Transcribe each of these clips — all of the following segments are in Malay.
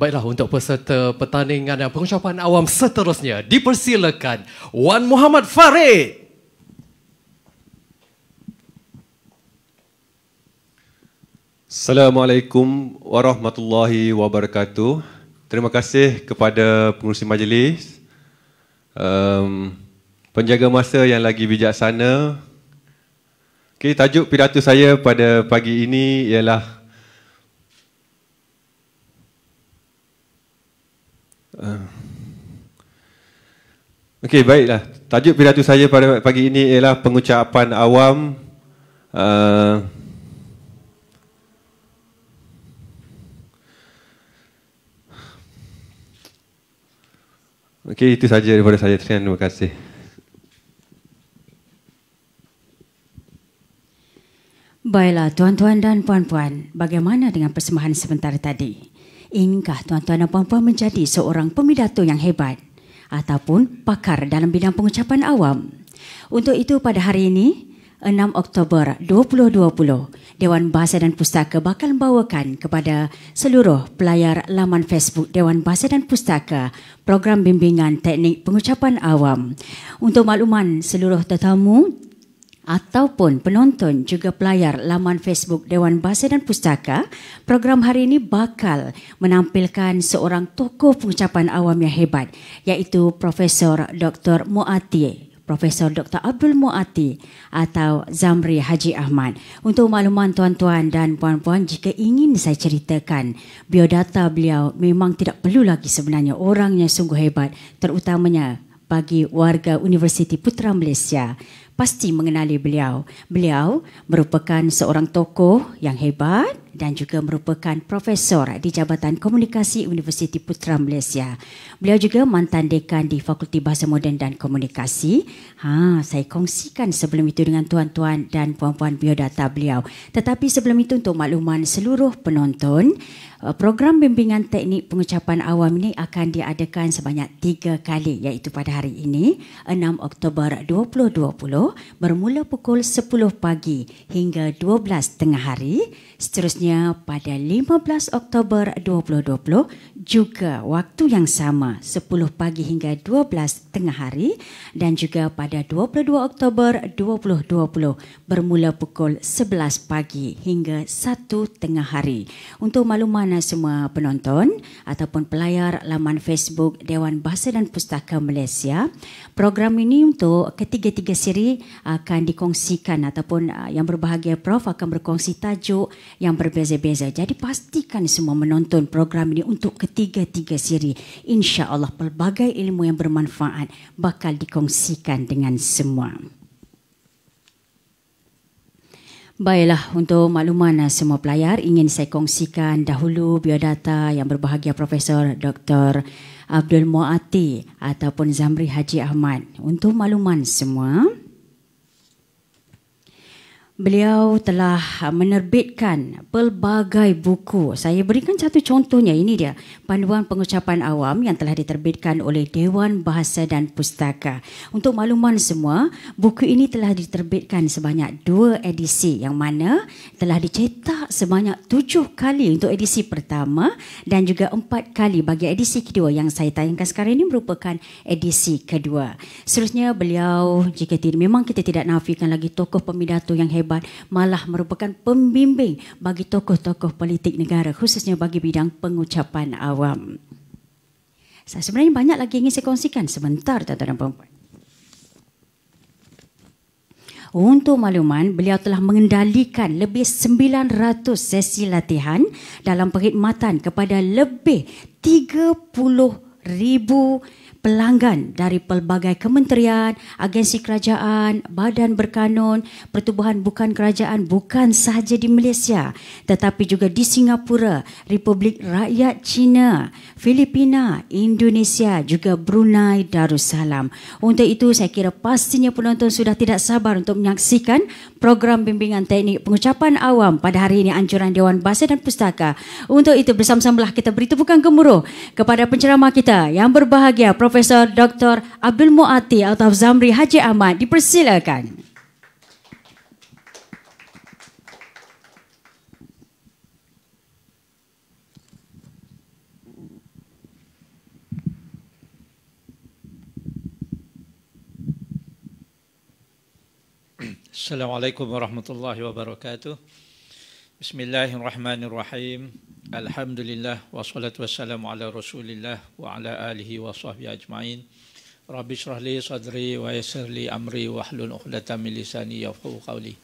Baiklah untuk peserta pertandingan dan pengucapan awam seterusnya dipersilakan Wan Muhammad Farid. Assalamualaikum warahmatullahi wabarakatuh. Terima kasih kepada pengurusi majlis, um, penjaga masa yang lagi bijaksana. Okay, tajuk pidato saya pada pagi ini ialah Eh. Okey, baiklah. Tajuk pidato saya pada pagi ini ialah pengucapan awam. Uh, Okey, itu saja daripada saya. Terima kasih. Baiklah, tuan-tuan dan puan-puan, bagaimana dengan persembahan sebentar tadi? Ingkah tuan-tuan dan puan-puan menjadi seorang pemidato yang hebat ataupun pakar dalam bidang pengucapan awam. Untuk itu pada hari ini, 6 Oktober 2020, Dewan Bahasa dan Pustaka bakal membawakan kepada seluruh pelayar laman Facebook Dewan Bahasa dan Pustaka program bimbingan teknik pengucapan awam. Untuk makluman seluruh tetamu ataupun penonton juga pelayar laman Facebook Dewan Bahasa dan Pustaka, program hari ini bakal menampilkan seorang tokoh pengucapan awam yang hebat iaitu Profesor Dr. Muati. Profesor Dr. Abdul Muati atau Zamri Haji Ahmad. Untuk makluman tuan-tuan dan puan-puan, jika ingin saya ceritakan, biodata beliau memang tidak perlu lagi sebenarnya. Orangnya sungguh hebat, terutamanya bagi warga Universiti Putra Malaysia pasti mengenali beliau. Beliau merupakan seorang tokoh yang hebat, dan juga merupakan profesor di Jabatan Komunikasi Universiti Putra Malaysia. Beliau juga mantan dekan di Fakulti Bahasa Moden dan Komunikasi. Ha, saya kongsikan sebelum itu dengan tuan-tuan dan puan-puan biodata beliau. Tetapi sebelum itu untuk makluman seluruh penonton, eh, program bimbingan teknik pengucapan awam ini akan diadakan sebanyak tiga kali iaitu pada hari ini 6 Oktober 2020 bermula pukul 10 pagi hingga 12 tengah hari seterusnya dunia pada 15 Oktober 2020 juga waktu yang sama 10 pagi hingga 12 tengah hari dan juga pada 22 Oktober 2020 bermula pukul 11 pagi hingga 1 tengah hari. Untuk makluman semua penonton ataupun pelayar laman Facebook Dewan Bahasa dan Pustaka Malaysia, program ini untuk ketiga-tiga siri akan dikongsikan ataupun uh, yang berbahagia Prof akan berkongsi tajuk yang berbeza-beza. Jadi pastikan semua menonton program ini untuk ketiga tiga tiga siri. Insya Allah pelbagai ilmu yang bermanfaat bakal dikongsikan dengan semua. Baiklah, untuk makluman eh, semua pelayar, ingin saya kongsikan dahulu biodata yang berbahagia Profesor Dr. Abdul Muati ataupun Zamri Haji Ahmad. Untuk makluman semua, Beliau telah menerbitkan pelbagai buku. Saya berikan satu contohnya. Ini dia panduan pengucapan awam yang telah diterbitkan oleh Dewan Bahasa dan Pustaka. Untuk makluman semua, buku ini telah diterbitkan sebanyak dua edisi yang mana telah dicetak sebanyak tujuh kali untuk edisi pertama dan juga empat kali bagi edisi kedua yang saya tayangkan sekarang ini merupakan edisi kedua. Seterusnya beliau, jika tidak, memang kita tidak nafikan lagi tokoh pemidato yang hebat terlibat malah merupakan pembimbing bagi tokoh-tokoh politik negara khususnya bagi bidang pengucapan awam. Saya sebenarnya banyak lagi ingin saya kongsikan sebentar tuan-tuan dan puan-puan. Untuk makluman, beliau telah mengendalikan lebih 900 sesi latihan dalam perkhidmatan kepada lebih ribu pelanggan dari pelbagai kementerian, agensi kerajaan, badan berkanun, pertubuhan bukan kerajaan bukan sahaja di Malaysia tetapi juga di Singapura, Republik Rakyat China, Filipina, Indonesia, juga Brunei Darussalam. Untuk itu saya kira pastinya penonton sudah tidak sabar untuk menyaksikan program bimbingan teknik pengucapan awam pada hari ini anjuran Dewan Bahasa dan Pustaka. Untuk itu bersama-samalah kita beri tepukan gemuruh kepada penceramah kita yang berbahagia Prof. Profesor Dr. Abdul Muati atau Zamri Haji Ahmad dipersilakan. Assalamualaikum warahmatullahi wabarakatuh. Bismillahirrahmanirrahim. Alhamdulillah wassalatu wassalamu ala Rasulillah wa ala alihi wa sahbihi ajmain. Rabbi shrah li sadri wa yassir li amri wa hlul 'uqdatam min lisani yafqahu qawli.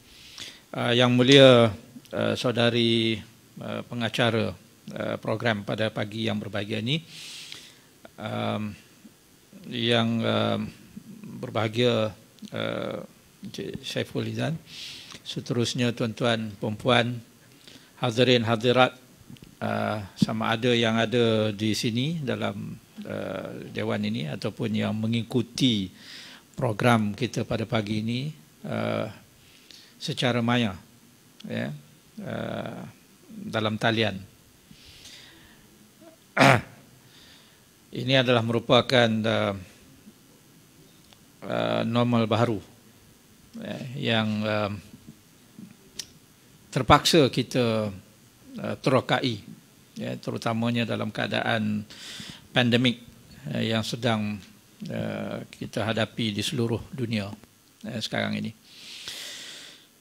Ah, yang mulia uh, saudari uh, pengacara uh, program pada pagi yang berbahagia ini um, yang uh, berbahagia uh, Syaiful Izan seterusnya tuan-tuan puan-puan hadirin hadirat Uh, sama ada yang ada di sini dalam uh, dewan ini ataupun yang mengikuti program kita pada pagi ini uh, secara maya ya, dalam talian ini adalah merupakan normal baru ya, yang terpaksa kita Eh, terokai ya, terutamanya dalam keadaan pandemik eh, yang sedang eh, kita hadapi di seluruh dunia sekarang ini.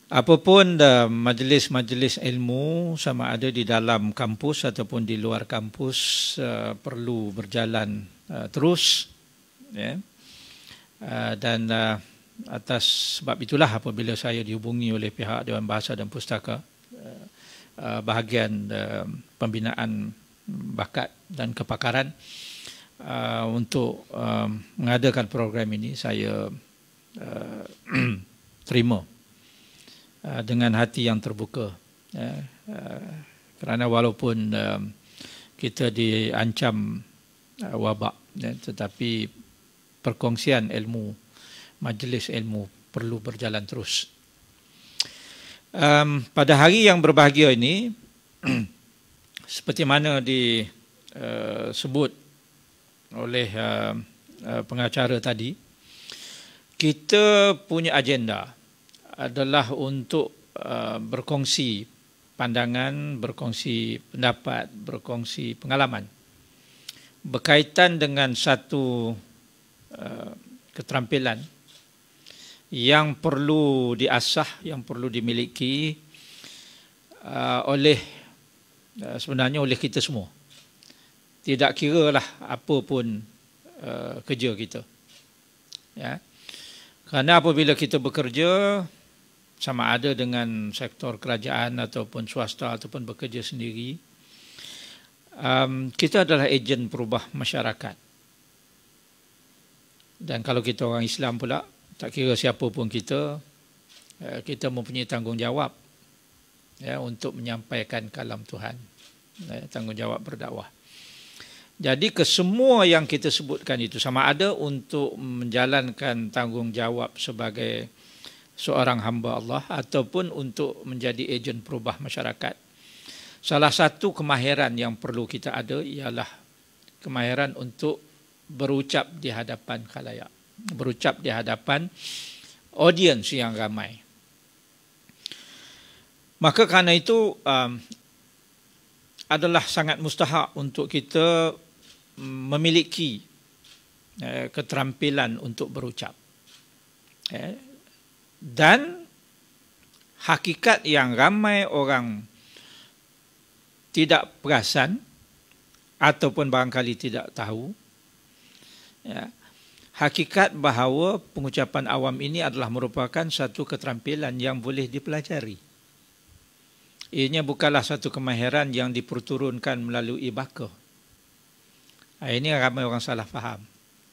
Apapun majlis-majlis ilmu sama ada di dalam kampus ataupun di luar kampus perlu berjalan terus ya. dan atas sebab itulah apabila saya dihubungi oleh pihak Dewan Bahasa dan Pustaka Uh, bahagian uh, pembinaan bakat dan kepakaran uh, untuk um, mengadakan program ini saya terima dengan hati yang terbuka ya. kerana walaupun um, kita diancam wabak ya, tetapi perkongsian ilmu majlis ilmu perlu berjalan terus um, pada hari yang berbahagia ini seperti mana disebut eh, oleh eh, pengacara tadi kita punya agenda adalah untuk eh, berkongsi pandangan, berkongsi pendapat, berkongsi pengalaman berkaitan dengan satu keterampilan yang perlu diasah, yang perlu dimiliki uh, oleh uh, sebenarnya oleh kita semua. Tidak kira lah apa pun uh, kerja kita. Ya. Kerana apabila kita bekerja, sama ada dengan sektor kerajaan ataupun swasta ataupun bekerja sendiri, um, kita adalah ejen perubah masyarakat. Dan kalau kita orang Islam pula, tak kira siapa pun kita eh, kita mempunyai tanggungjawab ya untuk menyampaikan kalam Tuhan ya, tanggungjawab berdakwah jadi kesemua yang kita sebutkan itu sama ada untuk menjalankan tanggungjawab sebagai seorang hamba Allah ataupun untuk menjadi ejen perubah masyarakat salah satu kemahiran yang perlu kita ada ialah kemahiran untuk berucap di hadapan khalayak berucap di hadapan audiens yang ramai. Maka kerana itu um, adalah sangat mustahak untuk kita mm, memiliki eh, keterampilan untuk berucap. Eh, dan hakikat yang ramai orang tidak perasan ataupun barangkali tidak tahu, eh, hakikat bahawa pengucapan awam ini adalah merupakan satu keterampilan yang boleh dipelajari. Ianya bukanlah satu kemahiran yang diperturunkan melalui baka. Ah, ini ramai orang salah faham,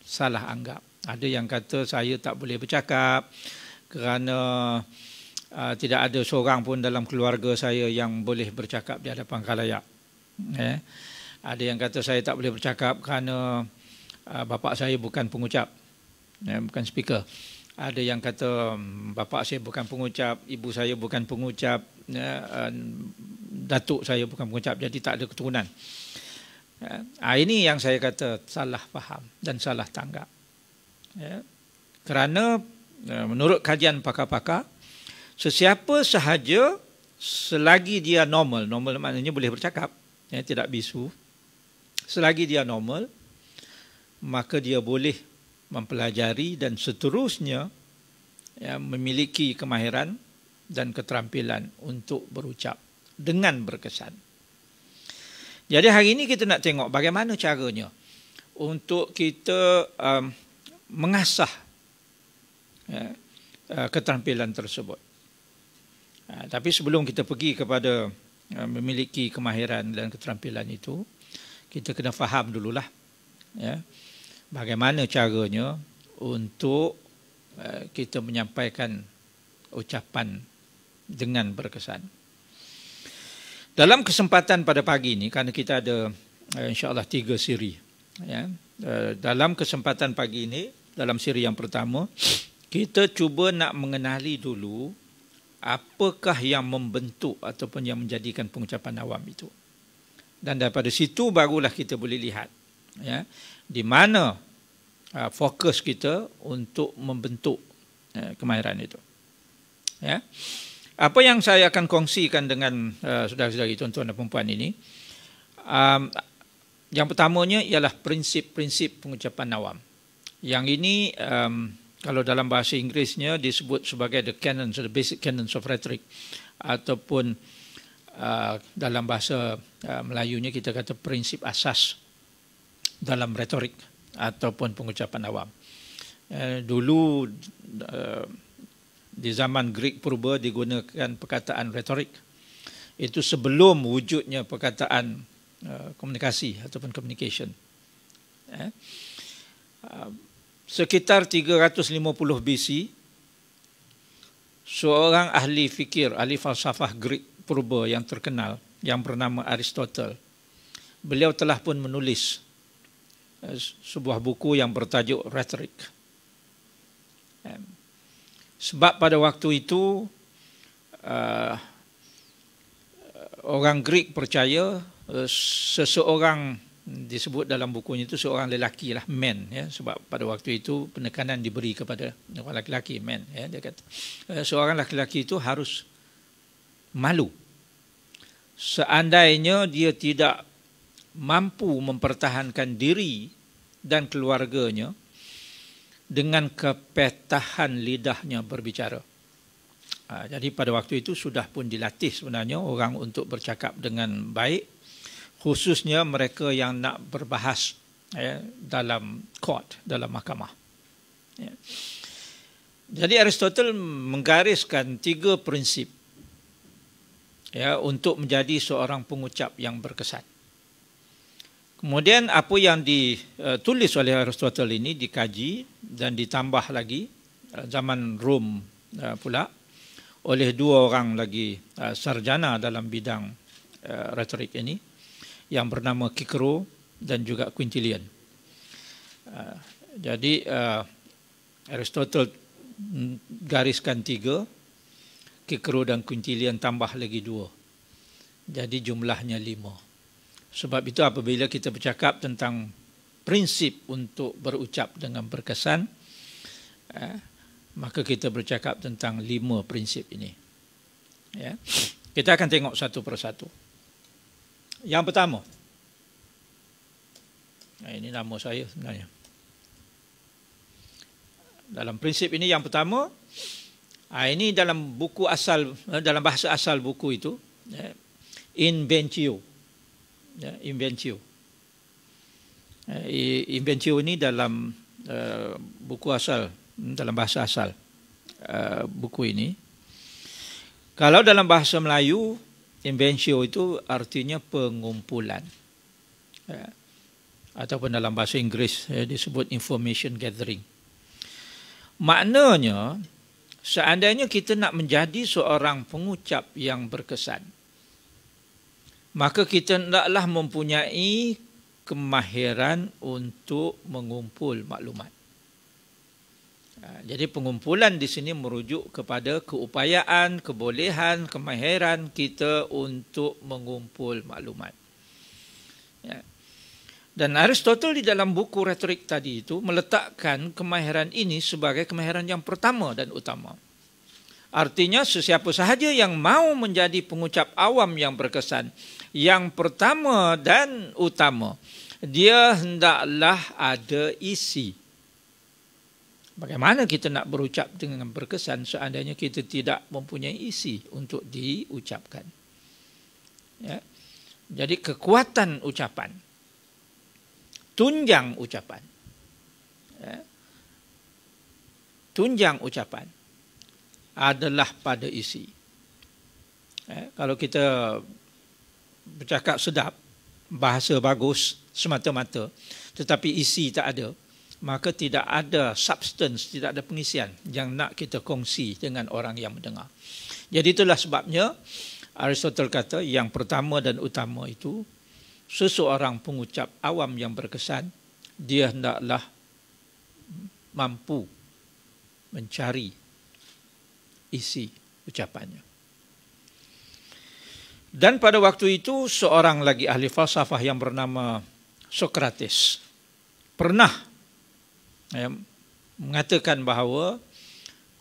salah anggap. Ada yang kata saya tak boleh bercakap kerana uh, tidak ada seorang pun dalam keluarga saya yang boleh bercakap di hadapan kalayak. Eh? Ada yang kata saya tak boleh bercakap kerana... Ah, bapa saya bukan pengucap ya, bukan speaker ada yang kata hmm, bapa saya bukan pengucap ibu saya bukan pengucap ya, datuk saya bukan pengucap jadi tak ada keturunan ya, ah, ini yang saya kata salah faham dan salah tanggap ya, kerana ya, menurut kajian pakar-pakar sesiapa sahaja selagi dia normal normal maknanya boleh bercakap ya, tidak bisu selagi dia normal maka dia boleh mempelajari dan seterusnya ya, memiliki kemahiran dan keterampilan untuk berucap dengan berkesan. Jadi hari ini kita nak tengok bagaimana caranya untuk kita um, mengasah ya, uh, keterampilan tersebut. Uh, tapi sebelum kita pergi kepada uh, memiliki kemahiran dan keterampilan itu, kita kena faham dululah. Ya bagaimana caranya untuk eh, kita menyampaikan ucapan dengan berkesan. Dalam kesempatan pada pagi ini, kerana kita ada eh, insyaAllah tiga siri. Ya. Eh, dalam kesempatan pagi ini, dalam siri yang pertama, kita cuba nak mengenali dulu apakah yang membentuk ataupun yang menjadikan pengucapan awam itu. Dan daripada situ barulah kita boleh lihat ya di mana uh, fokus kita untuk membentuk uh, kemahiran itu ya apa yang saya akan kongsikan dengan uh, saudara-saudari tuan-tuan dan puan ini um, yang pertamanya ialah prinsip-prinsip pengucapan awam yang ini um, kalau dalam bahasa Inggerisnya disebut sebagai the canon, the basic canon of rhetoric ataupun uh, dalam bahasa uh, Melayunya kita kata prinsip asas dalam retorik ataupun pengucapan awam. Eh, dulu eh, di zaman Greek purba digunakan perkataan retorik. Itu sebelum wujudnya perkataan eh, komunikasi ataupun communication. Eh, eh sekitar 350 BC seorang ahli fikir, ahli falsafah Greek purba yang terkenal yang bernama Aristotle. Beliau telah pun menulis Eh, sebuah buku yang bertajuk Rhetoric. Eh, sebab pada waktu itu eh, orang Greek percaya seseorang disebut dalam bukunya itu seorang lelaki lah men ya sebab pada waktu itu penekanan diberi kepada orang lelaki men ya dia kata seorang lelaki itu harus malu seandainya dia tidak mampu mempertahankan diri dan keluarganya dengan kepetahan lidahnya berbicara. Ha, jadi pada waktu itu sudah pun dilatih sebenarnya orang untuk bercakap dengan baik, khususnya mereka yang nak berbahas ya, dalam court, dalam mahkamah. Ya. Jadi Aristotle menggariskan tiga prinsip ya, untuk menjadi seorang pengucap yang berkesan. Kemudian apa yang ditulis eh, oleh Aristotle ini dikaji dan ditambah lagi eh, zaman Rom eh, pula oleh dua orang lagi sarjana dalam bidang retorik ini yang bernama Cicero dan juga Quintilian. Jadi Aristotle gariskan tiga, Cicero dan Quintilian tambah lagi dua. Jadi jumlahnya lima. Sebab itu apabila kita bercakap tentang prinsip untuk berucap dengan berkesan, eh, maka kita bercakap tentang lima prinsip ini. Ya. Kita akan tengok satu persatu. Yang pertama, nah ini nama saya sebenarnya. Dalam prinsip ini yang pertama, ah ini dalam buku asal eh, dalam bahasa asal buku itu, ya, In Bencio inventio. Ya, inventio ya, ini dalam eh, buku asal, hmm, dalam bahasa asal eh, buku ini. Kalau dalam bahasa Melayu, inventio itu artinya pengumpulan. Ya. Ataupun dalam bahasa Inggeris ya, disebut information gathering. Maknanya, seandainya kita nak menjadi seorang pengucap yang berkesan, maka kita hendaklah mempunyai kemahiran untuk mengumpul maklumat. Ha, jadi pengumpulan di sini merujuk kepada keupayaan, kebolehan, kemahiran kita untuk mengumpul maklumat. Ya. Dan Aristotle di dalam buku retorik tadi itu meletakkan kemahiran ini sebagai kemahiran yang pertama dan utama. Artinya sesiapa sahaja yang mau menjadi pengucap awam yang berkesan Yang pertama dan utama Dia hendaklah ada isi Bagaimana kita nak berucap dengan berkesan seandainya kita tidak mempunyai isi untuk diucapkan. Ya. Jadi kekuatan ucapan, tunjang ucapan, ya. tunjang ucapan, adalah pada isi. Eh, kalau kita bercakap sedap, bahasa bagus semata-mata, tetapi isi tak ada, maka tidak ada substance, tidak ada pengisian yang nak kita kongsi dengan orang yang mendengar. Jadi itulah sebabnya Aristotle kata yang pertama dan utama itu seseorang pengucap awam yang berkesan dia hendaklah mampu mencari isi ucapannya. Dan pada waktu itu seorang lagi ahli falsafah yang bernama Sokrates pernah ya, mengatakan bahawa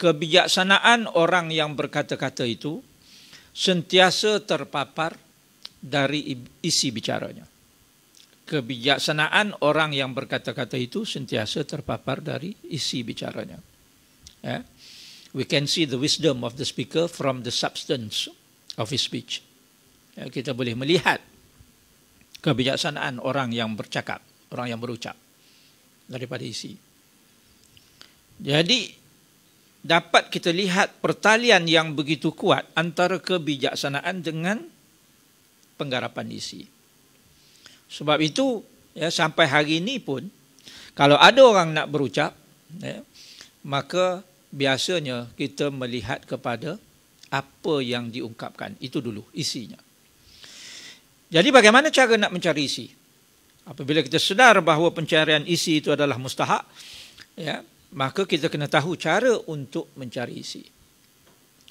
kebijaksanaan orang yang berkata-kata itu sentiasa terpapar dari isi bicaranya. Kebijaksanaan orang yang berkata-kata itu sentiasa terpapar dari isi bicaranya. Ya we can see the wisdom of the speaker from the substance of his speech. Ya, kita boleh melihat kebijaksanaan orang yang bercakap, orang yang berucap daripada isi. Jadi dapat kita lihat pertalian yang begitu kuat antara kebijaksanaan dengan penggarapan isi. Sebab itu ya sampai hari ini pun kalau ada orang nak berucap ya, maka biasanya kita melihat kepada apa yang diungkapkan. Itu dulu isinya. Jadi bagaimana cara nak mencari isi? Apabila kita sedar bahawa pencarian isi itu adalah mustahak, ya, maka kita kena tahu cara untuk mencari isi.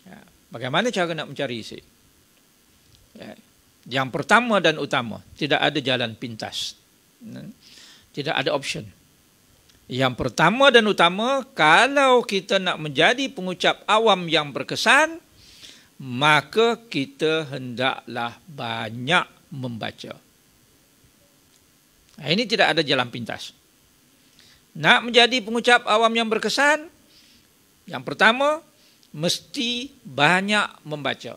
Ya, bagaimana cara nak mencari isi? Ya, yang pertama dan utama, tidak ada jalan pintas. Hmm, tidak ada option. Yang pertama dan utama, kalau kita nak menjadi pengucap awam yang berkesan, maka kita hendaklah banyak membaca. Ini tidak ada jalan pintas. Nak menjadi pengucap awam yang berkesan, yang pertama, mesti banyak membaca.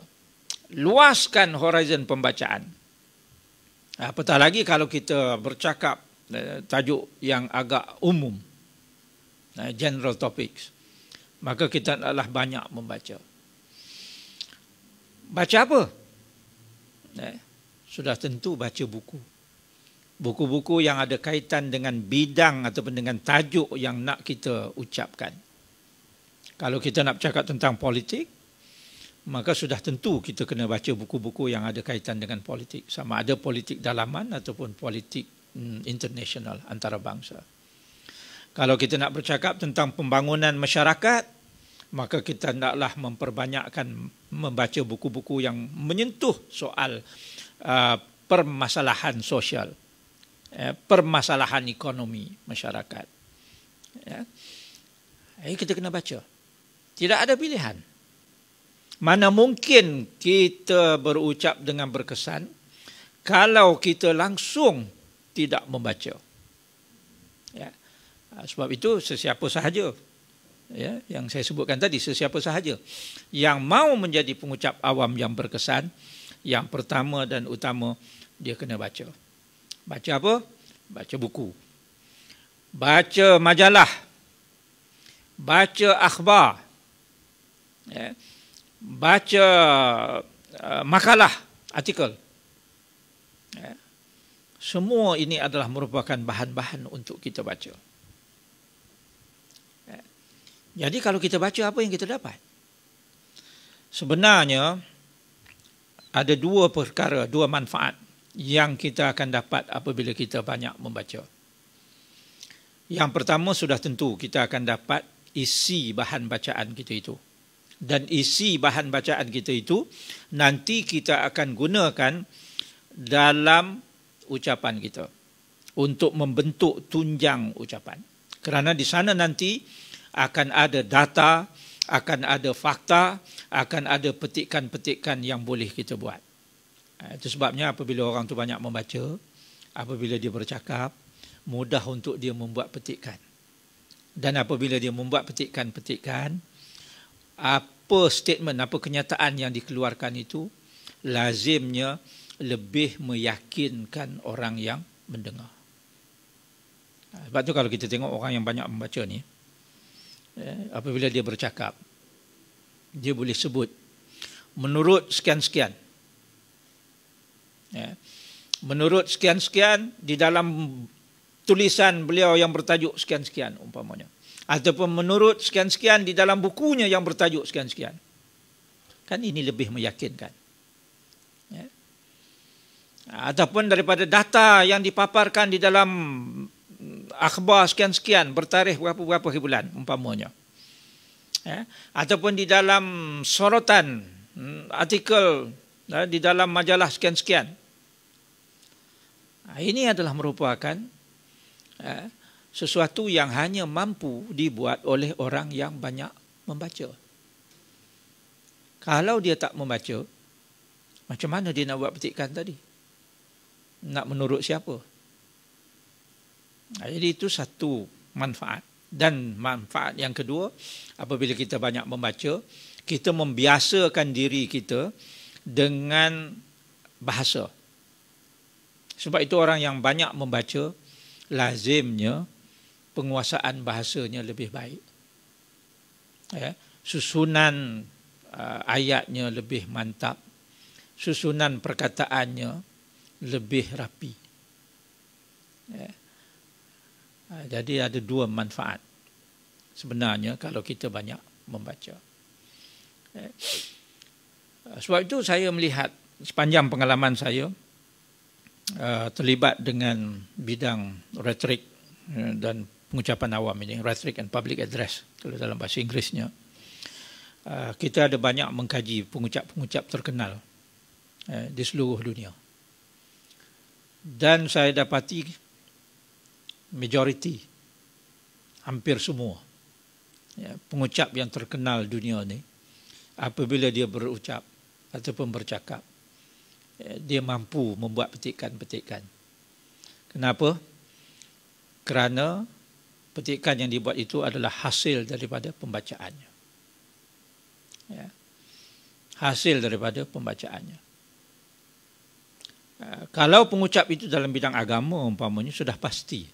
Luaskan horizon pembacaan. Apatah lagi kalau kita bercakap Eh, tajuk yang agak umum eh, general topics maka kita adalah banyak membaca baca apa eh, sudah tentu baca buku buku-buku yang ada kaitan dengan bidang ataupun dengan tajuk yang nak kita ucapkan kalau kita nak cakap tentang politik maka sudah tentu kita kena baca buku-buku yang ada kaitan dengan politik sama ada politik dalaman ataupun politik Hmm, international antara bangsa. Kalau kita nak bercakap tentang pembangunan masyarakat, maka kita naklah memperbanyakkan membaca buku-buku yang menyentuh soal uh, permasalahan sosial, eh, permasalahan ekonomi masyarakat. Ya. Eh, kita kena baca. Tidak ada pilihan. Mana mungkin kita berucap dengan berkesan kalau kita langsung tidak membaca. Ya. Ah, sebab itu sesiapa sahaja ya, yang saya sebutkan tadi, sesiapa sahaja yang mau menjadi pengucap awam yang berkesan, yang pertama dan utama dia kena baca. Baca apa? Baca buku. Baca majalah. Baca akhbar. Ya. Baca uh, makalah, artikel. Ya semua ini adalah merupakan bahan-bahan untuk kita baca. Eh. Jadi kalau kita baca apa yang kita dapat? Sebenarnya ada dua perkara, dua manfaat yang kita akan dapat apabila kita banyak membaca. Yang pertama sudah tentu kita akan dapat isi bahan bacaan kita itu. Dan isi bahan bacaan kita itu nanti kita akan gunakan dalam ucapan kita untuk membentuk tunjang ucapan. Kerana di sana nanti akan ada data, akan ada fakta, akan ada petikan-petikan yang boleh kita buat. Eh, itu sebabnya apabila orang tu banyak membaca, apabila dia bercakap, mudah untuk dia membuat petikan. Dan apabila dia membuat petikan-petikan, apa statement, apa kenyataan yang dikeluarkan itu lazimnya lebih meyakinkan orang yang mendengar. Ha, sebab tu kalau kita tengok orang yang banyak membaca ni, eh, apabila dia bercakap, dia boleh sebut, menurut sekian-sekian, ya. menurut sekian-sekian di dalam tulisan beliau yang bertajuk sekian-sekian umpamanya. Ataupun menurut sekian-sekian di dalam bukunya yang bertajuk sekian-sekian. Kan ini lebih meyakinkan ataupun daripada data yang dipaparkan di dalam mm, akhbar sekian-sekian bertarikh berapa-berapa bulan umpamanya ya ataupun di dalam sorotan mm, artikel ya, di dalam majalah sekian-sekian ha, ini adalah merupakan ya, sesuatu yang hanya mampu dibuat oleh orang yang banyak membaca kalau dia tak membaca macam mana dia nak buat petikan tadi nak menurut siapa. Jadi itu satu manfaat. Dan manfaat yang kedua, apabila kita banyak membaca, kita membiasakan diri kita dengan bahasa. Sebab itu orang yang banyak membaca, lazimnya penguasaan bahasanya lebih baik. Ya, susunan uh, ayatnya lebih mantap. Susunan perkataannya lebih rapi. Ya. Ah, jadi ada dua manfaat sebenarnya kalau kita banyak membaca. Ya. Ah, sebab itu saya melihat sepanjang pengalaman saya ah, terlibat dengan bidang rhetoric ya, dan pengucapan awam ini, rhetoric and public address kalau dalam bahasa Inggerisnya. Kita ada banyak mengkaji pengucap-pengucap terkenal ya, di seluruh dunia dan saya dapati majoriti hampir semua ya, pengucap yang terkenal dunia ini apabila dia berucap ataupun bercakap ya, dia mampu membuat petikan-petikan kenapa kerana petikan yang dibuat itu adalah hasil daripada pembacaannya ya hasil daripada pembacaannya Eh, kalau pengucap itu dalam bidang agama umpamanya sudah pasti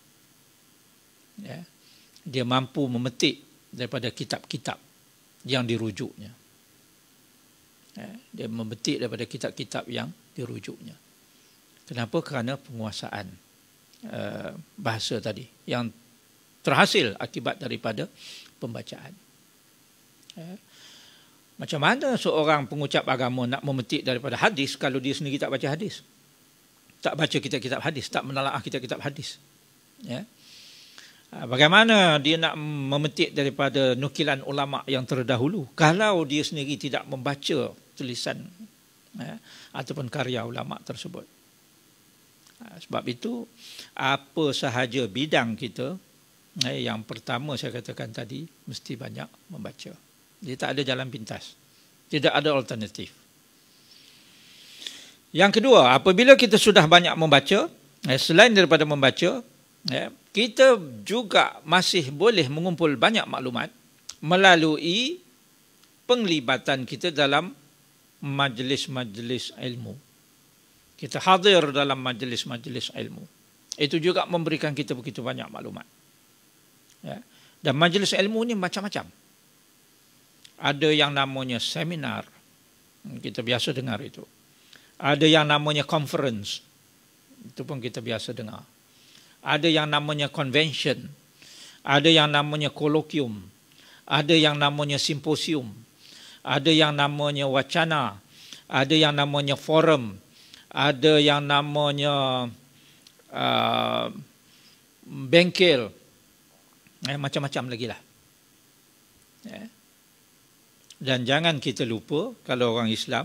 ya dia mampu memetik daripada kitab-kitab yang dirujuknya ya dia memetik daripada kitab-kitab yang dirujuknya kenapa kerana penguasaan uh, bahasa tadi yang terhasil akibat daripada pembacaan ya macam mana seorang pengucap agama nak memetik daripada hadis kalau dia sendiri tak baca hadis tak baca kitab-kitab hadis, tak menalaah kitab-kitab hadis. Ya. Ah, bagaimana dia nak memetik daripada nukilan ulama yang terdahulu kalau dia sendiri tidak membaca tulisan ya, ataupun karya ulama tersebut. Ah, sebab itu apa sahaja bidang kita ya, yang pertama saya katakan tadi mesti banyak membaca. Dia tak ada jalan pintas. Tidak ada alternatif. Yang kedua, apabila kita sudah banyak membaca, eh, selain daripada membaca, eh, kita juga masih boleh mengumpul banyak maklumat melalui penglibatan kita dalam majlis-majlis ilmu. Kita hadir dalam majlis-majlis ilmu. Itu juga memberikan kita begitu banyak maklumat. Ya. Dan majlis ilmu ini macam-macam. Ada yang namanya seminar. Kita biasa dengar itu. Ada yang namanya conference. Itu pun kita biasa dengar. Ada yang namanya convention. Ada yang namanya kolokium. Ada yang namanya simposium. Ada yang namanya wacana. Ada yang namanya forum. Ada yang namanya uh, bengkel. Eh, macam-macam lagi lah. Eh. Dan jangan kita lupa kalau orang Islam,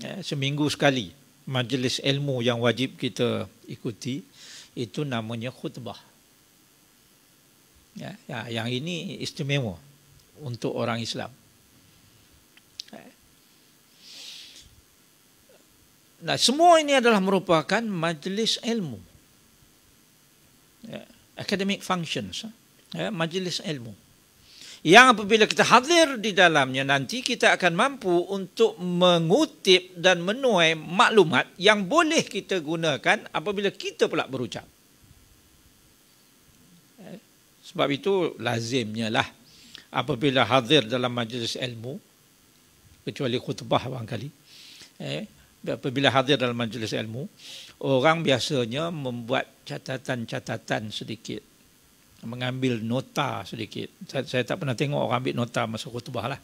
ya, seminggu sekali majlis ilmu yang wajib kita ikuti itu namanya khutbah. Ya, ya yang ini istimewa untuk orang Islam. Ya. Nah, semua ini adalah merupakan majlis ilmu. Ya, academic functions. Ya, majlis ilmu yang apabila kita hadir di dalamnya nanti kita akan mampu untuk mengutip dan menuai maklumat yang boleh kita gunakan apabila kita pula berucap. Sebab itu lazimnya lah apabila hadir dalam majlis ilmu kecuali khutbah barangkali eh apabila hadir dalam majlis ilmu orang biasanya membuat catatan-catatan sedikit mengambil nota sedikit. Saya, saya tak pernah tengok orang ambil nota masa khutbah lah.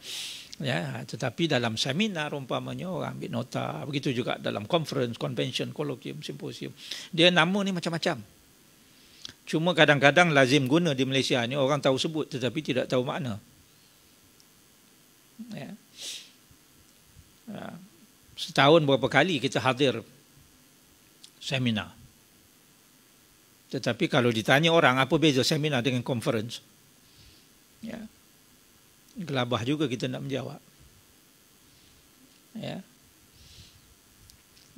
Ya, tetapi dalam seminar umpamanya orang ambil nota. Begitu juga dalam conference, convention, colloquium, simposium. Dia nama ni macam-macam. Cuma kadang-kadang lazim guna di Malaysia ni orang tahu sebut tetapi tidak tahu makna. Ya. Ha. Setahun berapa kali kita hadir seminar. Tetapi kalau ditanya orang apa beza seminar dengan conference? Ya. Gelabah juga kita nak menjawab. Ya.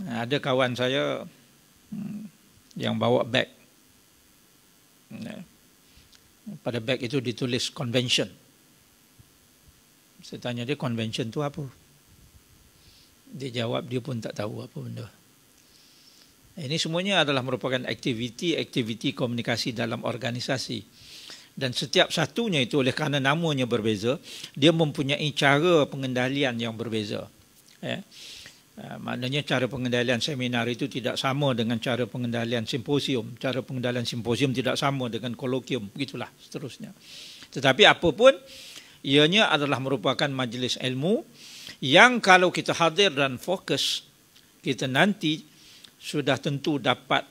Nah, ada kawan saya hmm, yang bawa beg. Ya. Pada beg itu ditulis convention. Saya tanya dia convention tu apa? Dia jawab dia pun tak tahu apa benda. Eh, ini semuanya adalah merupakan aktiviti-aktiviti komunikasi dalam organisasi. Dan setiap satunya itu oleh kerana namanya berbeza, dia mempunyai cara pengendalian yang berbeza. Eh, eh? Maknanya cara pengendalian seminar itu tidak sama dengan cara pengendalian simposium. Cara pengendalian simposium tidak sama dengan kolokium. Begitulah seterusnya. Tetapi apapun, ianya adalah merupakan majlis ilmu yang kalau kita hadir dan fokus, kita nanti sudah tentu dapat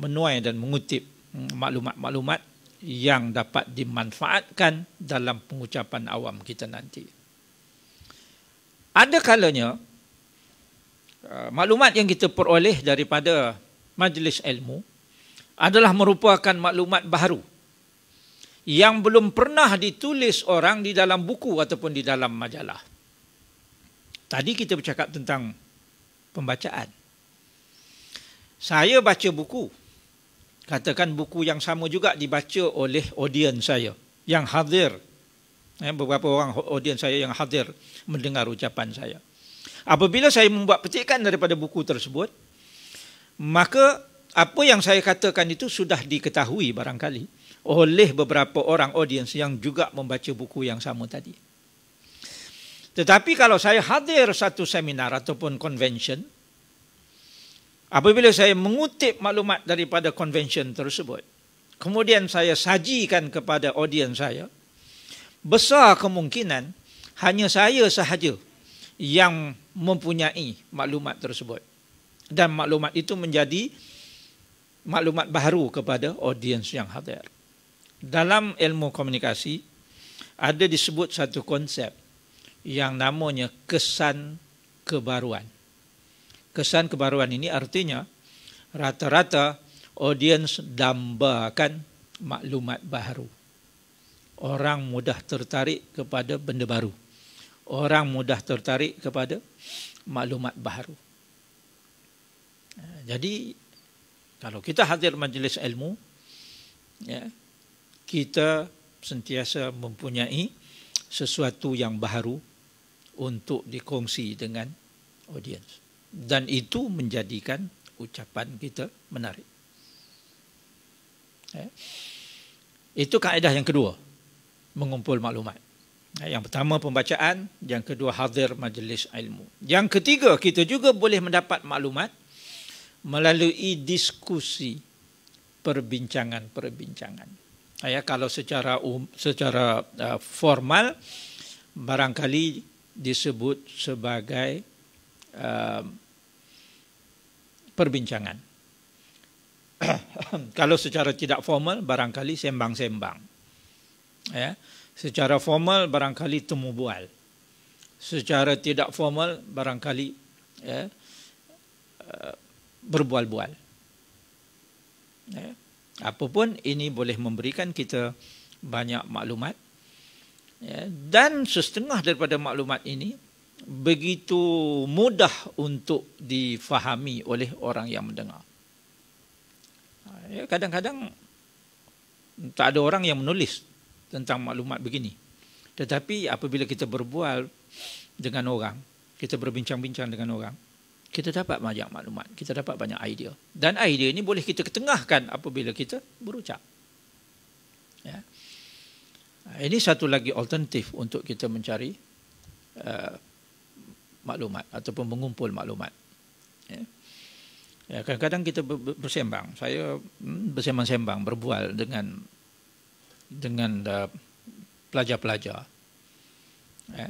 menuai dan mengutip hmm, maklumat-maklumat yang dapat dimanfaatkan dalam pengucapan awam kita nanti. Ada kalanya uh, maklumat yang kita peroleh daripada majlis ilmu adalah merupakan maklumat baru yang belum pernah ditulis orang di dalam buku ataupun di dalam majalah. Tadi kita bercakap tentang pembacaan saya baca buku. Katakan buku yang sama juga dibaca oleh audiens saya yang hadir. Eh, beberapa orang audiens saya yang hadir mendengar ucapan saya. Apabila saya membuat petikan daripada buku tersebut, maka apa yang saya katakan itu sudah diketahui barangkali oleh beberapa orang audiens yang juga membaca buku yang sama tadi. Tetapi kalau saya hadir satu seminar ataupun convention, Apabila saya mengutip maklumat daripada konvensyen tersebut, kemudian saya sajikan kepada audiens saya, besar kemungkinan hanya saya sahaja yang mempunyai maklumat tersebut. Dan maklumat itu menjadi maklumat baru kepada audiens yang hadir. Dalam ilmu komunikasi, ada disebut satu konsep yang namanya kesan kebaruan kesan kebaruan ini artinya rata-rata audience dambakan maklumat baru. Orang mudah tertarik kepada benda baru. Orang mudah tertarik kepada maklumat baru. Ha, jadi kalau kita hadir majlis ilmu, ya, kita sentiasa mempunyai sesuatu yang baru untuk dikongsi dengan audience dan itu menjadikan ucapan kita menarik. Ya. Itu kaedah yang kedua, mengumpul maklumat. Ya, yang pertama pembacaan, yang kedua hadir majlis ilmu. Yang ketiga kita juga boleh mendapat maklumat melalui diskusi, perbincangan-perbincangan. Ya, kalau secara um, secara uh, formal barangkali disebut sebagai uh, perbincangan. Kalau secara tidak formal, barangkali sembang-sembang. Ya. Secara formal, barangkali temu bual. Secara tidak formal, barangkali ya, eh, berbual-bual. Ya. Apapun, ini boleh memberikan kita banyak maklumat. Ya. Dan setengah daripada maklumat ini, begitu mudah untuk difahami oleh orang yang mendengar. Ha, ya, kadang-kadang tak ada orang yang menulis tentang maklumat begini. Tetapi apabila kita berbual dengan orang, kita berbincang-bincang dengan orang, kita dapat banyak maklumat, kita dapat banyak idea. Dan idea ini boleh kita ketengahkan apabila kita berucap. Ya. Ha, ini satu lagi alternatif untuk kita mencari uh, maklumat ataupun mengumpul maklumat. Ya. Ya, kadang-kadang kita bersembang. Saya hmm, bersembang-sembang, berbual dengan dengan uh, pelajar-pelajar. Ya.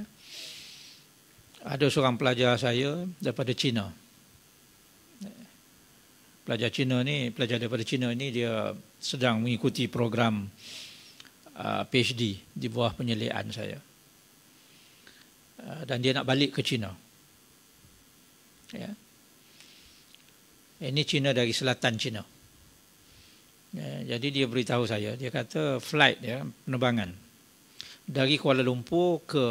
Ada seorang pelajar saya daripada China. Pelajar China ni, pelajar daripada China ni dia sedang mengikuti program uh, PhD di bawah penyeliaan saya. Ah, dan dia nak balik ke China. Ya. Ini China dari selatan China. Ya, jadi dia beritahu saya, dia kata flight ya, penerbangan dari Kuala Lumpur ke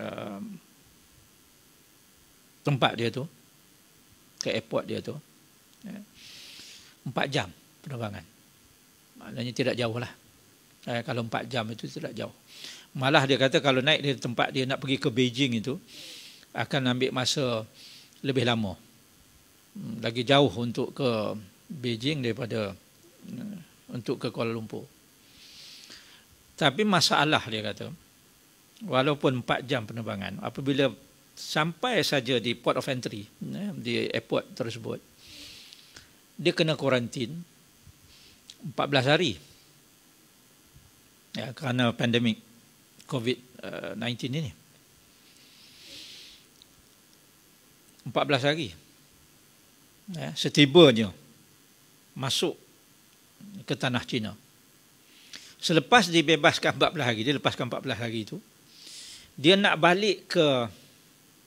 uh, tempat dia tu, ke airport dia tu, ya, jam penerbangan. Maknanya tidak jauh lah. Eh, kalau empat jam itu tidak jauh. Malah dia kata kalau naik dari tempat dia nak pergi ke Beijing itu akan ambil masa lebih lama. Hmm, lagi jauh untuk ke Beijing daripada hmm, untuk ke Kuala Lumpur. Tapi masalah dia kata walaupun 4 jam penerbangan apabila sampai saja di port of entry ya, di airport tersebut dia kena kuarantin 14 hari ya, kerana pandemik COVID-19 uh, ini. 14 hari. Ya, setibanya masuk ke tanah Cina. Selepas dibebaskan 14 hari, dia lepaskan 14 hari itu, dia nak balik ke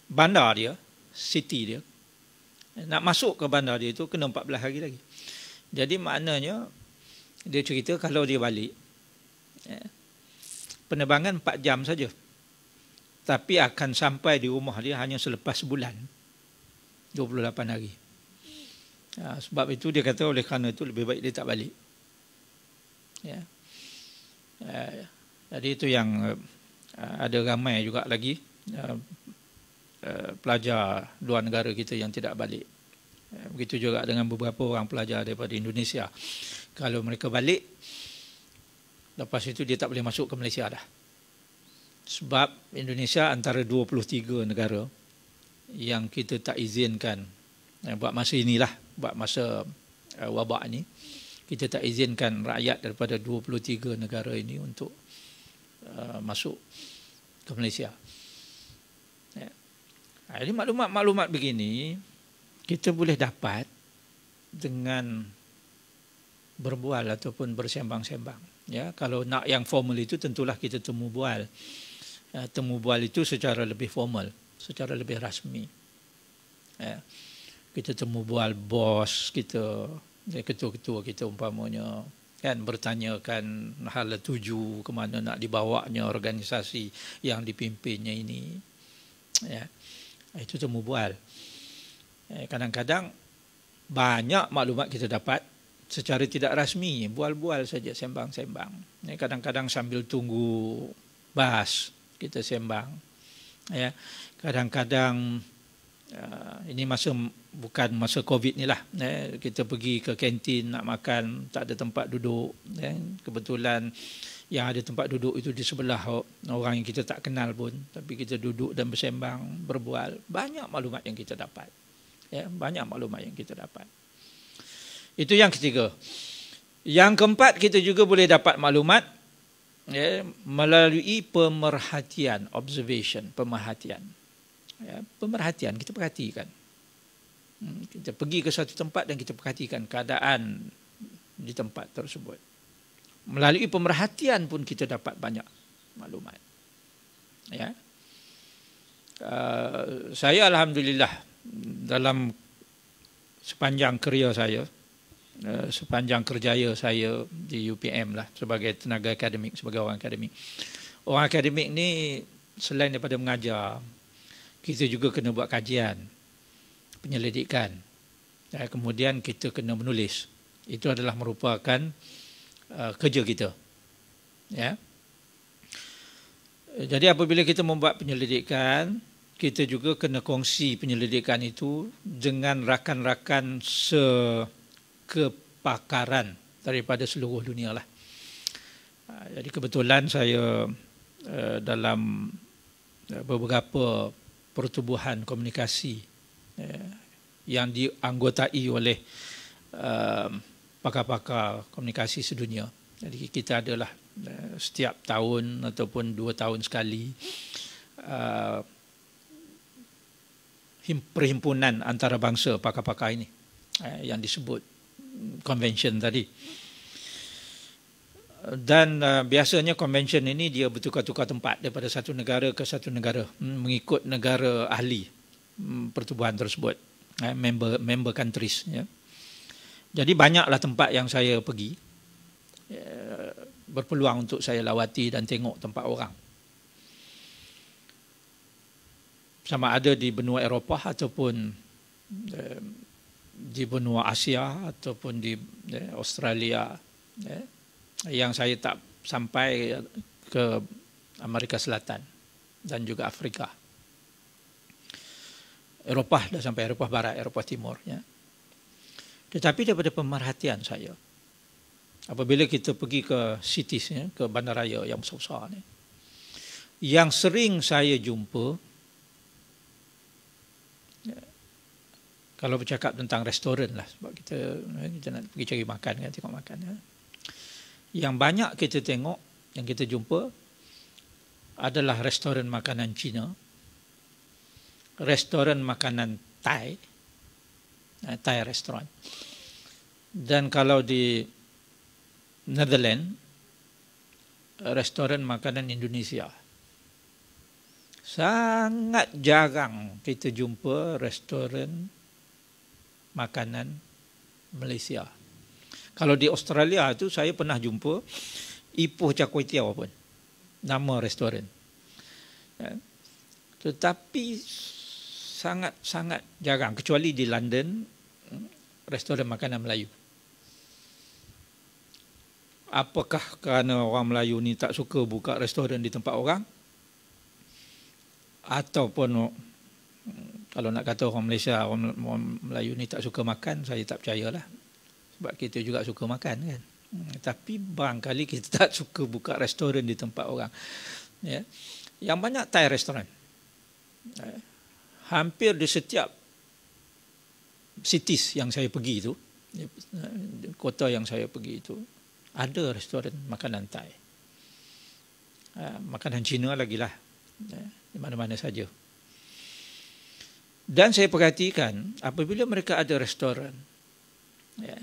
bandar dia, city dia. Nak masuk ke bandar dia itu kena 14 hari lagi. Jadi maknanya dia cerita kalau dia balik, ya, penerbangan 4 jam saja. Tapi akan sampai di rumah dia hanya selepas sebulan. 28 hari. Ya, sebab itu dia kata oleh kerana itu lebih baik dia tak balik. Ya. ya jadi itu yang uh, ada ramai juga lagi uh, uh, pelajar luar negara kita yang tidak balik. Uh, begitu juga dengan beberapa orang pelajar daripada Indonesia. Kalau mereka balik, Lepas itu dia tak boleh masuk ke Malaysia dah. Sebab Indonesia antara 23 negara yang kita tak izinkan eh, buat masa inilah, buat masa eh, wabak ini, kita tak izinkan rakyat daripada 23 negara ini untuk uh, masuk ke Malaysia. Ya. Ah, jadi maklumat-maklumat begini kita boleh dapat dengan berbual ataupun bersembang-sembang ya kalau nak yang formal itu tentulah kita temu bual ya, temu bual itu secara lebih formal secara lebih rasmi ya, kita temu bual bos kita ya, ketua-ketua kita umpamanya kan bertanyakan hal tuju ke mana nak dibawanya organisasi yang dipimpinnya ini ya itu temu bual ya, kadang-kadang banyak maklumat kita dapat secara tidak rasmi bual-bual saja sembang-sembang. Ya, kadang-kadang sambil tunggu bas kita sembang. Ya, kadang-kadang uh, ini masa bukan masa covid ni lah. Ya, kita pergi ke kantin nak makan tak ada tempat duduk. Ya, kebetulan yang ada tempat duduk itu di sebelah orang yang kita tak kenal pun. Tapi kita duduk dan bersembang berbual banyak maklumat yang kita dapat. Banyak maklumat yang kita dapat. Itu yang ketiga. Yang keempat kita juga boleh dapat maklumat ya, melalui pemerhatian, observation, pemerhatian. Ya, pemerhatian kita perhatikan. Hmm, kita pergi ke satu tempat dan kita perhatikan keadaan di tempat tersebut. Melalui pemerhatian pun kita dapat banyak maklumat. Ya. Uh, saya alhamdulillah dalam sepanjang kerja saya Eh, sepanjang kerjaya saya di UPM lah sebagai tenaga akademik, sebagai orang akademik. Orang akademik ni selain daripada mengajar, kita juga kena buat kajian, penyelidikan. Dan eh, kemudian kita kena menulis. Itu adalah merupakan uh, kerja kita. Ya. Jadi apabila kita membuat penyelidikan, kita juga kena kongsi penyelidikan itu dengan rakan-rakan se kepakaran daripada seluruh dunia lah. Ah, jadi kebetulan saya eh, dalam eh, beberapa pertubuhan komunikasi eh, yang dianggotai oleh pakar-pakar komunikasi sedunia. Jadi kita adalah setiap tahun ataupun dua tahun sekali perhimpunan antarabangsa pakar-pakar ini yang disebut convention tadi. Dan uh, biasanya convention ini dia bertukar-tukar tempat daripada satu negara ke satu negara mm, mengikut negara ahli mm, pertubuhan tersebut, eh, member member countries. Ya. Jadi banyaklah tempat yang saya pergi ya, berpeluang untuk saya lawati dan tengok tempat orang. Sama ada di benua Eropah ataupun eh, di benua Asia ataupun di Australia ya, yang saya tak sampai ke Amerika Selatan dan juga Afrika. Eropah dah sampai Eropah Barat, Eropah Timur. Ya. Tetapi daripada pemerhatian saya, apabila kita pergi ke cities, ya, ke bandaraya yang besar-besar ni, yang sering saya jumpa kalau bercakap tentang restoran lah sebab kita eh, kita nak pergi cari makan kan tengok makan ya. yang banyak kita tengok yang kita jumpa adalah restoran makanan Cina restoran makanan Thai eh, Thai restoran dan kalau di Netherlands restoran makanan Indonesia sangat jarang kita jumpa restoran makanan Malaysia. Kalau di Australia tu saya pernah jumpa Ipoh Char Tiaw pun. Nama restoran. Ya. Tetapi sangat-sangat jarang kecuali di London restoran makanan Melayu. Apakah kerana orang Melayu ni tak suka buka restoran di tempat orang? Ataupun kalau nak kata orang Malaysia, orang, Melayu ni tak suka makan, saya tak percayalah. Sebab kita juga suka makan kan. Hmm, tapi barangkali kita tak suka buka restoran di tempat orang. Ya. Yang banyak Thai restoran. Ya. Hampir di setiap cities yang saya pergi itu, ya, kota yang saya pergi itu, ada restoran makanan Thai. Ya, makanan Cina lagi lah. Di mana-mana saja. Dan saya perhatikan apabila mereka ada restoran, ya,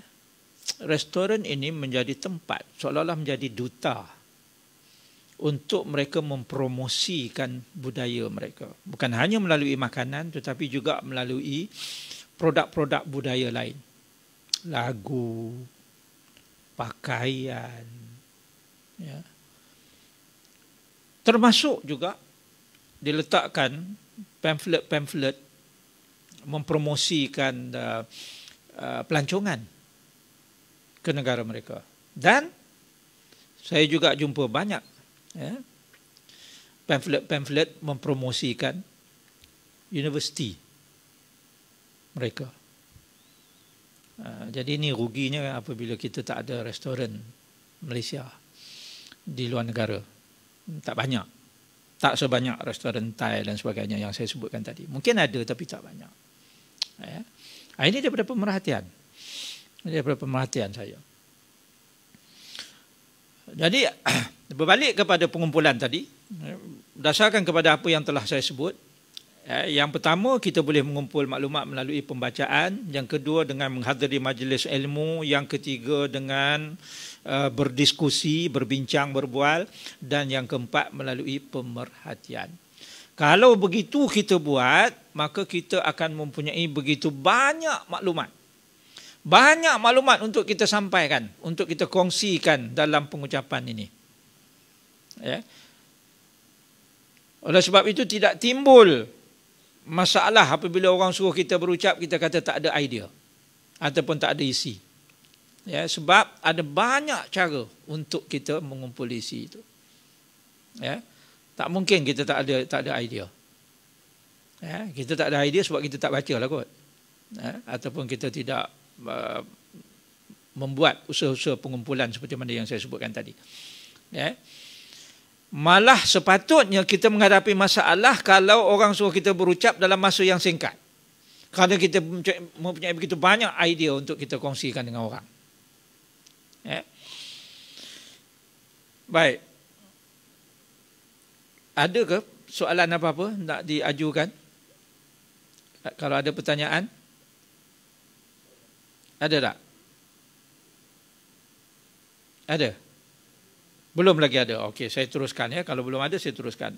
restoran ini menjadi tempat seolah-olah menjadi duta untuk mereka mempromosikan budaya mereka. Bukan hanya melalui makanan tetapi juga melalui produk-produk budaya lain. Lagu, pakaian. Ya. Termasuk juga diletakkan pamflet-pamflet mempromosikan uh, uh, pelancongan ke negara mereka. Dan saya juga jumpa banyak pamphlet-pamphlet ya, mempromosikan universiti mereka. Uh, jadi ini ruginya apabila kita tak ada restoran Malaysia di luar negara. Tak banyak. Tak sebanyak restoran Thai dan sebagainya yang saya sebutkan tadi. Mungkin ada tapi tak banyak. Ya. Ah, ini daripada pemerhatian. Ini daripada pemerhatian saya. Jadi berbalik kepada pengumpulan tadi, ya, berdasarkan kepada apa yang telah saya sebut, ya, yang pertama kita boleh mengumpul maklumat melalui pembacaan, yang kedua dengan menghadiri majlis ilmu, yang ketiga dengan uh, berdiskusi, berbincang, berbual, dan yang keempat melalui pemerhatian. Kalau begitu kita buat, maka kita akan mempunyai begitu banyak maklumat. Banyak maklumat untuk kita sampaikan, untuk kita kongsikan dalam pengucapan ini. Ya. Oleh sebab itu tidak timbul masalah apabila orang suruh kita berucap, kita kata tak ada idea ataupun tak ada isi. Ya, sebab ada banyak cara untuk kita mengumpul isi itu. Ya. Tak mungkin kita tak ada tak ada idea. Ya, kita tak ada idea sebab kita tak baca lah kot. Ya, ataupun kita tidak uh, membuat usaha-usaha pengumpulan seperti mana yang saya sebutkan tadi. Ya. Malah sepatutnya kita menghadapi masalah kalau orang suruh kita berucap dalam masa yang singkat. Kerana kita mempunyai begitu banyak idea untuk kita kongsikan dengan orang. Ya. Baik ada ke soalan apa-apa nak diajukan? Kalau ada pertanyaan? Ada tak? Ada? Belum lagi ada. Okey, saya teruskan ya. Kalau belum ada, saya teruskan.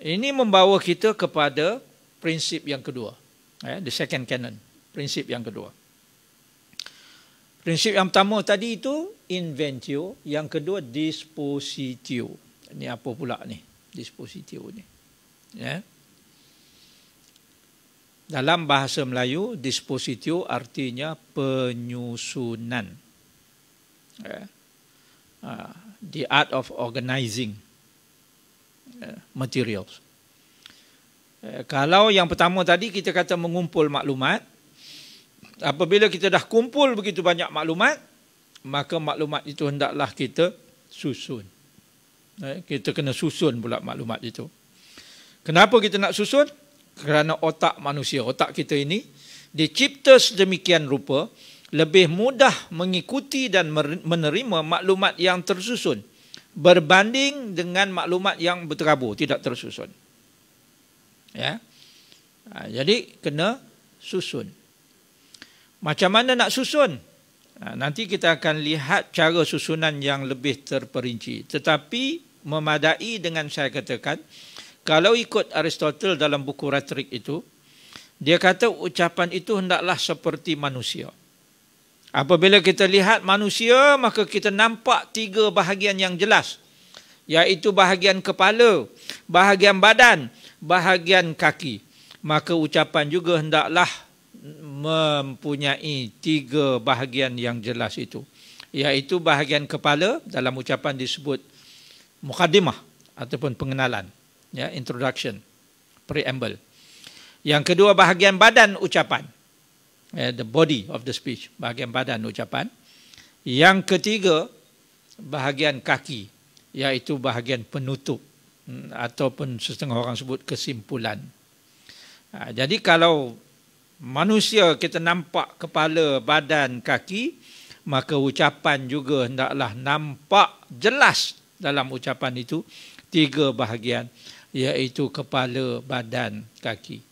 Ini membawa kita kepada prinsip yang kedua. Ya, the second canon. Prinsip yang kedua. Prinsip yang pertama tadi itu inventio. Yang kedua dispositio. Dispositio. Ini apa pula ni dispositif ni ya dalam bahasa Melayu dispositif artinya penyusunan ya ha, the art of organizing ya, materials ya, kalau yang pertama tadi kita kata mengumpul maklumat apabila kita dah kumpul begitu banyak maklumat maka maklumat itu hendaklah kita susun Eh, kita kena susun pula maklumat itu. Kenapa kita nak susun? Kerana otak manusia, otak kita ini dicipta sedemikian rupa lebih mudah mengikuti dan menerima maklumat yang tersusun berbanding dengan maklumat yang berterabur, tidak tersusun. Ya. Ha, jadi kena susun. Macam mana nak susun? Ha, nanti kita akan lihat cara susunan yang lebih terperinci. Tetapi memadai dengan saya katakan kalau ikut Aristotle dalam buku rhetoric itu dia kata ucapan itu hendaklah seperti manusia apabila kita lihat manusia maka kita nampak tiga bahagian yang jelas iaitu bahagian kepala bahagian badan bahagian kaki maka ucapan juga hendaklah mempunyai tiga bahagian yang jelas itu iaitu bahagian kepala dalam ucapan disebut Mukadimah ataupun pengenalan ya introduction preamble yang kedua bahagian badan ucapan eh, the body of the speech bahagian badan ucapan yang ketiga bahagian kaki iaitu bahagian penutup hmm, ataupun setengah orang sebut kesimpulan ha, jadi kalau manusia kita nampak kepala badan kaki maka ucapan juga hendaklah nampak jelas dalam ucapan itu tiga bahagian iaitu kepala, badan, kaki.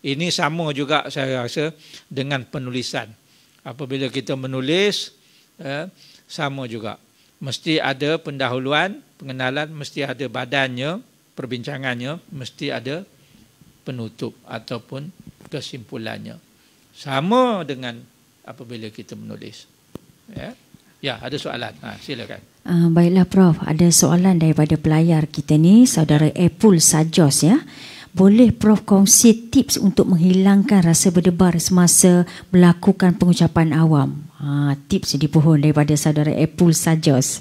Ini sama juga saya rasa dengan penulisan. Apabila kita menulis eh, sama juga. Mesti ada pendahuluan, pengenalan, mesti ada badannya, perbincangannya, mesti ada penutup ataupun kesimpulannya. Sama dengan apabila kita menulis. Ya. Yeah. Ya, ada soalan. Ha, silakan. Uh, baiklah Prof, ada soalan daripada pelayar kita ni, saudara Apple Sajos ya. Boleh Prof kongsi tips untuk menghilangkan rasa berdebar semasa melakukan pengucapan awam? Uh, tips di pohon daripada saudara Apple Sajos.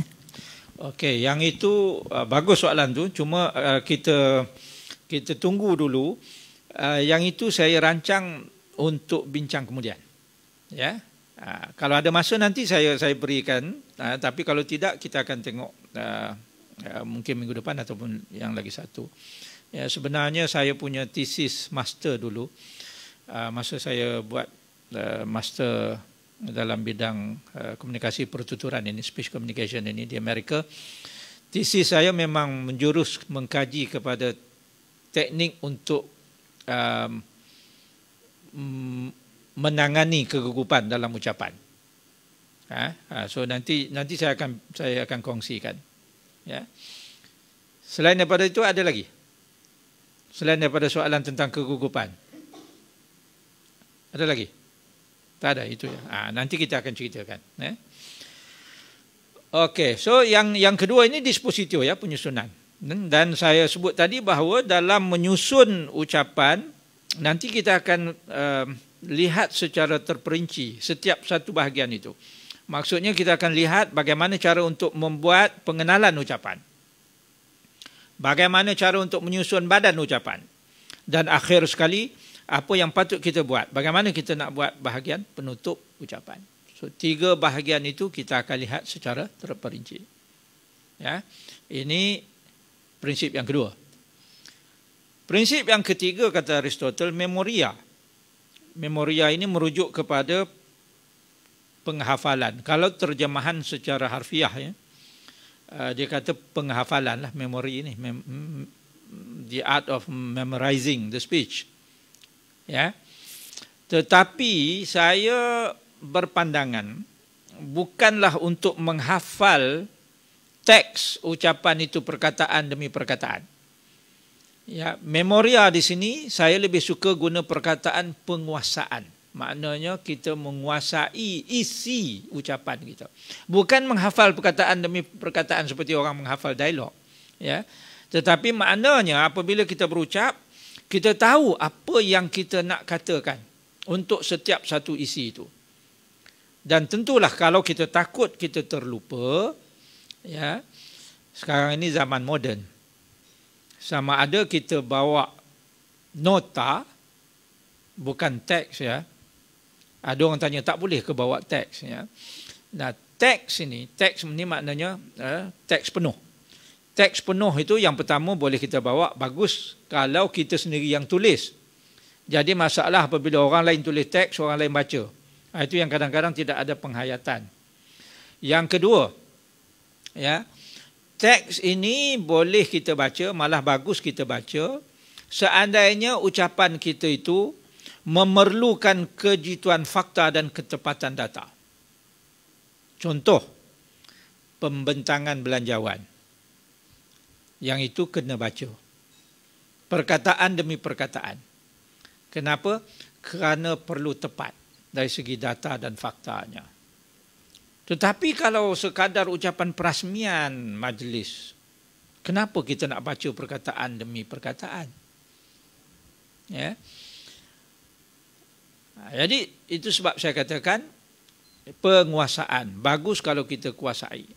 Okey, yang itu uh, bagus soalan tu. Cuma uh, kita kita tunggu dulu. Uh, yang itu saya rancang untuk bincang kemudian. Ya. Yeah? Ha, kalau ada masa nanti saya saya berikan ha, tapi kalau tidak kita akan tengok ha, mungkin minggu depan ataupun yang lagi satu ya, sebenarnya saya punya tesis master dulu uh, masa saya buat master dalam bidang komunikasi pertuturan ini speech communication ini di Amerika Tesis saya memang menjurus mengkaji kepada teknik untuk um, menangani kegugupan dalam ucapan. Ha? ha? So nanti nanti saya akan saya akan kongsikan. Ya. Selain daripada itu ada lagi. Selain daripada soalan tentang kegugupan. Ada lagi? Tak ada itu. Ya. Ha, nanti kita akan ceritakan. Ya. Okey, so yang yang kedua ini dispositif ya penyusunan. Dan saya sebut tadi bahawa dalam menyusun ucapan, nanti kita akan uh, lihat secara terperinci setiap satu bahagian itu. Maksudnya kita akan lihat bagaimana cara untuk membuat pengenalan ucapan. Bagaimana cara untuk menyusun badan ucapan. Dan akhir sekali, apa yang patut kita buat? Bagaimana kita nak buat bahagian penutup ucapan? So, tiga bahagian itu kita akan lihat secara terperinci. Ya. Ini prinsip yang kedua. Prinsip yang ketiga kata Aristotle, memoria. Memoria memoria ini merujuk kepada penghafalan. Kalau terjemahan secara harfiah ya, uh, dia kata penghafalan lah memori ini, mm, the art of memorizing the speech. Ya, tetapi saya berpandangan bukanlah untuk menghafal teks ucapan itu perkataan demi perkataan. Ya, memoria di sini saya lebih suka guna perkataan penguasaan. Maknanya kita menguasai isi ucapan kita. Bukan menghafal perkataan demi perkataan seperti orang menghafal dialog. Ya. Tetapi maknanya apabila kita berucap, kita tahu apa yang kita nak katakan untuk setiap satu isi itu. Dan tentulah kalau kita takut kita terlupa, ya. Sekarang ini zaman moden sama ada kita bawa nota bukan teks ya ada orang tanya tak boleh ke bawa teks ya nah teks ini teks ini maknanya eh, teks penuh teks penuh itu yang pertama boleh kita bawa bagus kalau kita sendiri yang tulis jadi masalah apabila orang lain tulis teks orang lain baca ah, itu yang kadang-kadang tidak ada penghayatan yang kedua ya teks ini boleh kita baca, malah bagus kita baca. Seandainya ucapan kita itu memerlukan kejituan fakta dan ketepatan data. Contoh, pembentangan belanjawan. Yang itu kena baca. Perkataan demi perkataan. Kenapa? Kerana perlu tepat dari segi data dan faktanya. Tetapi kalau sekadar ucapan perasmian majlis, kenapa kita nak baca perkataan demi perkataan? Ya. Ha, jadi itu sebab saya katakan penguasaan. Bagus kalau kita kuasai.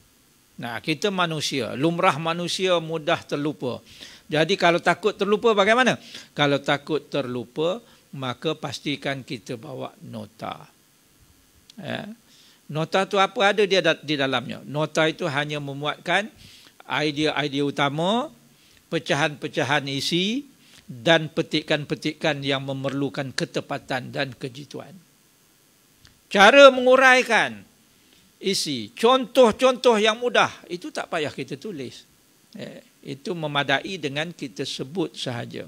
Nah, kita manusia, lumrah manusia mudah terlupa. Jadi kalau takut terlupa bagaimana? Kalau takut terlupa, maka pastikan kita bawa nota. Ya. Nota tu apa ada dia di dalamnya? Nota itu hanya memuatkan idea-idea utama, pecahan-pecahan isi dan petikan-petikan yang memerlukan ketepatan dan kejituan. Cara menguraikan isi, contoh-contoh yang mudah, itu tak payah kita tulis. Eh, itu memadai dengan kita sebut sahaja.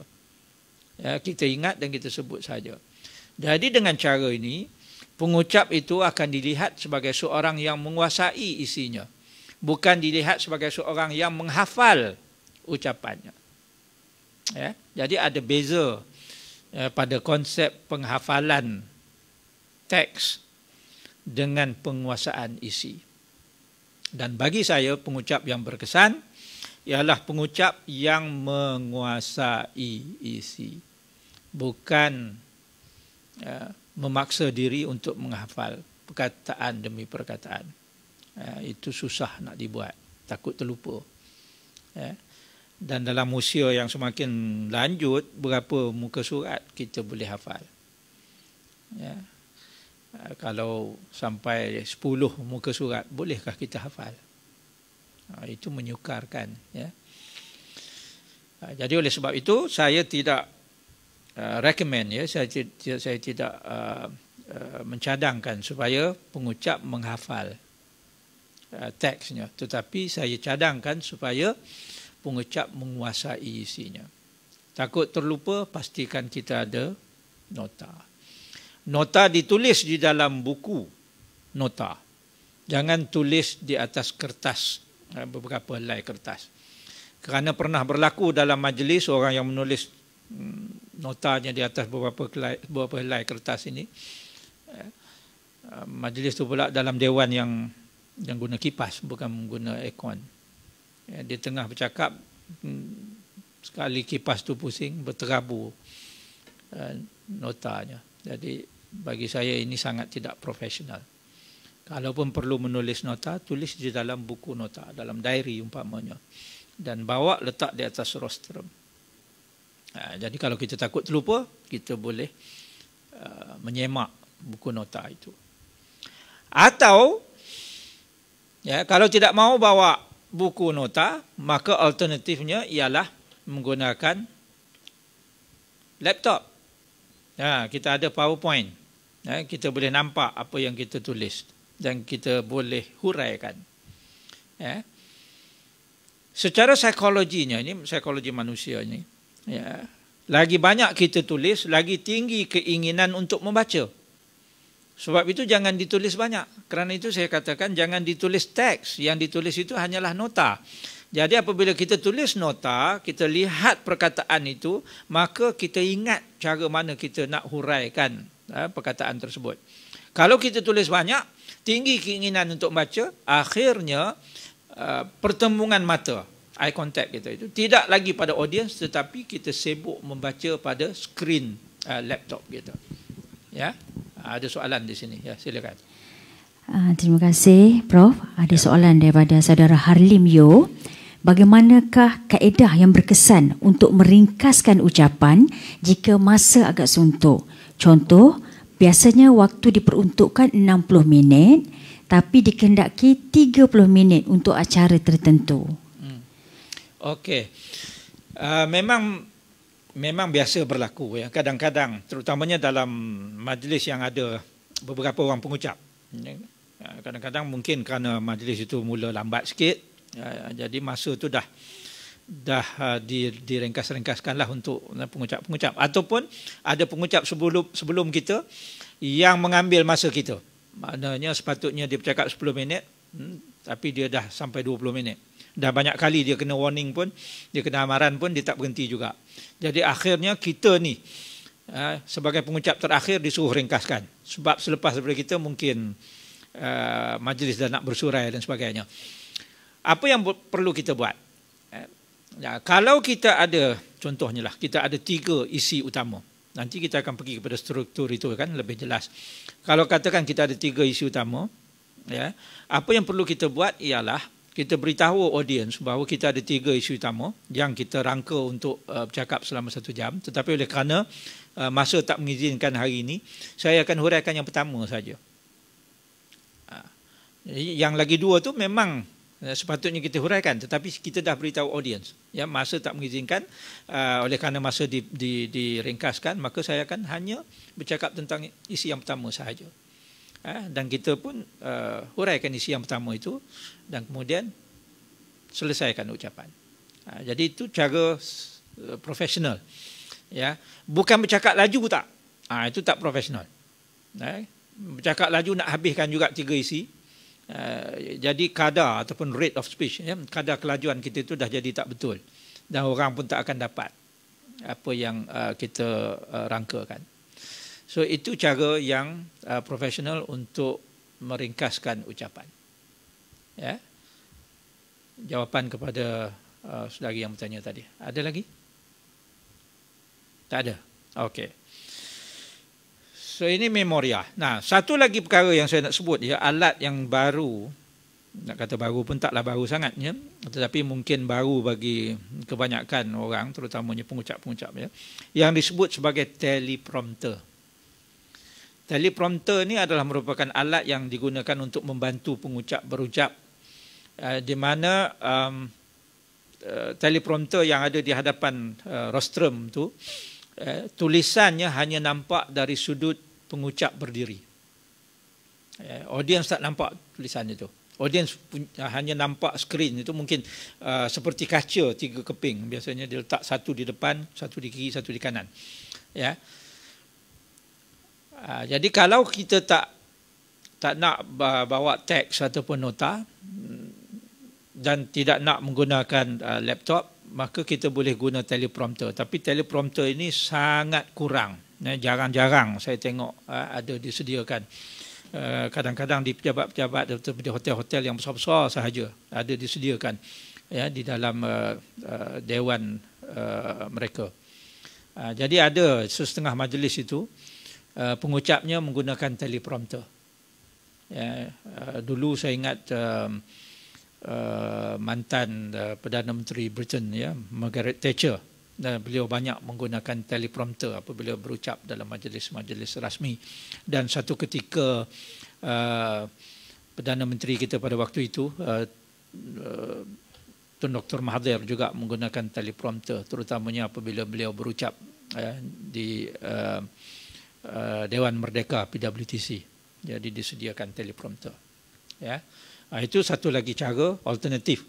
Ya, kita ingat dan kita sebut sahaja. Jadi dengan cara ini, pengucap itu akan dilihat sebagai seorang yang menguasai isinya bukan dilihat sebagai seorang yang menghafal ucapannya ya jadi ada beza eh, pada konsep penghafalan teks dengan penguasaan isi dan bagi saya pengucap yang berkesan ialah pengucap yang menguasai isi bukan eh, memaksa diri untuk menghafal perkataan demi perkataan. Eh, itu susah nak dibuat, takut terlupa. Eh, dan dalam usia yang semakin lanjut, berapa muka surat kita boleh hafal. Ya. Eh, kalau sampai 10 muka surat, bolehkah kita hafal? Itu menyukarkan. Ya. Jadi oleh sebab itu, saya tidak Uh, recommend ya saya tidak saya tidak uh, uh, mencadangkan supaya pengucap menghafal uh, teksnya tetapi saya cadangkan supaya pengucap menguasai isinya takut terlupa pastikan kita ada nota nota ditulis di dalam buku nota jangan tulis di atas kertas uh, beberapa helai kertas kerana pernah berlaku dalam majlis orang yang menulis hmm, notanya di atas beberapa helai, beberapa helai kertas ini. Eh, majlis tu pula dalam dewan yang yang guna kipas bukan guna aircon. Eh, di tengah bercakap hmm, sekali kipas tu pusing berterabu eh, notanya. Jadi bagi saya ini sangat tidak profesional. Kalaupun perlu menulis nota, tulis di dalam buku nota, dalam diary umpamanya. Dan bawa letak di atas rostrum. Ha, jadi kalau kita takut terlupa, kita boleh uh, menyemak buku nota itu. Atau ya kalau tidak mau bawa buku nota, maka alternatifnya ialah menggunakan laptop. Ya, kita ada PowerPoint. Ya, kita boleh nampak apa yang kita tulis dan kita boleh huraikan. Ya. Secara psikologinya ini psikologi manusia ini Ya. Lagi banyak kita tulis, lagi tinggi keinginan untuk membaca. Sebab itu jangan ditulis banyak. Kerana itu saya katakan jangan ditulis teks. Yang ditulis itu hanyalah nota. Jadi apabila kita tulis nota, kita lihat perkataan itu, maka kita ingat cara mana kita nak huraikan ha, perkataan tersebut. Kalau kita tulis banyak, tinggi keinginan untuk membaca, akhirnya uh, pertemuan mata, eye contact kita itu tidak lagi pada audience tetapi kita sibuk membaca pada screen uh, laptop kita ya ada soalan di sini ya silakan uh, terima kasih prof ada ya. soalan daripada saudara Harlim Yo bagaimanakah kaedah yang berkesan untuk meringkaskan ucapan jika masa agak suntuk contoh biasanya waktu diperuntukkan 60 minit tapi dikendaki 30 minit untuk acara tertentu Okey. Uh, memang memang biasa berlaku ya kadang-kadang terutamanya dalam majlis yang ada beberapa orang pengucap. Ya. Ah, kadang-kadang mungkin kerana majlis itu mula lambat sikit uh, jadi masa tu dah dah ah, diringkas-ringkaskanlah untuk eh, pengucap-pengucap ataupun ada pengucap sebelum sebelum kita yang mengambil masa kita maknanya sepatutnya dia bercakap 10 minit hmm, tapi dia dah sampai 20 minit Dah banyak kali dia kena warning pun, dia kena amaran pun, dia tak berhenti juga. Jadi akhirnya kita ni, eh, sebagai pengucap terakhir disuruh ringkaskan. Sebab selepas daripada kita mungkin eh, majlis dah nak bersurai dan sebagainya. Apa yang perlu kita buat? Eh, ya, kalau kita ada, contohnya lah, kita ada tiga isi utama. Nanti kita akan pergi kepada struktur itu kan, lebih jelas. Kalau katakan kita ada tiga isu utama, ya, apa yang perlu kita buat ialah kita beritahu audience bahawa kita ada tiga isu utama yang kita rangka untuk uh, bercakap selama satu jam. Tetapi oleh kerana uh, masa tak mengizinkan hari ini, saya akan huraikan yang pertama saja. Uh, yang lagi dua tu memang uh, sepatutnya kita huraikan tetapi kita dah beritahu audience. Ya, masa tak mengizinkan uh, oleh kerana masa diringkaskan, di, di maka saya akan hanya bercakap tentang isu yang pertama sahaja. Eh, dan kita pun uh, huraikan isi yang pertama itu dan kemudian selesaikan ucapan. Uh, jadi itu cara uh, profesional. Ya, bukan bercakap laju tak. Ah uh, itu tak profesional. Eh, bercakap laju nak habiskan juga tiga isi. Uh, jadi kadar ataupun rate of speech ya, kadar kelajuan kita itu dah jadi tak betul dan orang pun tak akan dapat apa yang uh, kita uh, rangkakan. So itu cara yang uh, profesional untuk meringkaskan ucapan. Ya. Jawapan kepada uh, saudari yang bertanya tadi. Ada lagi? Tak ada. Okey. So ini memoria. Nah, satu lagi perkara yang saya nak sebut ya, alat yang baru nak kata baru pun taklah baru sangat ya. tetapi mungkin baru bagi kebanyakan orang terutamanya pengucap-pengucap ya yang disebut sebagai teleprompter Teleprompter ni adalah merupakan alat yang digunakan untuk membantu pengucap berucap. Eh, di mana um, uh, teleprompter yang ada di hadapan uh, rostrum tu uh, tulisannya hanya nampak dari sudut pengucap berdiri. Uh, audience tak nampak tulisannya tu. Audience punya, uh, hanya nampak skrin itu mungkin uh, seperti kaca tiga keping biasanya dia diletak satu di depan, satu di kiri, satu di kanan. Ya. Yeah. Ha, jadi kalau kita tak tak nak bawa teks ataupun nota dan tidak nak menggunakan uh, laptop maka kita boleh guna teleprompter tapi teleprompter ini sangat kurang ya, jarang-jarang saya tengok uh, ada disediakan uh, kadang-kadang di pejabat-pejabat atau di hotel-hotel yang besar-besar sahaja ada disediakan ya di dalam uh, uh, dewan uh, mereka uh, jadi ada sesetengah majlis itu Eh, pengucapnya menggunakan teleprompter. Ya, uh, dulu saya ingat uh, uh, mantan uh, Perdana Menteri Britain ya, Margaret Thatcher dan beliau banyak menggunakan teleprompter apabila berucap dalam majlis-majlis rasmi dan satu ketika uh, Perdana Menteri kita pada waktu itu uh, uh, Dr. Mahathir juga menggunakan teleprompter terutamanya apabila beliau berucap eh, di uh, Uh, Dewan Merdeka PWTC. Jadi disediakan teleprompter. Ya. Ha, itu satu lagi cara alternatif.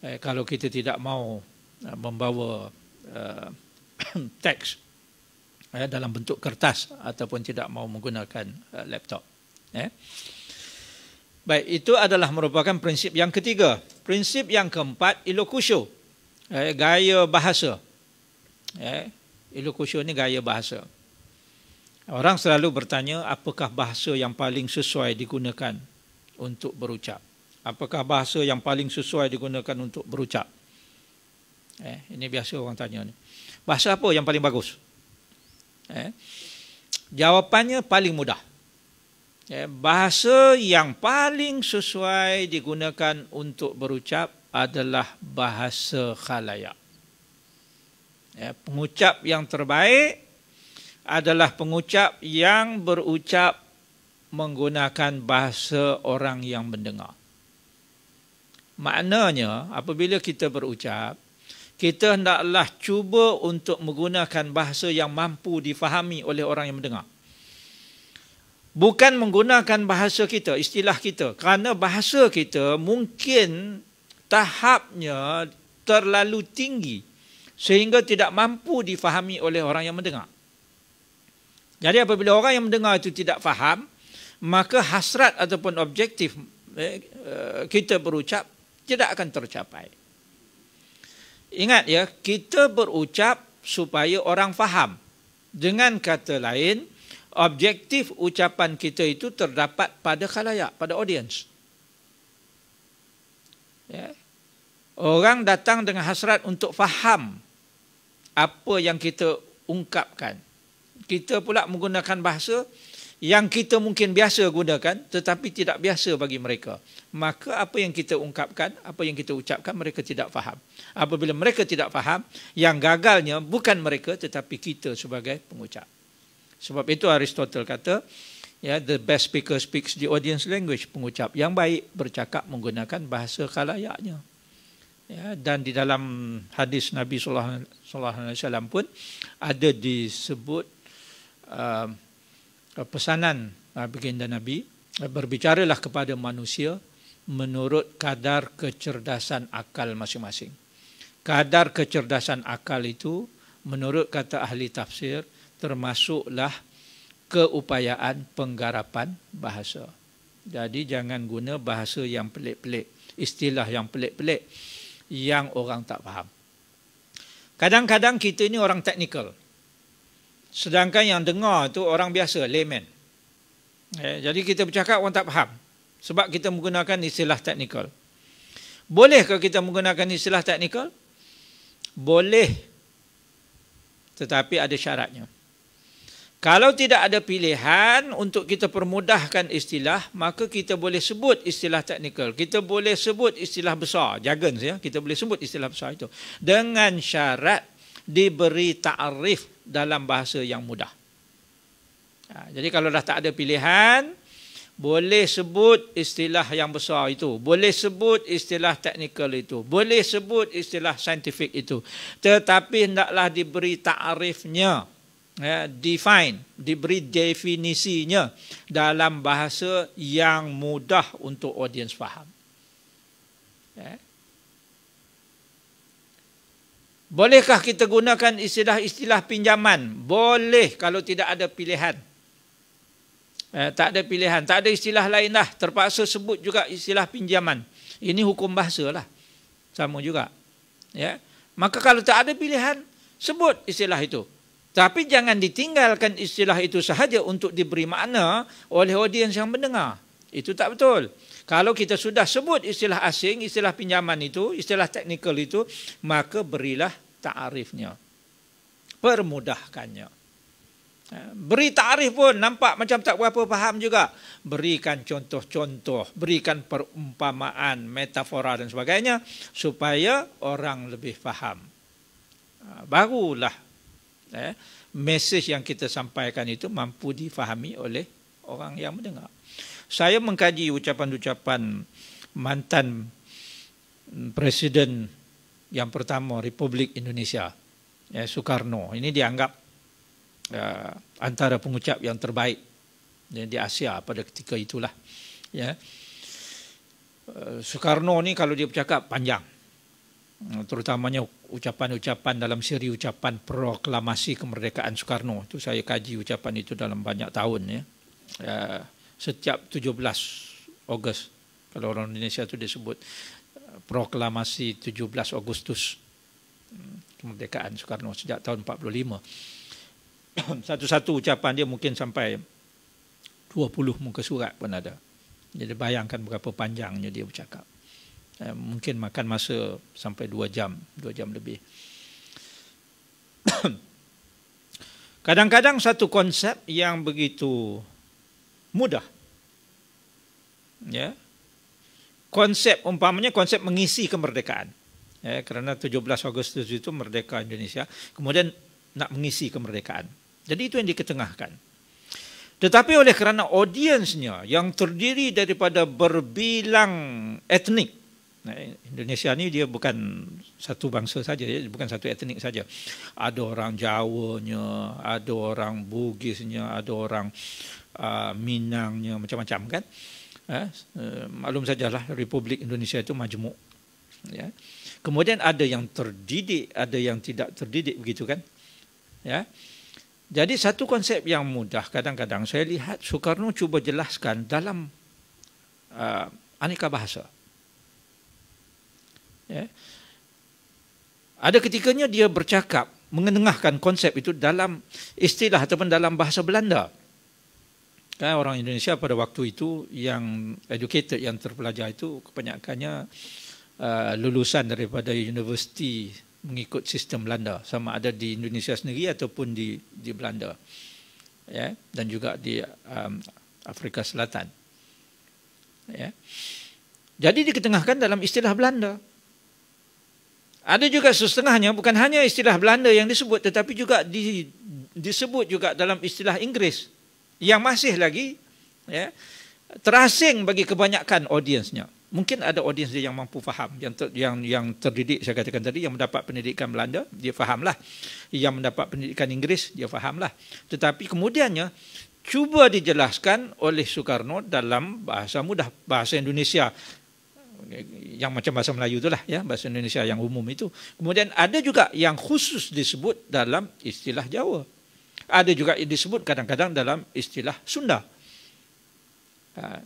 Eh, kalau kita tidak mau uh, membawa uh, teks eh, dalam bentuk kertas ataupun tidak mau menggunakan uh, laptop. Eh. Baik, itu adalah merupakan prinsip yang ketiga. Prinsip yang keempat, ilokusio. Eh, gaya bahasa. Eh, ilokusio ini gaya bahasa. Orang selalu bertanya apakah bahasa yang paling sesuai digunakan untuk berucap. Apakah bahasa yang paling sesuai digunakan untuk berucap? Eh, ini biasa orang tanya ni. Bahasa apa yang paling bagus? Eh, jawapannya paling mudah. Eh, bahasa yang paling sesuai digunakan untuk berucap adalah bahasa khalayak. Eh, pengucap yang terbaik adalah pengucap yang berucap menggunakan bahasa orang yang mendengar. Maknanya apabila kita berucap, kita hendaklah cuba untuk menggunakan bahasa yang mampu difahami oleh orang yang mendengar. Bukan menggunakan bahasa kita, istilah kita. Kerana bahasa kita mungkin tahapnya terlalu tinggi sehingga tidak mampu difahami oleh orang yang mendengar. Jadi apabila orang yang mendengar itu tidak faham, maka hasrat ataupun objektif eh, eh, kita berucap tidak akan tercapai. Ingat ya, kita berucap supaya orang faham. Dengan kata lain, objektif ucapan kita itu terdapat pada khalayak, pada audience. Ya. Orang datang dengan hasrat untuk faham apa yang kita ungkapkan kita pula menggunakan bahasa yang kita mungkin biasa gunakan tetapi tidak biasa bagi mereka maka apa yang kita ungkapkan apa yang kita ucapkan mereka tidak faham apabila mereka tidak faham yang gagalnya bukan mereka tetapi kita sebagai pengucap sebab itu aristotle kata ya the best speaker speaks the audience language pengucap yang baik bercakap menggunakan bahasa kalayaknya. ya dan di dalam hadis nabi sallallahu alaihi wasallam pun ada disebut uh, pesanan uh, baginda Nabi uh, berbicaralah kepada manusia menurut kadar kecerdasan akal masing-masing. Kadar kecerdasan akal itu menurut kata ahli tafsir termasuklah keupayaan penggarapan bahasa. Jadi jangan guna bahasa yang pelik-pelik, istilah yang pelik-pelik yang orang tak faham. Kadang-kadang kita ini orang teknikal. Sedangkan yang dengar tu orang biasa, layman. Okay, eh, jadi kita bercakap orang tak faham. Sebab kita menggunakan istilah teknikal. Bolehkah kita menggunakan istilah teknikal? Boleh. Tetapi ada syaratnya. Kalau tidak ada pilihan untuk kita permudahkan istilah, maka kita boleh sebut istilah teknikal. Kita boleh sebut istilah besar, jargon ya. Kita boleh sebut istilah besar itu dengan syarat diberi ta'rif dalam bahasa yang mudah. Ha, jadi kalau dah tak ada pilihan, boleh sebut istilah yang besar itu. Boleh sebut istilah teknikal itu. Boleh sebut istilah saintifik itu. Tetapi hendaklah diberi ta'arifnya, ya, define, diberi definisinya dalam bahasa yang mudah untuk audiens faham. Ya. Bolehkah kita gunakan istilah-istilah pinjaman? Boleh kalau tidak ada pilihan. Eh, tak ada pilihan. Tak ada istilah lain dah. Terpaksa sebut juga istilah pinjaman. Ini hukum bahasa lah. Sama juga. Ya. Maka kalau tak ada pilihan, sebut istilah itu. Tapi jangan ditinggalkan istilah itu sahaja untuk diberi makna oleh audiens yang mendengar. Itu tak betul. Kalau kita sudah sebut istilah asing, istilah pinjaman itu, istilah teknikal itu, maka berilah ta'arifnya. Permudahkannya. Ha, beri ta'arif pun nampak macam tak berapa faham juga. Berikan contoh-contoh, berikan perumpamaan, metafora dan sebagainya supaya orang lebih faham. Ha, barulah eh, mesej yang kita sampaikan itu mampu difahami oleh orang yang mendengar saya mengkaji ucapan-ucapan mantan presiden yang pertama Republik Indonesia ya Soekarno ini dianggap uh, antara pengucap yang terbaik ya, di Asia pada ketika itulah ya uh, Soekarno ni kalau dia bercakap panjang eh, terutamanya ucapan-ucapan dalam siri ucapan proklamasi kemerdekaan Soekarno itu saya kaji ucapan itu dalam banyak tahun ya uh, setiap 17 Ogos. Kalau orang Indonesia itu disebut eh, proklamasi 17 Ogustus hmm, kemerdekaan Soekarno sejak tahun 45. Satu-satu ucapan dia mungkin sampai 20 muka surat pun ada. Jadi bayangkan berapa panjangnya dia bercakap. Eh, mungkin makan masa sampai dua jam, dua jam lebih. Kadang-kadang satu konsep yang begitu mudah. Ya. Konsep umpamanya konsep mengisi kemerdekaan. Ya, karena 17 Agustus itu merdeka Indonesia, kemudian nak mengisi kemerdekaan. Jadi itu yang diketengahkan. Tetapi oleh kerana audiensnya yang terdiri daripada berbilang etnik. Nah, Indonesia ni dia bukan satu bangsa saja, ya, bukan satu etnik saja. Ada orang Jawanya, ada orang Bugisnya, ada orang Ah, Minangnya macam-macam kan. Ya, maklum sajalah Republik Indonesia itu majmuk. Ya. Kemudian ada yang terdidik, ada yang tidak terdidik begitu kan. Ya. Jadi satu konsep yang mudah kadang-kadang saya lihat Soekarno cuba jelaskan dalam uh, aneka bahasa. Ya. Ada ketikanya dia bercakap mengenengahkan konsep itu dalam istilah ataupun dalam bahasa Belanda. Kan, orang Indonesia pada waktu itu yang educated, yang terpelajar itu kebanyakannya uh, lulusan daripada universiti mengikut sistem Belanda. Sama ada di Indonesia sendiri ataupun di, di Belanda. Ya, yeah, dan juga di um, Afrika Selatan. Ya. Yeah. Jadi diketengahkan dalam istilah Belanda. Ada juga setengahnya bukan hanya istilah Belanda yang disebut tetapi juga di, disebut juga dalam istilah Inggris yang masih lagi ya, terasing bagi kebanyakan audiensnya. Mungkin ada audiens dia yang mampu faham, yang, ter, yang, yang terdidik saya katakan tadi, yang mendapat pendidikan Belanda, dia fahamlah. Yang mendapat pendidikan Inggeris, dia fahamlah. Tetapi kemudiannya, cuba dijelaskan oleh Soekarno dalam bahasa mudah, bahasa Indonesia yang macam bahasa Melayu itulah ya bahasa Indonesia yang umum itu. Kemudian ada juga yang khusus disebut dalam istilah Jawa. Ada juga yang disebut kadang-kadang dalam istilah Sunda. Ha.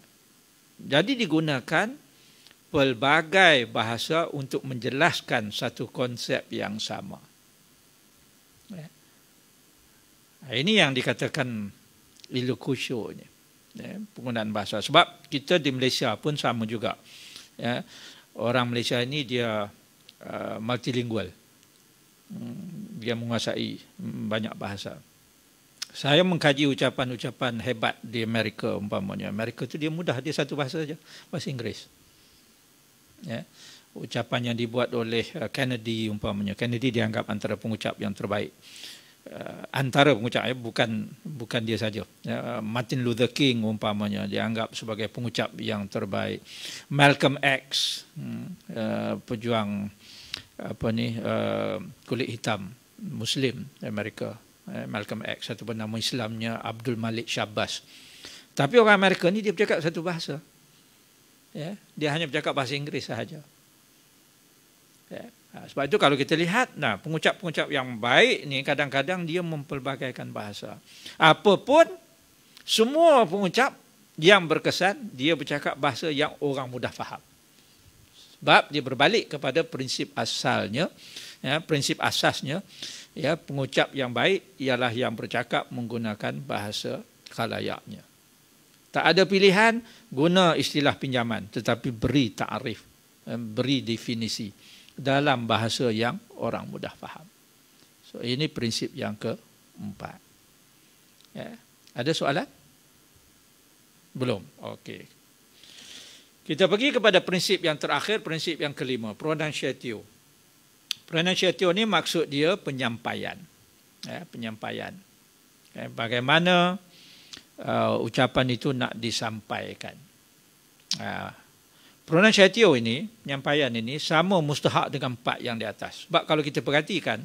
Jadi digunakan pelbagai bahasa untuk menjelaskan satu konsep yang sama. Ya. Ha, ini yang dikatakan ilukusyo ini, ya, penggunaan bahasa. Sebab kita di Malaysia pun sama juga. Ya. Orang Malaysia ini dia uh, multilingual. Hmm, dia menguasai banyak Bahasa saya mengkaji ucapan-ucapan hebat di Amerika umpamanya. Amerika tu dia mudah dia satu bahasa saja, bahasa Inggeris. Ya. Ucapan yang dibuat oleh uh, Kennedy umpamanya. Kennedy dianggap antara pengucap yang terbaik. Uh, antara pengucap ya, bukan bukan dia saja. Ya, uh, Martin Luther King umpamanya dianggap sebagai pengucap yang terbaik. Malcolm X hmm, uh, pejuang apa ni uh, kulit hitam Muslim Amerika Eh, Malcolm X ataupun nama Islamnya Abdul Malik Shabazz. Tapi orang Amerika ni dia bercakap satu bahasa. Ya, dia hanya bercakap bahasa Inggeris sahaja. Ya. Ha, sebab itu kalau kita lihat, nah pengucap-pengucap yang baik ni kadang-kadang dia memperbagaikan bahasa. Apapun, semua pengucap yang berkesan, dia bercakap bahasa yang orang mudah faham. Sebab dia berbalik kepada prinsip asalnya, ya, prinsip asasnya, ya pengucap yang baik ialah yang bercakap menggunakan bahasa khalayaknya tak ada pilihan guna istilah pinjaman tetapi beri takrif eh, beri definisi dalam bahasa yang orang mudah faham so ini prinsip yang keempat ya ada soalan belum okey kita pergi kepada prinsip yang terakhir prinsip yang kelima pronunciatio Pronunciation teori ni maksud dia penyampaian. Ya, penyampaian. Ya, bagaimana uh, ucapan itu nak disampaikan. Ya. Pronunciation ini, penyampaian ini sama mustahak dengan part yang di atas. Sebab kalau kita perhatikan,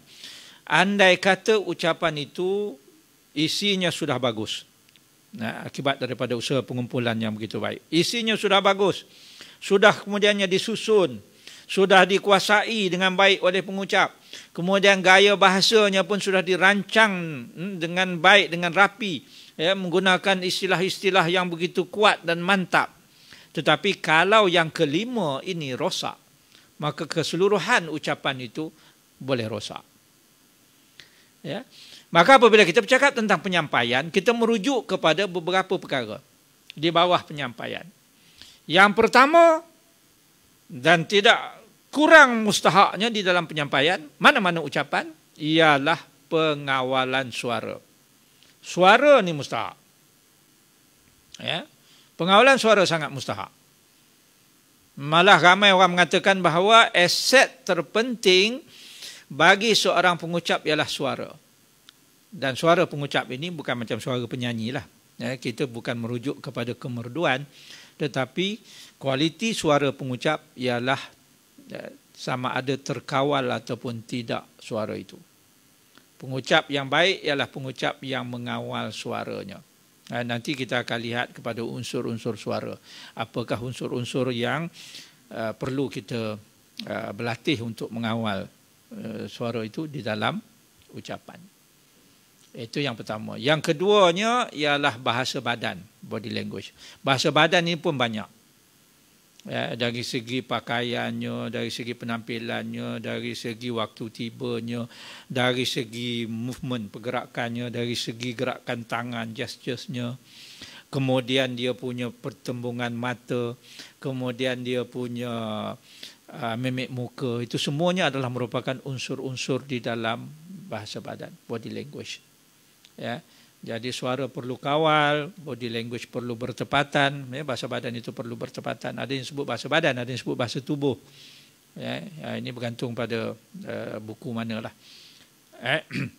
andai kata ucapan itu isinya sudah bagus. Nah, ya, akibat daripada usaha pengumpulan yang begitu baik. Isinya sudah bagus. Sudah kemudiannya Disusun sudah dikuasai dengan baik oleh pengucap. Kemudian gaya bahasanya pun sudah dirancang hmm, dengan baik, dengan rapi. Ya, menggunakan istilah-istilah yang begitu kuat dan mantap. Tetapi kalau yang kelima ini rosak, maka keseluruhan ucapan itu boleh rosak. Ya. Maka apabila kita bercakap tentang penyampaian, kita merujuk kepada beberapa perkara di bawah penyampaian. Yang pertama, dan tidak kurang mustahaknya di dalam penyampaian, mana-mana ucapan, ialah pengawalan suara. Suara ni mustahak. Ya? Pengawalan suara sangat mustahak. Malah ramai orang mengatakan bahawa aset terpenting bagi seorang pengucap ialah suara. Dan suara pengucap ini bukan macam suara penyanyi lah. Ya, kita bukan merujuk kepada kemerduan. Tetapi kualiti suara pengucap ialah ya, sama ada terkawal ataupun tidak suara itu. Pengucap yang baik ialah pengucap yang mengawal suaranya. Ha, nanti kita akan lihat kepada unsur-unsur suara. Apakah unsur-unsur yang ha, perlu kita ha, berlatih untuk mengawal suara itu di dalam ucapan. Itu yang pertama. Yang keduanya ialah bahasa badan, body language. Bahasa badan ini pun banyak ya, dari segi pakaiannya, dari segi penampilannya, dari segi waktu tibanya, dari segi movement pergerakannya, dari segi gerakan tangan, gestures-nya. Kemudian dia punya pertembungan mata, kemudian dia punya uh, mimik muka. Itu semuanya adalah merupakan unsur-unsur di dalam bahasa badan, body language. Ya. Jadi suara perlu kawal, body language perlu bertepatan, ya, bahasa badan itu perlu bertepatan. Ada yang sebut bahasa badan, ada yang sebut bahasa tubuh. Ya, ya ini bergantung pada uh, buku manalah. Eh.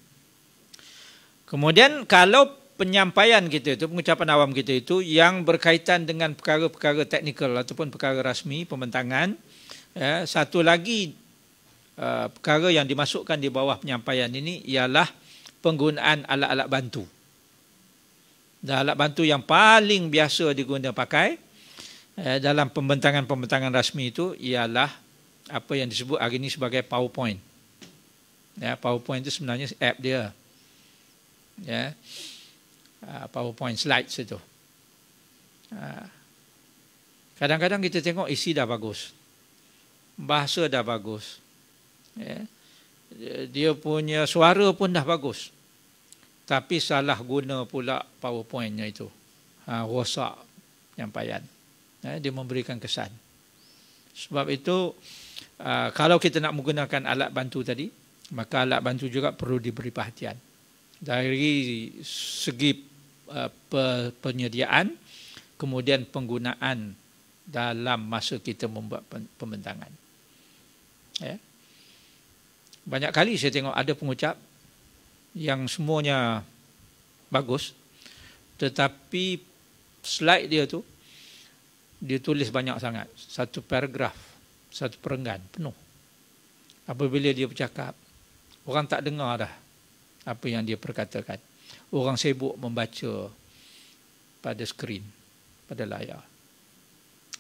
Kemudian kalau penyampaian kita itu, pengucapan awam kita itu yang berkaitan dengan perkara-perkara teknikal ataupun perkara rasmi, pembentangan, ya, satu lagi uh, perkara yang dimasukkan di bawah penyampaian ini ialah penggunaan alat-alat bantu dan alat bantu yang paling biasa digunakan pakai eh, dalam pembentangan-pembentangan rasmi itu ialah apa yang disebut hari ini sebagai PowerPoint. Ya, PowerPoint itu sebenarnya app dia. Ya. Ah, PowerPoint slide itu. Ah. Kadang-kadang kita tengok isi dah bagus. Bahasa dah bagus. Ya. Dia punya suara pun dah bagus tapi salah guna pula powerpointnya itu ha, rosak yang payan ha, dia memberikan kesan sebab itu ha, kalau kita nak menggunakan alat bantu tadi maka alat bantu juga perlu diberi perhatian dari segi ha, penyediaan kemudian penggunaan dalam masa kita membuat pembentangan ya. banyak kali saya tengok ada pengucap yang semuanya bagus tetapi slide dia tu dia tulis banyak sangat satu paragraf satu perenggan penuh apabila dia bercakap orang tak dengar dah apa yang dia perkatakan orang sibuk membaca pada skrin pada layar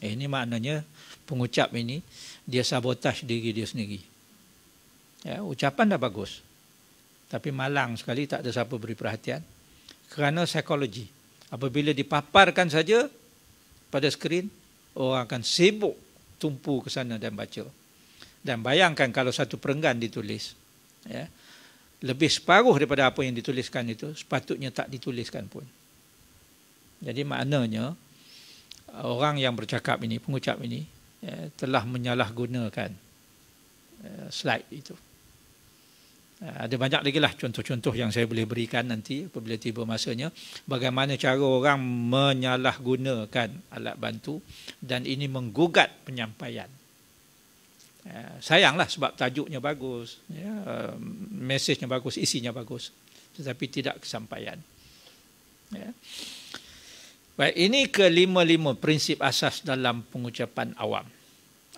eh, ini maknanya pengucap ini dia sabotaj diri dia sendiri ya ucapan dah bagus tapi malang sekali tak ada siapa beri perhatian kerana psikologi apabila dipaparkan saja pada skrin orang akan sibuk tumpu ke sana dan baca dan bayangkan kalau satu perenggan ditulis ya lebih separuh daripada apa yang dituliskan itu sepatutnya tak dituliskan pun jadi maknanya orang yang bercakap ini pengucap ini ya, telah menyalahgunakan uh, slide itu Eh, ada banyak lagi lah contoh-contoh yang saya boleh berikan nanti apabila tiba masanya. Bagaimana cara orang menyalahgunakan alat bantu dan ini menggugat penyampaian. Eh, sayanglah sebab tajuknya bagus, ya, mesejnya bagus, isinya bagus. Tetapi tidak kesampaian. Ya. Baik, ini kelima-lima prinsip asas dalam pengucapan awam.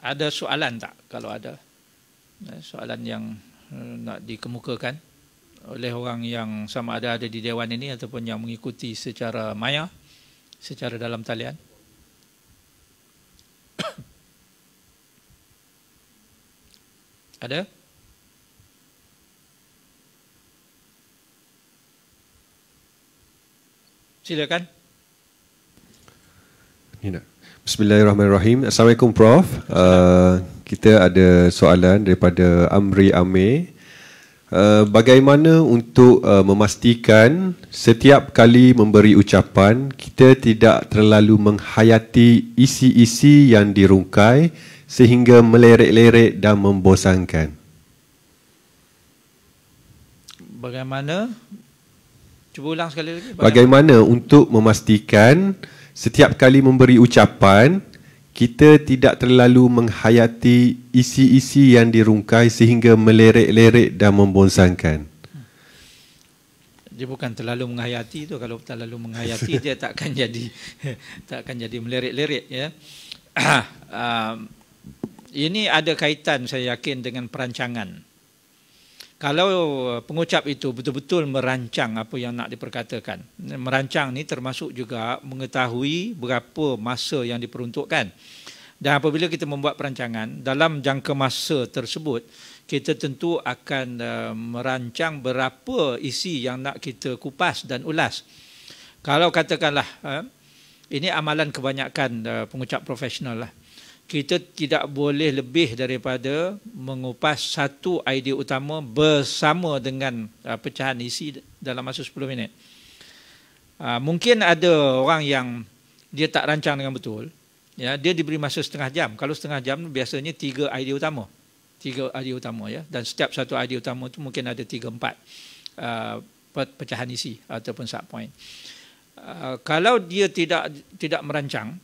Ada soalan tak kalau ada? Eh, soalan yang Eh, nak dikemukakan oleh orang yang sama ada ada di dewan ini ataupun yang mengikuti secara maya secara dalam talian ada silakan Nina Bismillahirrahmanirrahim Assalamualaikum Prof uh, kita ada soalan daripada Amri Amir. Uh, bagaimana untuk uh, memastikan setiap kali memberi ucapan kita tidak terlalu menghayati isi-isi yang dirungkai sehingga melerek-lerek dan membosankan? Bagaimana? Cuba ulang sekali lagi. Bagaimana, bagaimana untuk memastikan setiap kali memberi ucapan kita tidak terlalu menghayati isi-isi yang dirungkai sehingga melerek-lerek dan membosankan. Dia bukan terlalu menghayati itu kalau terlalu menghayati dia takkan jadi takkan jadi melerek-lerek ya. Ah, ini ada kaitan saya yakin dengan perancangan kalau eh, pengucap itu betul-betul merancang apa yang nak diperkatakan. Merancang ni termasuk juga mengetahui berapa masa yang diperuntukkan. Dan apabila kita membuat perancangan, dalam jangka masa tersebut, kita tentu akan eh, merancang berapa isi yang nak kita kupas dan ulas. Kalau katakanlah, eh, ini amalan kebanyakan pengucap profesional lah kita tidak boleh lebih daripada mengupas satu idea utama bersama dengan uh, pecahan isi dalam masa 10 minit. Uh, mungkin ada orang yang dia tak rancang dengan betul, ya dia diberi masa setengah jam. Kalau setengah jam biasanya tiga idea utama. Tiga idea utama ya dan setiap satu idea utama itu mungkin ada tiga empat uh, pecahan isi ataupun sub point. Uh, kalau dia tidak tidak merancang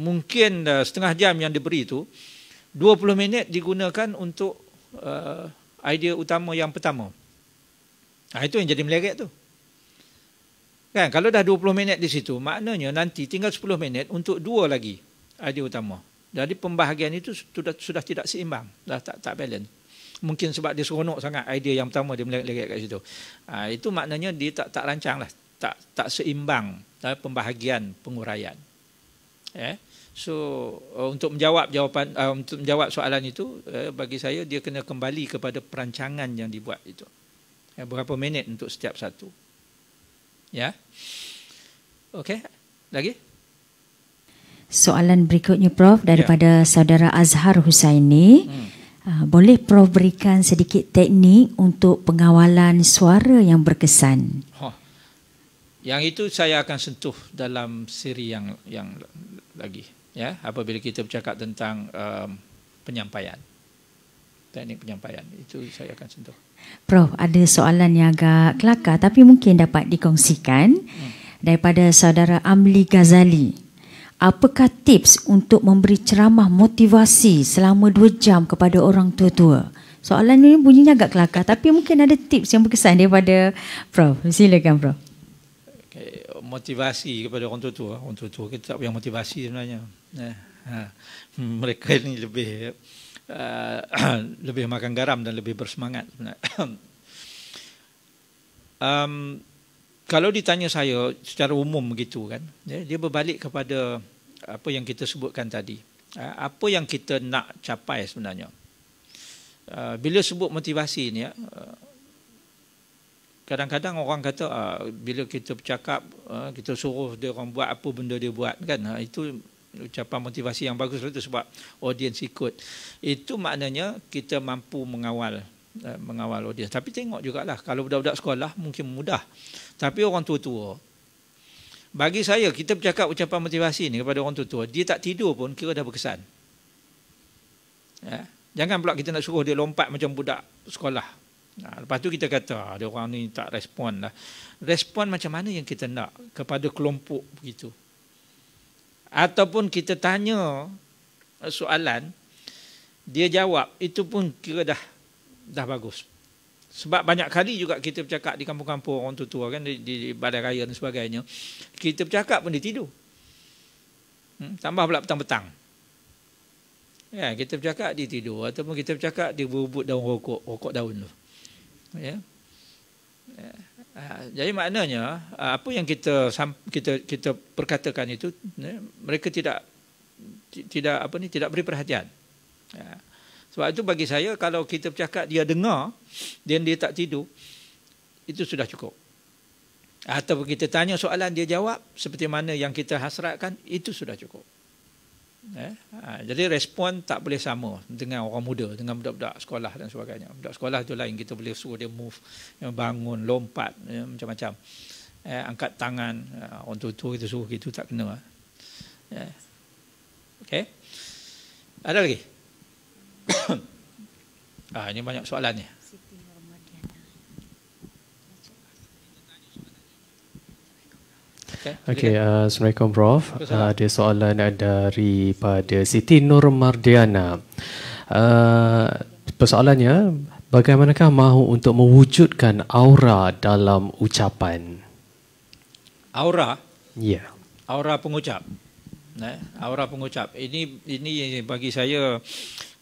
mungkin uh, setengah jam yang diberi itu, 20 minit digunakan untuk uh, idea utama yang pertama. Nah, itu yang jadi melerik tu. Kan, kalau dah 20 minit di situ, maknanya nanti tinggal 10 minit untuk dua lagi idea utama. Jadi pembahagian itu sudah, sudah tidak seimbang, dah tak tak balance. Mungkin sebab dia seronok sangat idea yang pertama dia melerik-lerik kat situ. Ha, itu maknanya dia tak tak rancang lah, tak, tak seimbang dalam eh, pembahagian penguraian. Eh? So uh, untuk menjawab jawapan uh, untuk menjawab soalan itu uh, bagi saya dia kena kembali kepada perancangan yang dibuat itu. Uh, berapa minit untuk setiap satu. Ya. Yeah. Okey. Lagi? Soalan berikutnya prof daripada yeah. saudara Azhar Husaini. Hmm. Uh, boleh prof berikan sedikit teknik untuk pengawalan suara yang berkesan? Oh, Yang itu saya akan sentuh dalam siri yang yang lagi ya apabila kita bercakap tentang um, penyampaian teknik penyampaian itu saya akan sentuh Prof ada soalan yang agak kelakar tapi mungkin dapat dikongsikan hmm. daripada saudara Amli Ghazali apakah tips untuk memberi ceramah motivasi selama dua jam kepada orang tua-tua soalan ini bunyinya agak kelakar tapi mungkin ada tips yang berkesan daripada Prof silakan Prof motivasi kepada orang tua-tua. Orang tua-tua kita tak punya motivasi sebenarnya. Eh, ha. hmm, mereka ini lebih ah, lebih makan garam dan lebih bersemangat sebenarnya. Um, kalau ditanya saya secara umum begitu kan, dia berbalik kepada apa yang kita sebutkan tadi. Ah, apa yang kita nak capai sebenarnya. Ah, bila sebut motivasi ini, kadang-kadang orang kata ah, bila kita bercakap ah, kita suruh dia orang buat apa benda dia buat kan ah, itu ucapan motivasi yang bagus itu lah sebab audience ikut itu maknanya kita mampu mengawal eh, mengawal audience tapi tengok juga lah kalau budak-budak sekolah mungkin mudah tapi orang tua-tua bagi saya kita bercakap ucapan motivasi ni kepada orang tua-tua dia tak tidur pun kira dah berkesan ya Jangan pula kita nak suruh dia lompat macam budak sekolah. Nah, lepas tu kita kata, ada ah, orang ni tak respon lah. Respon macam mana yang kita nak kepada kelompok begitu? Ataupun kita tanya eh, soalan, dia jawab, itu pun kira dah dah bagus. Sebab banyak kali juga kita bercakap di kampung-kampung orang tua-tua kan, di, di, di badan raya dan sebagainya. Kita bercakap pun dia tidur. Hmm, tambah pula petang-petang. Ya, kita bercakap dia tidur. Ataupun kita bercakap dia berubut daun rokok, rokok daun tu ya. ya. Ah, jadi maknanya ah, apa yang kita kita kita perkatakan itu ya, mereka tidak tidak apa ni tidak beri perhatian. Ya. Sebab itu bagi saya kalau kita bercakap dia dengar dan dia tak tidur itu sudah cukup. Atau kita tanya soalan dia jawab seperti mana yang kita hasratkan itu sudah cukup. Eh? Ha, jadi respon tak boleh sama dengan orang muda, dengan budak-budak sekolah dan sebagainya. Budak sekolah tu lain, kita boleh suruh dia move, ya, bangun, lompat, ya, macam-macam. Eh, angkat tangan, eh, orang tua-tua kita suruh, gitu tak kena. Eh. eh. Okay. Ada lagi? ha, ini banyak soalan ni. Okay, uh, Assalamualaikum Prof. Uh, ada soalan daripada Siti Nur Mardiana. Uh, persoalannya, bagaimanakah mahu untuk mewujudkan aura dalam ucapan? Aura? Ya. Yeah. Aura pengucap. Nah, eh, aura pengucap. Ini ini bagi saya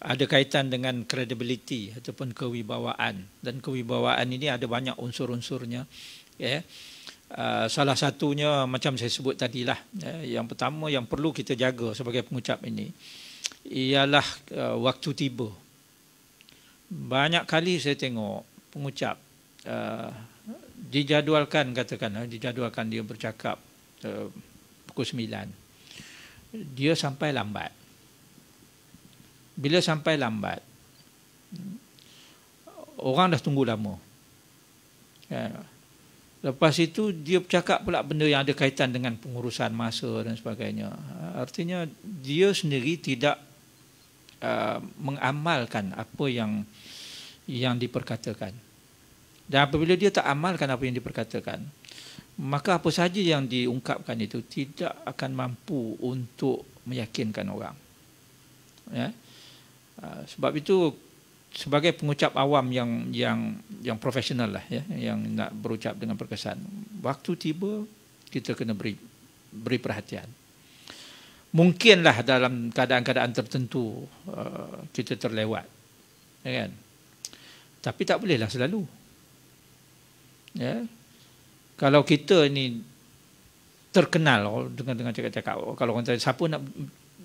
ada kaitan dengan credibility ataupun kewibawaan dan kewibawaan ini ada banyak unsur-unsurnya. Ya. Yeah. Ah, salah satunya macam saya sebut tadilah eh, yang pertama yang perlu kita jaga sebagai pengucap ini ialah eh, waktu tiba banyak kali saya tengok pengucap eh, dijadualkan katakanlah dijadualkan dia bercakap pukul 9 dia sampai lambat bila sampai lambat orang dah tunggu lama Lepas itu dia bercakap pula benda yang ada kaitan dengan pengurusan masa dan sebagainya. Artinya dia sendiri tidak uh, mengamalkan apa yang yang diperkatakan. Dan apabila dia tak amalkan apa yang diperkatakan, maka apa saja yang diungkapkan itu tidak akan mampu untuk meyakinkan orang. Ya. Uh, sebab itu sebagai pengucap awam yang yang yang profesional lah ya yang nak berucap dengan perkesan waktu tiba kita kena beri beri perhatian mungkinlah dalam keadaan-keadaan tertentu uh, kita terlewat ya kan tapi tak bolehlah selalu ya kalau kita ni terkenal dengan dengan cakap-cakap kalau orang tanya siapa nak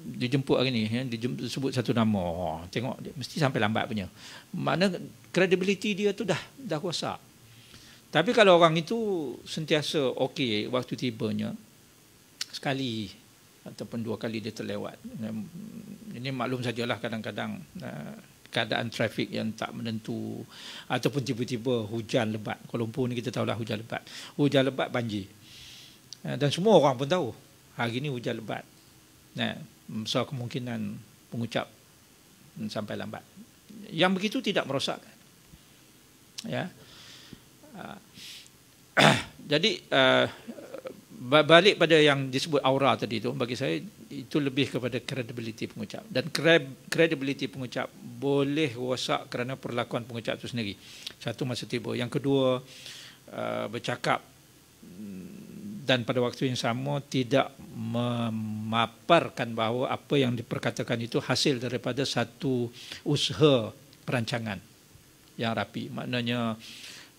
dijemput hari ni ya disebut satu nama tengok mesti sampai lambat punya mana credibility dia tu dah dah rosak tapi kalau orang itu sentiasa okey waktu tibanya sekali ataupun dua kali dia terlewat ini maklum sajalah kadang-kadang eh, keadaan trafik yang tak menentu ataupun tiba-tiba hujan lebat Kuala Lumpur ni kita lah hujan lebat hujan lebat banjir eh, dan semua orang pun tahu hari ni hujan lebat Nah, So kemungkinan pengucap sampai lambat. Yang begitu tidak merosakkan. Ya. Ah. Jadi uh, balik pada yang disebut aura tadi itu bagi saya itu lebih kepada credibility pengucap dan credibility pengucap boleh rosak kerana perlakuan pengucap itu sendiri. Satu masa tiba, yang kedua uh, bercakap hmm, dan pada waktu yang sama tidak memaparkan bahawa apa yang diperkatakan itu hasil daripada satu usaha perancangan yang rapi. Maknanya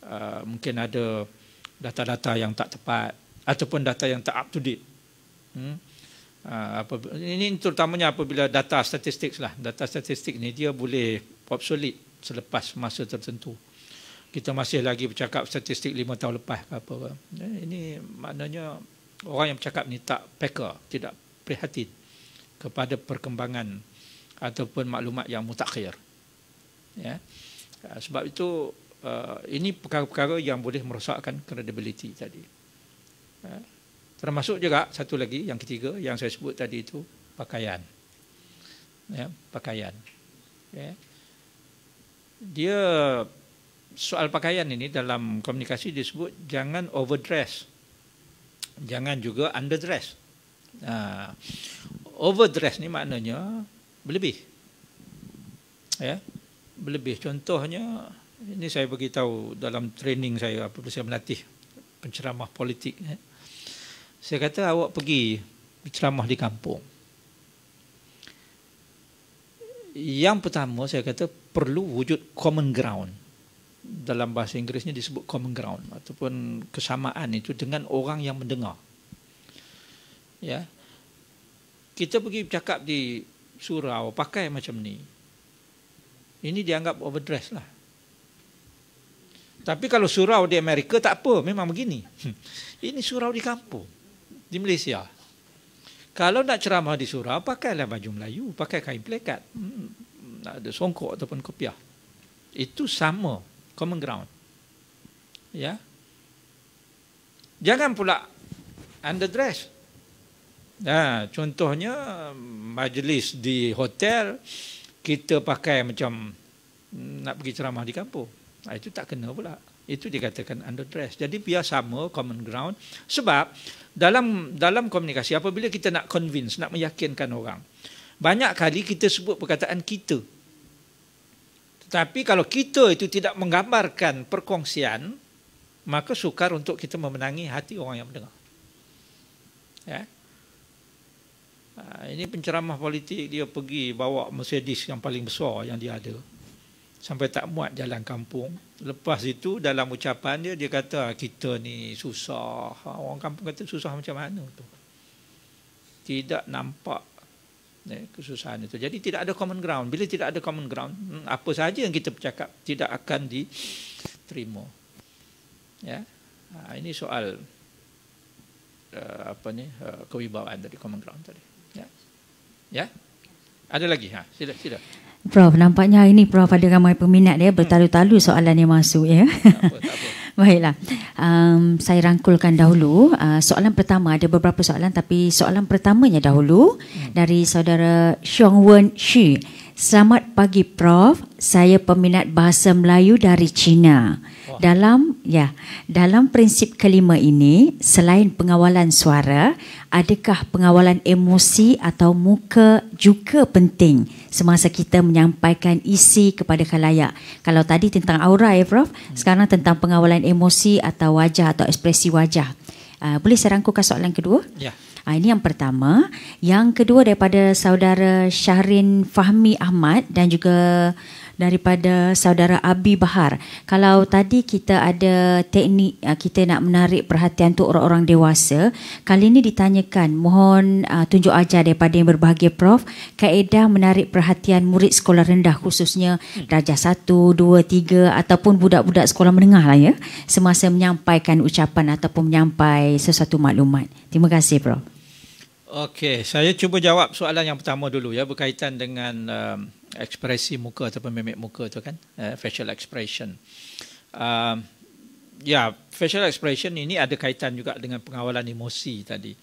uh, mungkin ada data-data yang tak tepat ataupun data yang tak up to date. Hmm? Uh, apa, ini terutamanya apabila data statistik lah. Data statistik ni dia boleh obsolete selepas masa tertentu kita masih lagi bercakap statistik lima tahun lepas ke apa ke. Ya, ini maknanya orang yang bercakap ni tak peka, tidak prihatin kepada perkembangan ataupun maklumat yang mutakhir. Ya. Ah, sebab itu ah, ini perkara-perkara yang boleh merosakkan credibility tadi. Ah, termasuk juga satu lagi yang ketiga yang saya sebut tadi itu pakaian. Ya, pakaian. Ya. Dia soal pakaian ini dalam komunikasi disebut jangan overdress. Jangan juga underdress. Uh, overdress ni maknanya berlebih. Ya. Yeah? Berlebih contohnya ini saya bagi tahu dalam training saya apabila saya melatih penceramah politik eh? Saya kata awak pergi berceramah di kampung. Yang pertama saya kata perlu wujud common ground dalam bahasa Inggrisnya disebut common ground ataupun kesamaan itu dengan orang yang mendengar. Ya. Kita pergi bercakap di surau pakai macam ni. Ini dianggap overdress lah. Tapi kalau surau di Amerika tak apa, memang begini. Ini surau di kampung, di Malaysia. Kalau nak ceramah di surau, pakailah baju Melayu, pakai kain plekat. Hmm, hmm ada songkok ataupun kopiah. Itu sama common ground. Ya. Jangan pula underdress. Nah, ha, contohnya majlis di hotel kita pakai macam hmm, nak pergi ceramah di kampung. Nah, ha, itu tak kena pula. Itu dikatakan underdress. Jadi biar sama common ground sebab dalam dalam komunikasi apabila kita nak convince, nak meyakinkan orang. Banyak kali kita sebut perkataan kita. Tapi kalau kita itu tidak menggambarkan perkongsian, maka sukar untuk kita memenangi hati orang yang mendengar. Ya. Ha, ini penceramah politik dia pergi bawa Mercedes yang paling besar yang dia ada. Sampai tak muat jalan kampung. Lepas itu dalam ucapan dia, dia kata ah, kita ni susah. Ha, orang kampung kata susah macam mana tu. Tidak nampak Eh, kesusahan itu. Jadi tidak ada common ground. Bila tidak ada common ground, hmm, apa sahaja yang kita bercakap tidak akan diterima. Ya. Ha, ini soal eh, apa ni? Eh, kewibawaan dari common ground tadi. Ya. Ya. Ada lagi ha? Sila sila. Prof, nampaknya hari ini Prof ada ramai peminat dia bertalu-talu soalan yang masuk ya. apa. Baiklah. Um, saya rangkulkan dahulu. Uh, soalan pertama, ada beberapa soalan tapi soalan pertamanya dahulu hmm. dari saudara Xiong Wen Xu. Selamat pagi Prof. Saya peminat bahasa Melayu dari China. Dalam ya, dalam prinsip kelima ini, selain pengawalan suara, adakah pengawalan emosi atau muka juga penting semasa kita menyampaikan isi kepada khalayak? Kalau tadi tentang aura ya Prof, hmm. sekarang tentang pengawalan emosi atau wajah atau ekspresi wajah. Uh, boleh saya rangkukan soalan kedua? Ya. Yeah. Uh, ini yang pertama. Yang kedua daripada saudara Syahrin Fahmi Ahmad dan juga daripada saudara Abi Bahar. Kalau tadi kita ada teknik uh, kita nak menarik perhatian untuk orang-orang dewasa, kali ini ditanyakan mohon uh, tunjuk ajar daripada yang berbahagia Prof, kaedah menarik perhatian murid sekolah rendah khususnya hmm. darjah 1, 2, 3 ataupun budak-budak sekolah menengah lah ya semasa menyampaikan ucapan ataupun menyampaikan sesuatu maklumat. Terima kasih Prof. Okey, saya cuba jawab soalan yang pertama dulu ya berkaitan dengan um, ekspresi muka ataupun mimik muka tu kan, uh, facial expression. Um, ya, yeah, facial expression ini ada kaitan juga dengan pengawalan emosi tadi.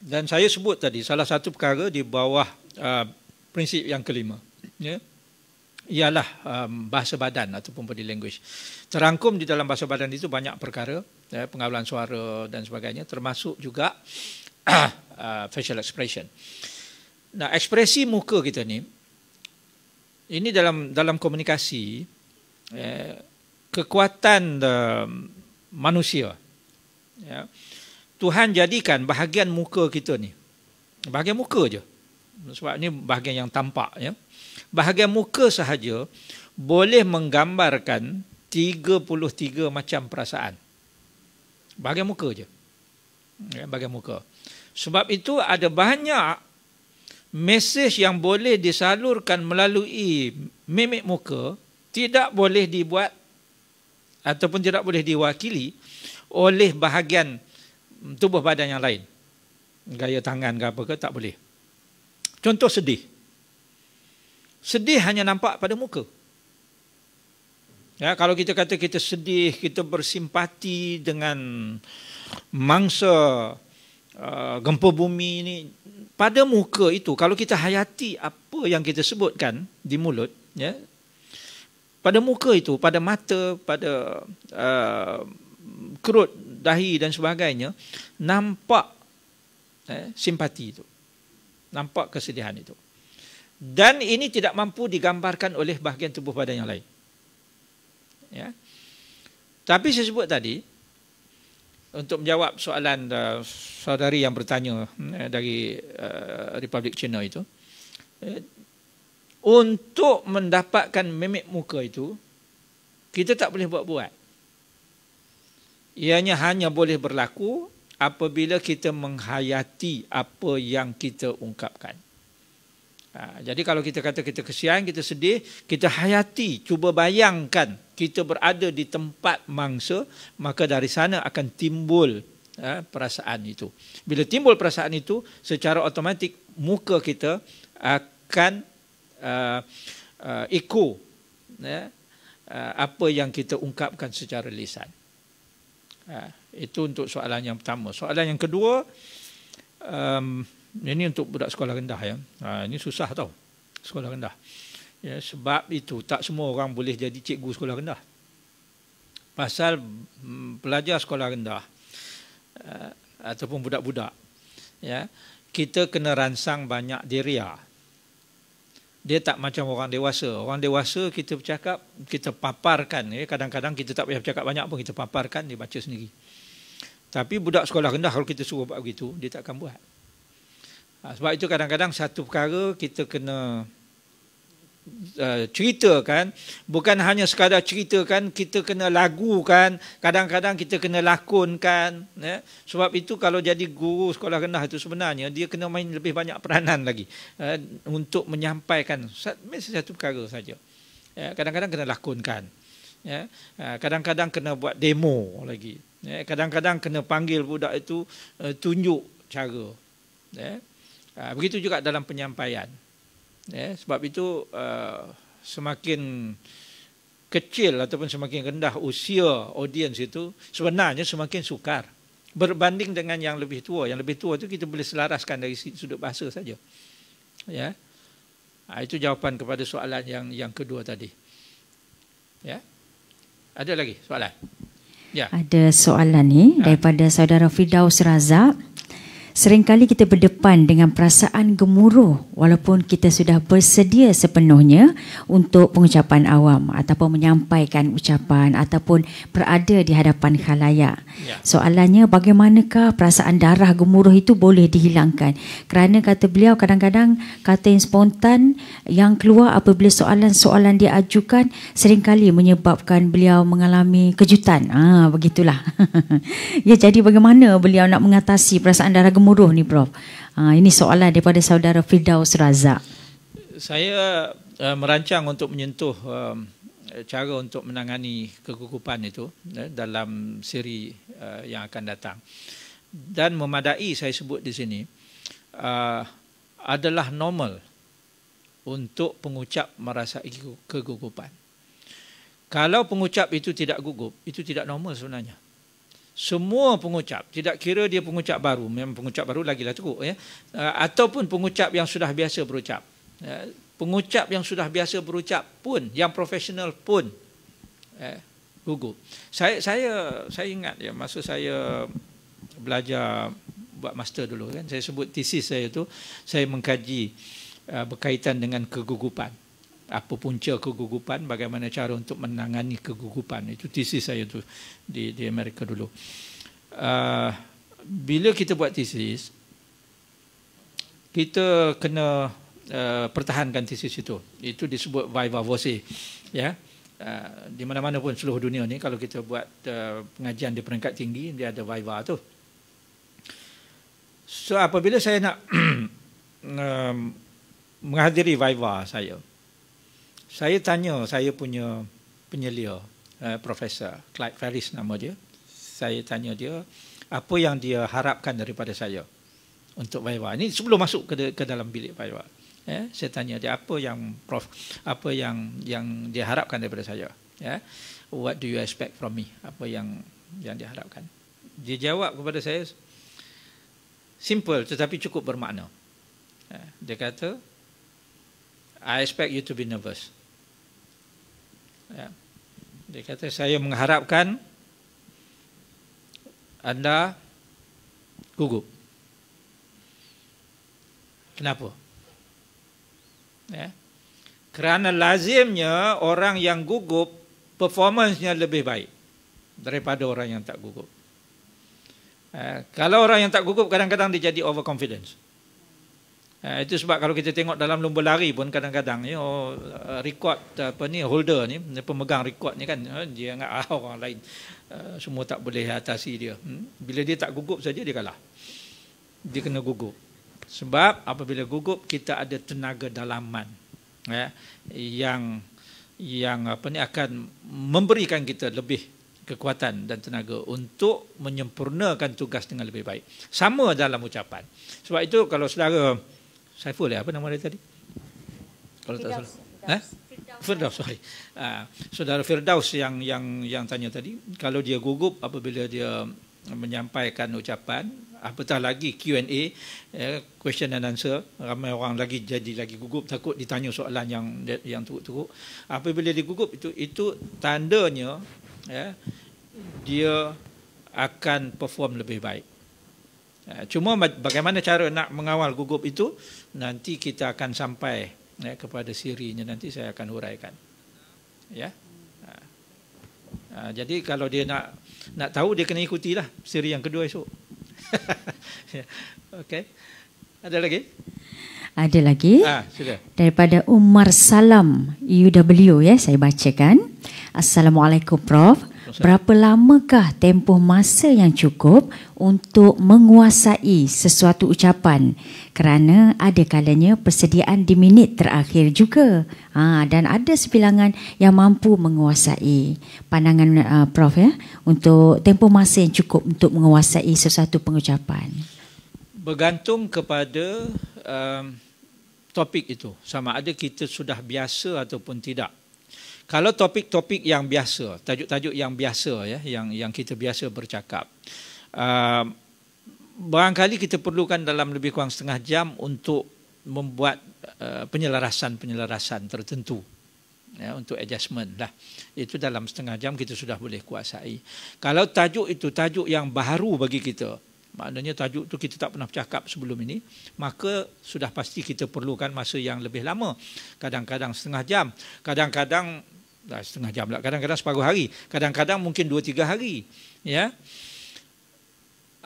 Dan saya sebut tadi salah satu perkara di bawah uh, prinsip yang kelima, ya. Yeah? ialah um, bahasa badan ataupun body language. Terangkum di dalam bahasa badan itu banyak perkara, ya, pengawalan suara dan sebagainya, termasuk juga uh, facial expression. Nah, ekspresi muka kita ni ini dalam dalam komunikasi eh, kekuatan uh, manusia. Ya. Tuhan jadikan bahagian muka kita ni. Bahagian muka je. Sebab ni bahagian yang tampak ya. Bahagian muka sahaja boleh menggambarkan 33 macam perasaan. Bahagian muka je. Ya, bahagian muka. Sebab itu ada banyak mesej yang boleh disalurkan melalui mimik muka tidak boleh dibuat ataupun tidak boleh diwakili oleh bahagian tubuh badan yang lain. Gaya tangan ke apa ke tak boleh. Contoh sedih. Sedih hanya nampak pada muka. Ya, kalau kita kata kita sedih, kita bersimpati dengan mangsa Ah, gempa bumi ini pada muka itu kalau kita hayati apa yang kita sebutkan di mulut ya pada muka itu pada mata pada uh, kerut dahi dan sebagainya nampak eh, simpati itu nampak kesedihan itu dan ini tidak mampu digambarkan oleh bahagian tubuh badan yang lain ya tapi saya sebut tadi untuk menjawab soalan uh, saudari yang bertanya uh, dari uh, Republik China itu uh, untuk mendapatkan mimik muka itu kita tak boleh buat-buat ianya hanya boleh berlaku apabila kita menghayati apa yang kita ungkapkan uh, jadi kalau kita kata kita kesian kita sedih kita hayati cuba bayangkan kita berada di tempat mangsa, maka dari sana akan timbul eh, perasaan itu. Bila timbul perasaan itu, secara automatik muka kita akan uh, uh, iku eh, uh, apa yang kita ungkapkan secara lisan. Uh, itu untuk soalan yang pertama. Soalan yang kedua, um, ini untuk budak sekolah rendah ya. Uh, ini susah tau, sekolah rendah. Ya, sebab itu tak semua orang boleh jadi cikgu sekolah rendah. Pasal mm, pelajar sekolah rendah eh, ataupun budak-budak, ya, kita kena ransang banyak diria. Dia tak macam orang dewasa. Orang dewasa kita bercakap, kita paparkan. Ya. Kadang-kadang kita tak payah bercakap banyak pun, kita paparkan, dia baca sendiri. Tapi budak sekolah rendah kalau kita suruh buat begitu, dia takkan buat. Ha, sebab itu kadang-kadang satu perkara kita kena Uh, ceritakan bukan hanya sekadar ceritakan kita kena lagu kan. kadang-kadang kita kena lakonkan ya sebab itu kalau jadi guru sekolah rendah itu sebenarnya dia kena main lebih banyak peranan lagi uh, untuk menyampaikan Mesti satu perkara saja ya kadang-kadang kena lakonkan ya uh, kadang-kadang kena buat demo lagi ya kadang-kadang kena panggil budak itu uh, tunjuk cara ya uh, begitu juga dalam penyampaian Ya, sebab itu uh, semakin kecil ataupun semakin rendah usia audiens itu sebenarnya semakin sukar berbanding dengan yang lebih tua. Yang lebih tua itu kita boleh selaraskan dari sudut bahasa saja. Ya. Ha, itu jawapan kepada soalan yang yang kedua tadi. Ya. Ada lagi soalan? Ya. Ada soalan ni ya. daripada saudara Fidaus Razak Seringkali kita berdepan dengan perasaan gemuruh walaupun kita sudah bersedia sepenuhnya untuk pengucapan awam ataupun menyampaikan ucapan ataupun berada di hadapan khalayak. Ya. Soalannya bagaimanakah perasaan darah gemuruh itu boleh dihilangkan? Kerana kata beliau kadang-kadang kata yang spontan yang keluar apabila soalan-soalan diajukan seringkali menyebabkan beliau mengalami kejutan. Ah ha, begitulah. ya jadi bagaimana beliau nak mengatasi perasaan darah gemuruh cemburuh ni Prof? Uh, ini soalan daripada saudara Firdaus Razak. Saya uh, merancang untuk menyentuh um, cara untuk menangani kegugupan itu eh, dalam siri uh, eh, yang akan datang. Dan memadai saya sebut di sini uh, adalah normal untuk pengucap merasai kegugupan. Kalau pengucap itu tidak gugup, itu tidak normal sebenarnya semua pengucap tidak kira dia pengucap baru memang pengucap baru lagilah teruk ya eh, ataupun pengucap yang sudah biasa berucap eh, pengucap yang sudah biasa berucap pun yang profesional pun eh, gugup saya saya saya ingat ya masa saya belajar buat master dulu kan saya sebut tesis saya tu saya mengkaji berkaitan dengan kegugupan apa punca kegugupan, bagaimana cara untuk menangani kegugupan. Itu tesis saya tu di, di Amerika dulu. Uh, bila kita buat tesis, kita kena uh, pertahankan tesis itu. Itu disebut viva voce. Ya? Uh, di mana-mana pun seluruh dunia ni, kalau kita buat uh, pengajian di peringkat tinggi, dia ada viva tu. So apabila saya nak um, menghadiri viva saya, saya tanya saya punya penyelia, eh, Profesor Clyde Ferris nama dia. Saya tanya dia, apa yang dia harapkan daripada saya untuk Viva? Ini sebelum masuk ke, ke dalam bilik Viva. Eh, saya tanya dia, apa yang Prof, apa yang yang dia harapkan daripada saya? Eh, what do you expect from me? Apa yang yang dia harapkan? Dia jawab kepada saya, simple tetapi cukup bermakna. Eh, dia kata, I expect you to be nervous. Ya. Dia kata saya mengharapkan anda gugup. Kenapa? Ya. Kerana lazimnya orang yang gugup performancenya lebih baik daripada orang yang tak gugup. Eh, kalau orang yang tak gugup kadang-kadang dia jadi overconfidence. Eh, itu sebab kalau kita tengok dalam lomba lari pun kadang-kadang ni oh, uh, record eh, apa ni holder ni pemegang record ni kan dia ingat ah, orang lain uh, semua tak boleh atasi dia. Hmm? Bila dia tak gugup saja dia kalah. Dia kena gugup. Sebab apabila gugup kita ada tenaga dalaman ya yang yang apa ni akan memberikan kita lebih kekuatan dan tenaga untuk menyempurnakan tugas dengan lebih baik. Sama dalam ucapan. Sebab itu kalau saudara Saiful ya apa nama dia tadi? Kalau tak salah. Eh? Firdaus, sorry. Uh, saudara Firdaus yang yang yang tanya tadi, kalau dia gugup apabila dia menyampaikan ucapan, apatah lagi Q&A, eh, question and answer, ramai orang lagi jadi lagi gugup takut ditanya soalan yang yang teruk-teruk. Apabila dia gugup itu itu tandanya ya, eh, dia akan perform lebih baik. Eh, cuma bagaimana cara nak mengawal gugup itu nanti kita akan sampai ya, kepada sirinya nanti saya akan huraikan ya eh, jadi kalau dia nak nak tahu dia kena ikutilah siri yang kedua esok ya. okey ada lagi ada lagi ha, daripada Umar Salam UW e ya saya bacakan Assalamualaikum Prof Berapa lamakah tempoh masa yang cukup untuk menguasai sesuatu ucapan? Kerana ada kalanya persediaan di minit terakhir juga. Ha, dan ada sebilangan yang mampu menguasai pandangan uh, Prof ya untuk tempoh masa yang cukup untuk menguasai sesuatu pengucapan. Bergantung kepada um, topik itu. Sama ada kita sudah biasa ataupun tidak. Kalau topik-topik yang biasa, tajuk-tajuk yang biasa ya, yang yang kita biasa bercakap, uh, barangkali kita perlukan dalam lebih kurang setengah jam untuk membuat uh, penyelarasan-penyelarasan uh, tertentu ya, untuk adjustment lah. Itu dalam setengah jam kita sudah boleh kuasai. Kalau tajuk itu tajuk yang baru bagi kita, maknanya tajuk itu kita tak pernah cakap sebelum ini, maka sudah pasti kita perlukan masa yang lebih lama. Kadang-kadang setengah jam, kadang-kadang lah setengah jam lah. Kadang-kadang separuh hari. Kadang-kadang mungkin dua tiga hari. Ya.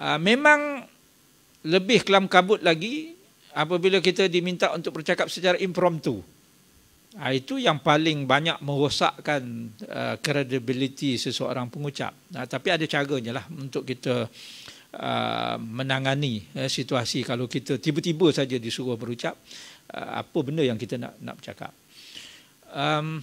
Ah, memang lebih kelam kabut lagi apabila kita diminta untuk bercakap secara impromptu. Ah, itu yang paling banyak merosakkan uh, credibility seseorang pengucap. Uh, tapi ada caranya lah untuk kita menangani eh, situasi kalau kita tiba-tiba saja disuruh berucap apa benda yang kita nak nak cakap. Um,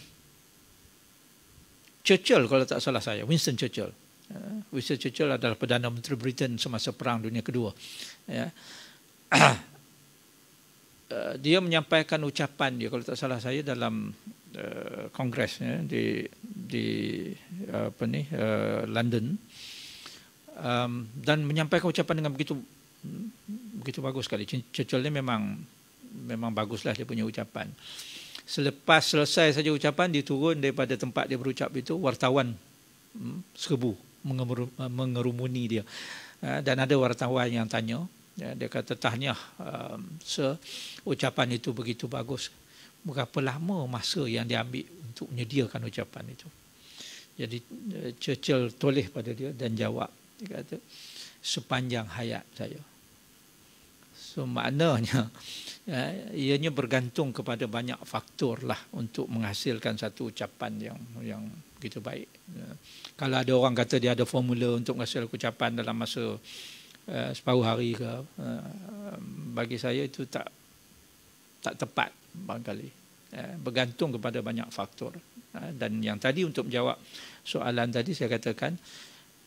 Churchill kalau tak salah saya, Winston Churchill. Uh, Winston Churchill adalah Perdana Menteri Britain semasa Perang Dunia Kedua. Ya. Uh, dia menyampaikan ucapan dia kalau tak salah saya dalam uh, kongres ya, di, di apa ni, London um, dan menyampaikan ucapan dengan begitu begitu bagus sekali. Cecilnya memang memang baguslah dia punya ucapan. Uh, selepas selesai saja ucapan dia turun daripada tempat dia berucap itu wartawan hmm, serbu mengerumuni dia eh, dan ada wartawan yang tanya ya, dia kata tahniah um, se ucapan itu begitu bagus berapa lama masa yang diambil untuk menyediakan ucapan itu jadi eh, Churchill toleh pada dia dan jawab dia kata sepanjang hayat saya so maknanya Eh, ianya bergantung kepada banyak faktor lah untuk menghasilkan satu ucapan yang yang begitu baik. Eh, kalau ada orang kata dia ada formula untuk menghasil ucapan dalam masa eh, separuh hari ke, bagi saya itu tak tak tepat barangkali. Bergantung kepada banyak faktor. Dan yang tadi untuk menjawab soalan tadi saya katakan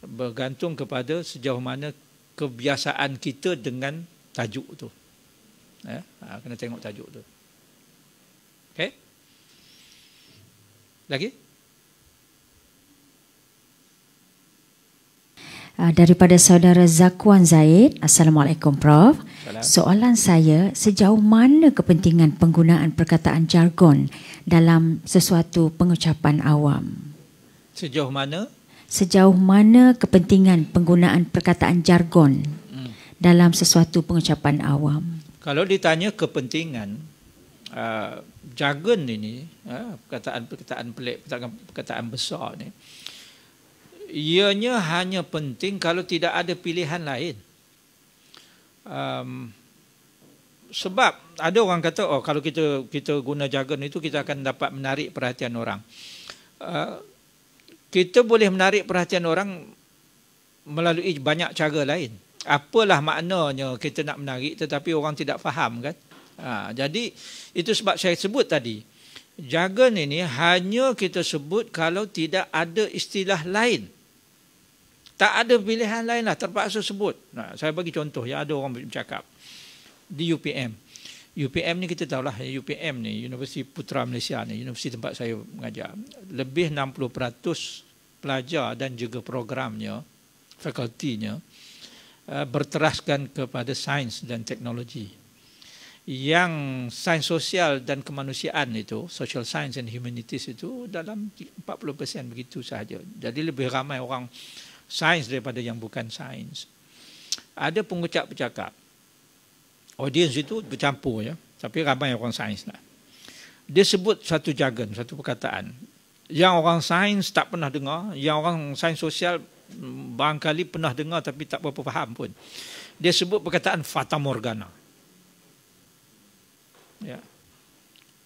bergantung kepada sejauh mana kebiasaan kita dengan tajuk tu. Ya? Ha, kena tengok tajuk tu. Okey? Lagi? Ah, daripada saudara Zakwan Zaid. Assalamualaikum Prof. Soalan saya, sejauh mana kepentingan penggunaan perkataan jargon dalam sesuatu pengucapan awam? Sejauh mana? Sejauh mana kepentingan penggunaan perkataan jargon hmm. dalam sesuatu pengucapan awam? Kalau ditanya kepentingan uh, jargon ini, perkataan-perkataan uh, pelik, perkataan-perkataan besar ini, ianya hanya penting kalau tidak ada pilihan lain. Um, sebab ada orang kata, oh kalau kita kita guna jargon itu, kita akan dapat menarik perhatian orang. Uh, kita boleh menarik perhatian orang melalui banyak cara lain apalah maknanya kita nak menarik tetapi orang tidak faham kan. Ha, jadi itu sebab saya sebut tadi. Jargon ini hanya kita sebut kalau tidak ada istilah lain. Tak ada pilihan lain lah terpaksa sebut. Nah, saya bagi contoh yang ada orang bercakap. Di UPM. UPM ni kita tahulah ya, UPM ni Universiti Putra Malaysia ni universiti tempat saya mengajar lebih 60% pelajar dan juga programnya fakultinya Eh, berteraskan kepada sains dan teknologi. Yang sains sosial dan kemanusiaan itu, social science and humanities itu dalam 40% begitu sahaja. Jadi lebih ramai orang sains daripada yang bukan sains. Ada pengucap bercakap. Audience itu bercampur ya, tapi ramai orang sains lah. Dia sebut satu jargon, satu perkataan yang orang sains tak pernah dengar, yang orang sains sosial Bangkali pernah dengar tapi tak berapa faham pun. Dia sebut perkataan Fata Morgana. Ya.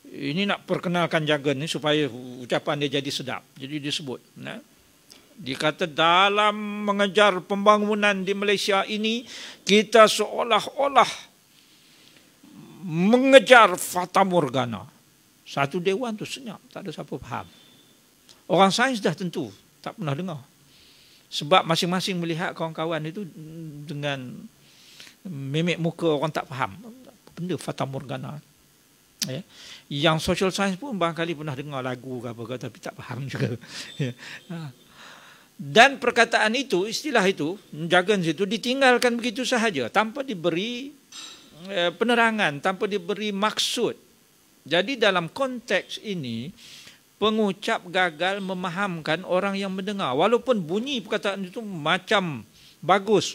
Ini nak perkenalkan jargon ni supaya ucapan dia jadi sedap. Jadi dia sebut. Ya. Dikata dalam mengejar pembangunan di Malaysia ini, kita seolah-olah mengejar Fata Morgana. Satu dewan tu senyap, tak ada siapa faham. Orang sains dah tentu tak pernah dengar sebab masing-masing melihat kawan-kawan itu dengan mimik muka orang tak faham benda fata morgana ya yang social science pun barangkali pernah dengar lagu ke apa ke tapi tak faham juga ya. ha. dan perkataan itu istilah itu jargon itu ditinggalkan begitu sahaja tanpa diberi eh, penerangan tanpa diberi maksud jadi dalam konteks ini pengucap gagal memahamkan orang yang mendengar. Walaupun bunyi perkataan itu macam bagus.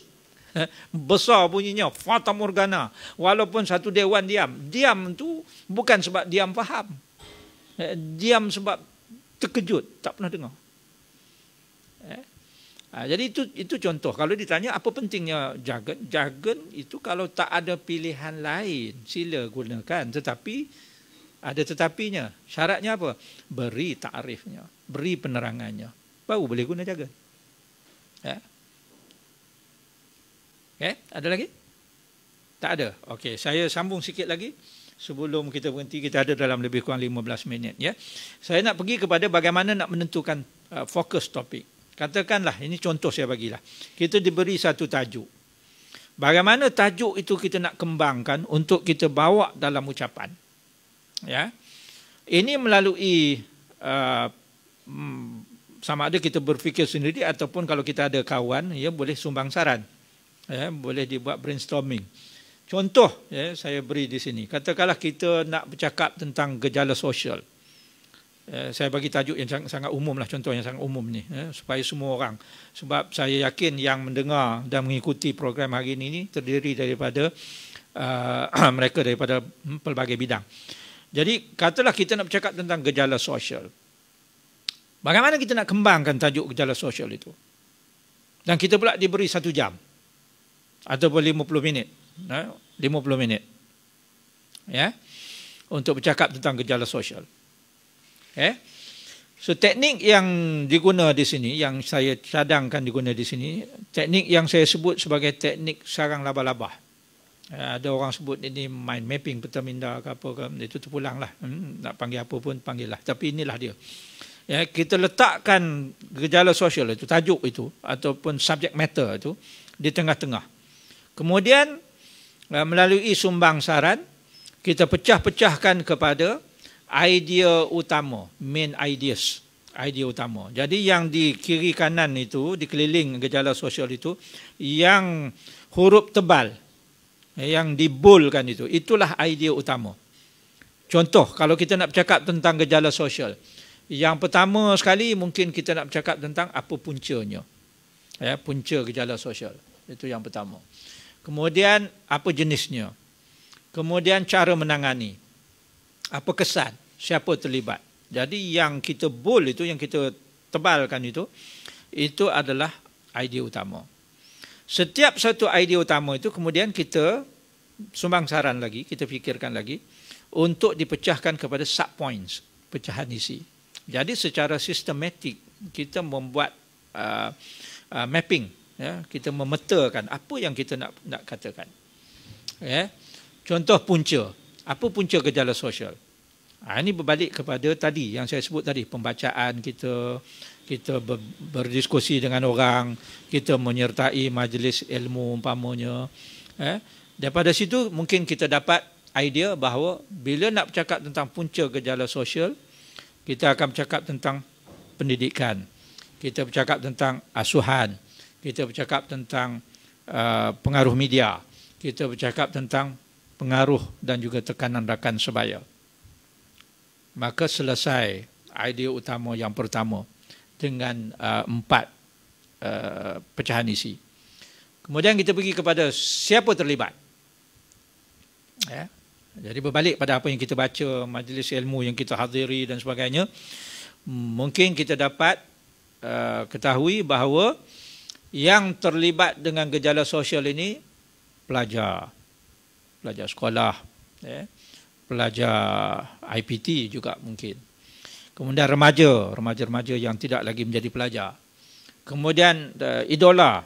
Besar bunyinya. Fata Morgana. Walaupun satu dewan diam. Diam itu bukan sebab diam faham. Eh, diam sebab terkejut. Tak pernah dengar. Eh, ha, jadi itu itu contoh. Kalau ditanya apa pentingnya jargon. Jargon itu kalau tak ada pilihan lain. Sila gunakan. Tetapi... Ada tetapinya. Syaratnya apa? Beri takrifnya, beri penerangannya. Baru boleh guna jaga. Ya. Okay. Ya, ada lagi? Tak ada. Okey, saya sambung sikit lagi sebelum kita berhenti kita ada dalam lebih kurang 15 minit ya. Saya nak pergi kepada bagaimana nak menentukan uh, fokus topik. Katakanlah ini contoh saya bagilah. Kita diberi satu tajuk. Bagaimana tajuk itu kita nak kembangkan untuk kita bawa dalam ucapan ya ini melalui uh, hmm, sama ada kita berfikir sendiri ataupun kalau kita ada kawan ya boleh sumbang saran ya boleh dibuat brainstorming contoh ya saya beri di sini katakanlah kita nak bercakap tentang gejala sosial ya, saya bagi tajuk yang sangat umum lah contoh yang sangat umum ni ya, supaya semua orang sebab saya yakin yang mendengar dan mengikuti program hari ini terdiri daripada uh, mereka daripada hmm, pelbagai bidang. Jadi katalah kita nak bercakap tentang gejala sosial. Bagaimana kita nak kembangkan tajuk gejala sosial itu? Dan kita pula diberi satu jam. Ataupun puluh minit. Ha? lima puluh minit. Ya. Untuk bercakap tentang gejala sosial. Ya. So teknik yang diguna di sini, yang saya cadangkan diguna di sini, teknik yang saya sebut sebagai teknik sarang laba-labah. Eh, ada orang sebut ini mind mapping peterminda ke apa ke itu terpulanglah hmm, nak panggil apa pun panggil lah tapi inilah dia ya kita letakkan gejala sosial itu tajuk itu ataupun subject matter itu di tengah-tengah kemudian eh, melalui sumbang saran kita pecah-pecahkan kepada idea utama main ideas idea utama jadi yang di kiri kanan itu dikeliling gejala sosial itu yang huruf tebal Eh, yang dibulkan itu. Itulah idea utama. Contoh, kalau kita nak bercakap tentang gejala sosial. Yang pertama sekali mungkin kita nak bercakap tentang apa puncanya. Ya, punca gejala sosial. Itu yang pertama. Kemudian apa jenisnya. Kemudian cara menangani. Apa kesan. Siapa terlibat. Jadi yang kita bul itu, yang kita tebalkan itu, itu adalah idea utama setiap satu idea utama itu kemudian kita sumbang saran lagi, kita fikirkan lagi untuk dipecahkan kepada sub points, pecahan isi. Jadi secara sistematik kita membuat uh, uh, mapping, ya, kita memetakan apa yang kita nak nak katakan. Ya. Contoh punca, apa punca gejala sosial? Ha, ini berbalik kepada tadi yang saya sebut tadi, pembacaan kita, kita ber, berdiskusi dengan orang, kita menyertai majlis ilmu umpamanya. Eh? Daripada situ mungkin kita dapat idea bahawa bila nak bercakap tentang punca gejala sosial, kita akan bercakap tentang pendidikan, kita bercakap tentang asuhan, kita bercakap tentang uh, pengaruh media, kita bercakap tentang pengaruh dan juga tekanan rakan sebaya. Maka selesai idea utama yang pertama dengan uh, empat uh, pecahan isi. Kemudian kita pergi kepada siapa terlibat. Ya. Jadi berbalik pada apa yang kita baca, majlis ilmu yang kita hadiri dan sebagainya, mungkin kita dapat uh, ketahui bahawa yang terlibat dengan gejala sosial ini, pelajar, pelajar sekolah, ya, pelajar IPT juga mungkin. Kemudian remaja, remaja-remaja yang tidak lagi menjadi pelajar. Kemudian uh, idola,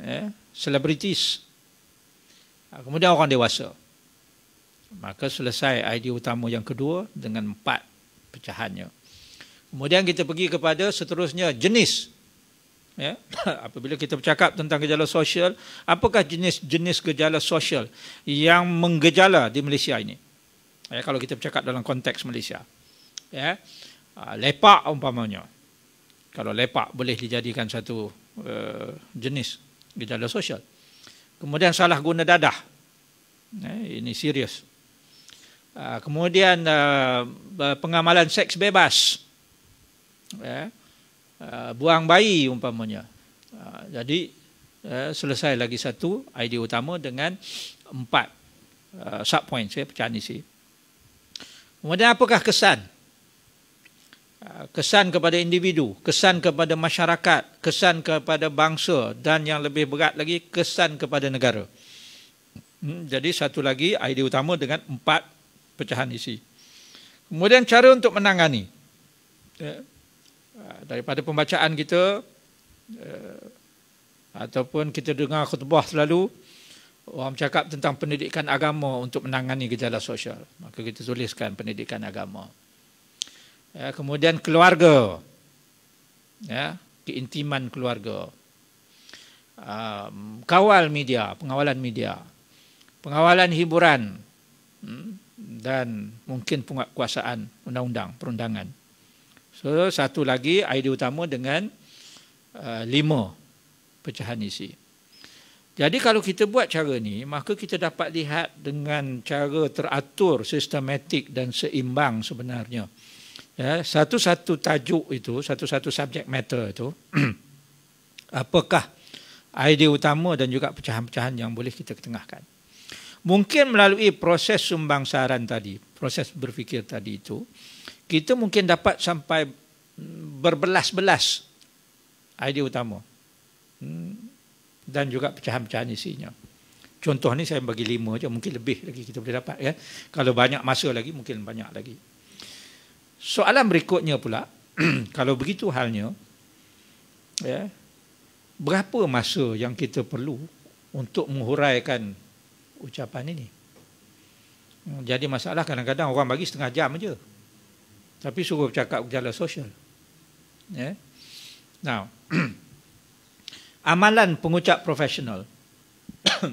eh, selebritis. Yeah, Kemudian orang dewasa. Maka selesai idea utama yang kedua dengan empat pecahannya. Kemudian kita pergi kepada seterusnya jenis. Ya, apabila kita bercakap tentang gejala sosial, apakah jenis-jenis gejala sosial yang menggejala di Malaysia ini? Ya, kalau kita bercakap dalam konteks Malaysia ya ah, lepak umpamanya kalau lepak boleh dijadikan satu uh, jenis gejala sosial kemudian salah guna dadah eh, ini serius ah, kemudian eh, eh, pengamalan seks bebas ya, buang bayi umpamanya ah, jadi selesai lagi satu idea utama dengan empat uh, sub points ya pecahan ini. kemudian apakah kesan Ah, kesan kepada individu, kesan kepada masyarakat, kesan kepada bangsa dan yang lebih berat lagi kesan kepada negara. Hmm, jadi satu lagi idea utama dengan empat pecahan isi. Kemudian cara untuk menangani. Ya, ah, daripada pembacaan kita eh, ataupun kita dengar khutbah selalu, orang cakap tentang pendidikan agama untuk menangani gejala sosial. Maka kita tuliskan pendidikan agama ya, kemudian keluarga ya keintiman keluarga um, kawal media pengawalan media pengawalan hiburan hmm, dan mungkin penguatkuasaan undang-undang perundangan so satu lagi idea utama dengan uh, lima pecahan isi jadi kalau kita buat cara ni maka kita dapat lihat dengan cara teratur sistematik dan seimbang sebenarnya ya satu-satu tajuk itu satu-satu subject matter itu apakah idea utama dan juga pecahan-pecahan yang boleh kita ketengahkan mungkin melalui proses sumbang saran tadi proses berfikir tadi itu kita mungkin dapat sampai mm, berbelas-belas idea utama hmm, dan juga pecahan-pecahan isinya contoh ni saya bagi lima je mungkin lebih lagi kita boleh dapat ya kalau banyak masa lagi mungkin banyak lagi Soalan berikutnya pula, kalau begitu halnya, ya, berapa masa yang kita perlu untuk menghuraikan ucapan ini? Hmm, jadi masalah kadang-kadang orang bagi setengah jam aja. Tapi suruh cakap jalan sosial. Ya. Now, amalan pengucap profesional.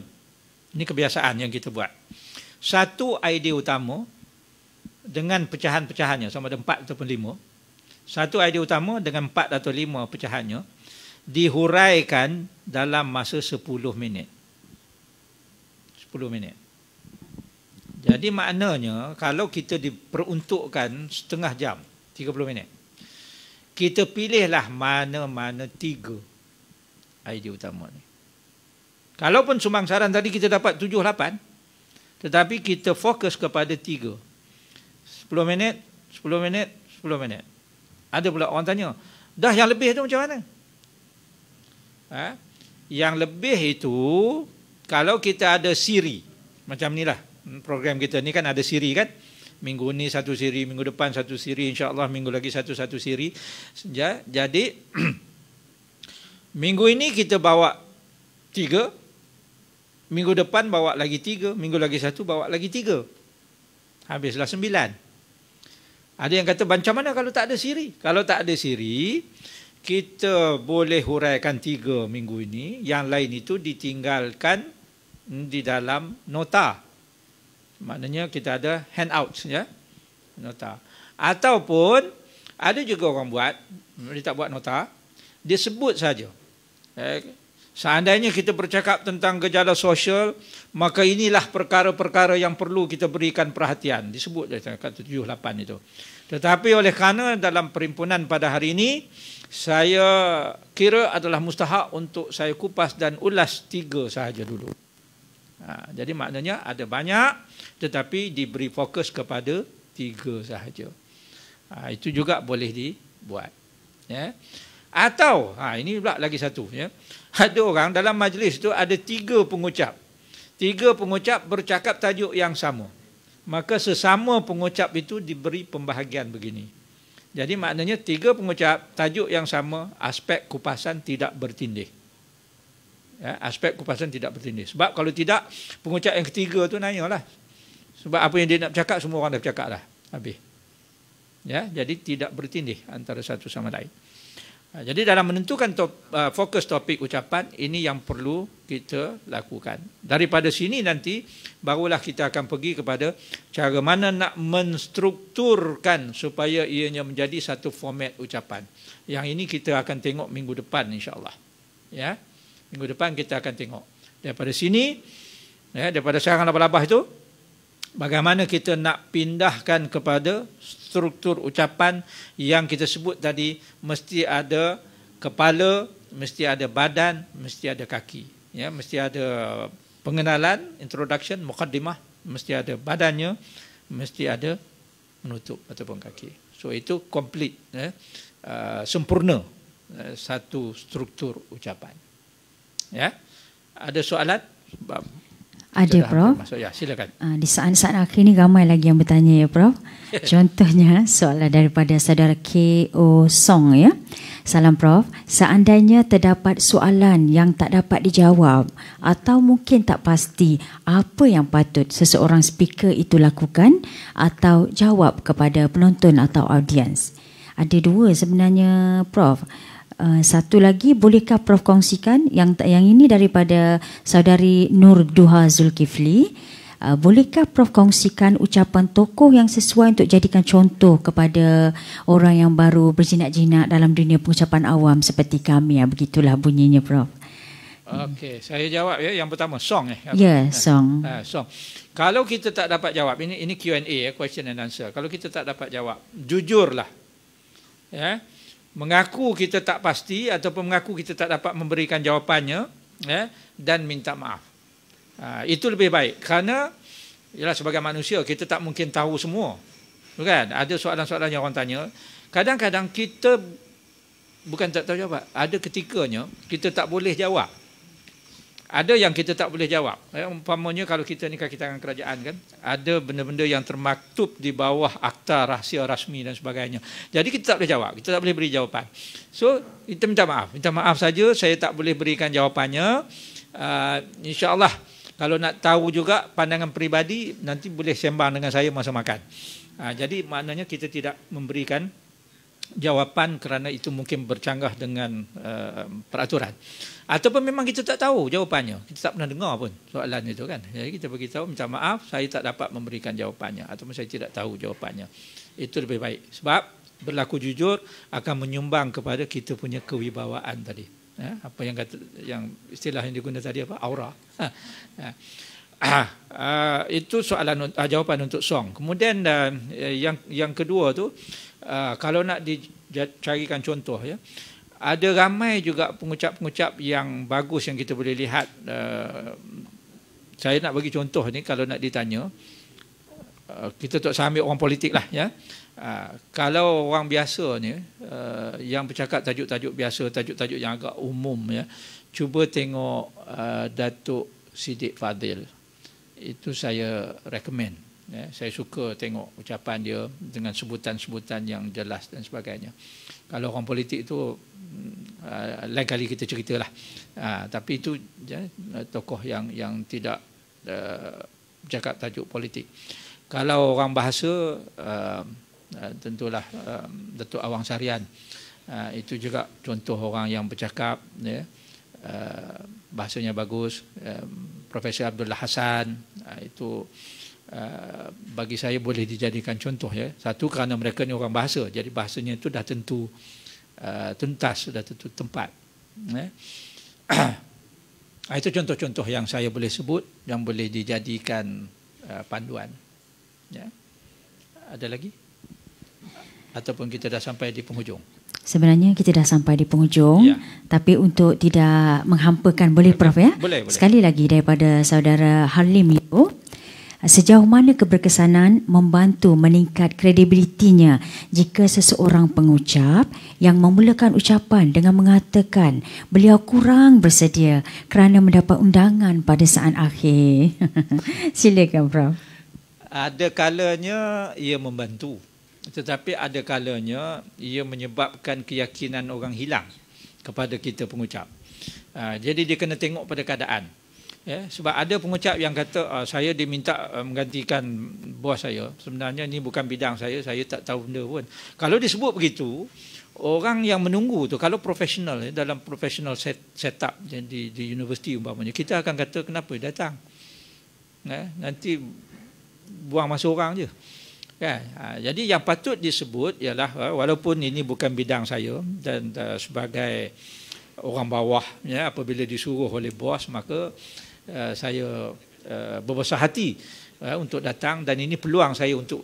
ini kebiasaan yang kita buat. Satu idea utama dengan pecahan-pecahannya sama ada empat ataupun lima. Satu idea utama dengan empat atau lima pecahannya dihuraikan dalam masa sepuluh minit. Sepuluh minit. Jadi maknanya kalau kita diperuntukkan setengah jam, tiga puluh minit. Kita pilihlah mana-mana tiga idea utama ni. Kalaupun sumbang saran tadi kita dapat tujuh lapan. Tetapi kita fokus kepada tiga. 10 minit, 10 minit, 10 minit. Ada pula orang tanya, dah yang lebih tu macam mana? Ha? Yang lebih itu, kalau kita ada siri, macam inilah program kita ni kan ada siri kan? Minggu ni satu siri, minggu depan satu siri, insyaAllah minggu lagi satu-satu siri. Ya, jadi, minggu ini kita bawa tiga, minggu depan bawa lagi tiga, minggu lagi satu bawa lagi tiga. Habislah sembilan. Ada yang kata macam mana kalau tak ada siri? Kalau tak ada siri, kita boleh huraikan tiga minggu ini. Yang lain itu ditinggalkan di dalam nota. Maknanya kita ada handout. Ya? Nota. Ataupun ada juga orang buat, dia tak buat nota, dia sebut saja. Eh, Seandainya kita bercakap tentang gejala sosial, maka inilah perkara-perkara yang perlu kita berikan perhatian. Disebut dari kata tujuh lapan itu. Tetapi oleh kerana dalam perimpunan pada hari ini, saya kira adalah mustahak untuk saya kupas dan ulas tiga sahaja dulu. Ha, jadi maknanya ada banyak tetapi diberi fokus kepada tiga sahaja. Ha, itu juga boleh dibuat. Ya. Yeah. Atau, ha, ini pula lagi satu. Ya. Ada orang dalam majlis itu ada tiga pengucap. Tiga pengucap bercakap tajuk yang sama. Maka sesama pengucap itu diberi pembahagian begini. Jadi maknanya tiga pengucap tajuk yang sama aspek kupasan tidak bertindih. Ya, aspek kupasan tidak bertindih. Sebab kalau tidak pengucap yang ketiga tu nanya lah. Sebab apa yang dia nak cakap semua orang dah cakap lah. Habis. Ya, jadi tidak bertindih antara satu sama lain. Ha, jadi dalam menentukan top, uh, fokus topik ucapan, ini yang perlu kita lakukan. Daripada sini nanti, barulah kita akan pergi kepada cara mana nak menstrukturkan supaya ianya menjadi satu format ucapan. Yang ini kita akan tengok minggu depan insyaAllah. Ya? Minggu depan kita akan tengok. Daripada sini, ya, daripada sarang labah-labah itu, bagaimana kita nak pindahkan kepada struktur ucapan yang kita sebut tadi mesti ada kepala, mesti ada badan, mesti ada kaki. Ya, mesti ada pengenalan, introduction, mukaddimah, mesti ada badannya, mesti ada menutup ataupun kaki. So itu complete, ya. uh, sempurna uh, satu struktur ucapan. Ya. Ada soalan? Bapak. Ada so, Prof. Masuk. Ya, silakan. Uh, di saat-saat akhir ini ramai lagi yang bertanya ya Prof. Contohnya soalan daripada saudara KO Song ya. Salam Prof. Seandainya terdapat soalan yang tak dapat dijawab atau mungkin tak pasti, apa yang patut seseorang speaker itu lakukan atau jawab kepada penonton atau audiens? Ada dua sebenarnya Prof. Uh, Uh, satu lagi bolehkah prof kongsikan yang yang ini daripada saudari Nur Duha Zulkifli uh, bolehkah prof kongsikan ucapan tokoh yang sesuai untuk jadikan contoh kepada orang yang baru berjinak-jinak dalam dunia pengucapan awam seperti kami ya begitulah bunyinya prof okey hmm. saya jawab ya yang pertama song eh ya yeah, song uh, song kalau kita tak dapat jawab ini ini Q&A ya question and answer kalau kita tak dapat jawab jujurlah ya yeah? mengaku kita tak pasti ataupun mengaku kita tak dapat memberikan jawapannya eh, dan minta maaf. Ha, itu lebih baik kerana ialah sebagai manusia kita tak mungkin tahu semua. Bukan? Ada soalan-soalan yang orang tanya. Kadang-kadang kita bukan tak tahu jawab. Ada ketikanya kita tak boleh jawab ada yang kita tak boleh jawab. Ya, umpamanya kalau kita ni kaki tangan kerajaan kan, ada benda-benda yang termaktub di bawah akta rahsia rasmi dan sebagainya. Jadi kita tak boleh jawab, kita tak boleh beri jawapan. So, kita minta maaf. Minta maaf saja saya tak boleh berikan jawapannya. Uh, InsyaAllah, kalau nak tahu juga pandangan peribadi, nanti boleh sembang dengan saya masa makan. Uh, jadi maknanya kita tidak memberikan jawapan kerana itu mungkin bercanggah dengan uh, peraturan ataupun memang kita tak tahu jawapannya kita tak pernah dengar pun soalan itu kan jadi kita bagi tahu minta maaf saya tak dapat memberikan jawapannya ataupun saya tidak tahu jawapannya itu lebih baik sebab berlaku jujur akan menyumbang kepada kita punya kewibawaan tadi ya, apa yang kata yang istilah yang digunakan tadi apa aura ha. Ha. Ah, ah, itu soalan uh, jawapan untuk song kemudian uh, yang yang kedua tu Ah, kalau nak dicarikan contoh ya ada ramai juga pengucap-pengucap yang bagus yang kita boleh lihat uh, saya nak bagi contoh ni kalau nak ditanya uh, kita tak sambil orang politik lah ya uh, kalau orang biasa ni uh, yang bercakap tajuk-tajuk biasa tajuk-tajuk yang agak umum ya cuba tengok uh, Datuk Sidik Fadil itu saya recommend Ya, saya suka tengok ucapan dia dengan sebutan-sebutan yang jelas dan sebagainya. Kalau orang politik itu uh, mm, ah, lain kali kita ceritalah. Uh, tapi itu ya, tokoh yang yang tidak uh, cakap tajuk politik. Kalau orang bahasa uh, tentulah um, Datuk Awang Sarian. Uh, itu juga contoh orang yang bercakap ya. Uh, bahasanya bagus. Um, Profesor Abdullah Hasan uh, itu Eh, bagi saya boleh dijadikan contoh ya. Satu kerana mereka ni orang bahasa, jadi bahasanya itu dah tentu uh, tuntas, sudah tentu tempat. Ya. Ah, itu contoh-contoh yang saya boleh sebut yang boleh dijadikan uh, panduan. Ya. Ada lagi? Ataupun kita dah sampai di penghujung. Sebenarnya kita dah sampai di penghujung, ya. tapi untuk tidak menghampakan boleh, boleh prof ya? Boleh, boleh. Sekali lagi daripada saudara Halim itu. Ya sejauh mana keberkesanan membantu meningkat kredibilitinya jika seseorang pengucap yang memulakan ucapan dengan mengatakan beliau kurang bersedia kerana mendapat undangan pada saat akhir. Silakan, Prof. Ada kalanya ia membantu. Tetapi ada kalanya ia menyebabkan keyakinan orang hilang kepada kita pengucap. Ah, jadi dia kena tengok pada keadaan. Ya, sebab ada pengucap yang kata uh, saya diminta uh, menggantikan bos saya. Sebenarnya ini bukan bidang saya, saya tak tahu benda pun. Kalau disebut begitu, orang yang menunggu tu kalau profesional ya, dalam professional set, setup ya, di di universiti umpamanya, kita akan kata kenapa datang. Ya, nanti buang masa orang je. Kan? Ha, jadi yang patut disebut ialah uh, walaupun ini bukan bidang saya dan uh, sebagai orang bawah ya apabila disuruh oleh bos maka uh, Eh, saya eh, berbesar hati eh, untuk datang dan ini peluang saya untuk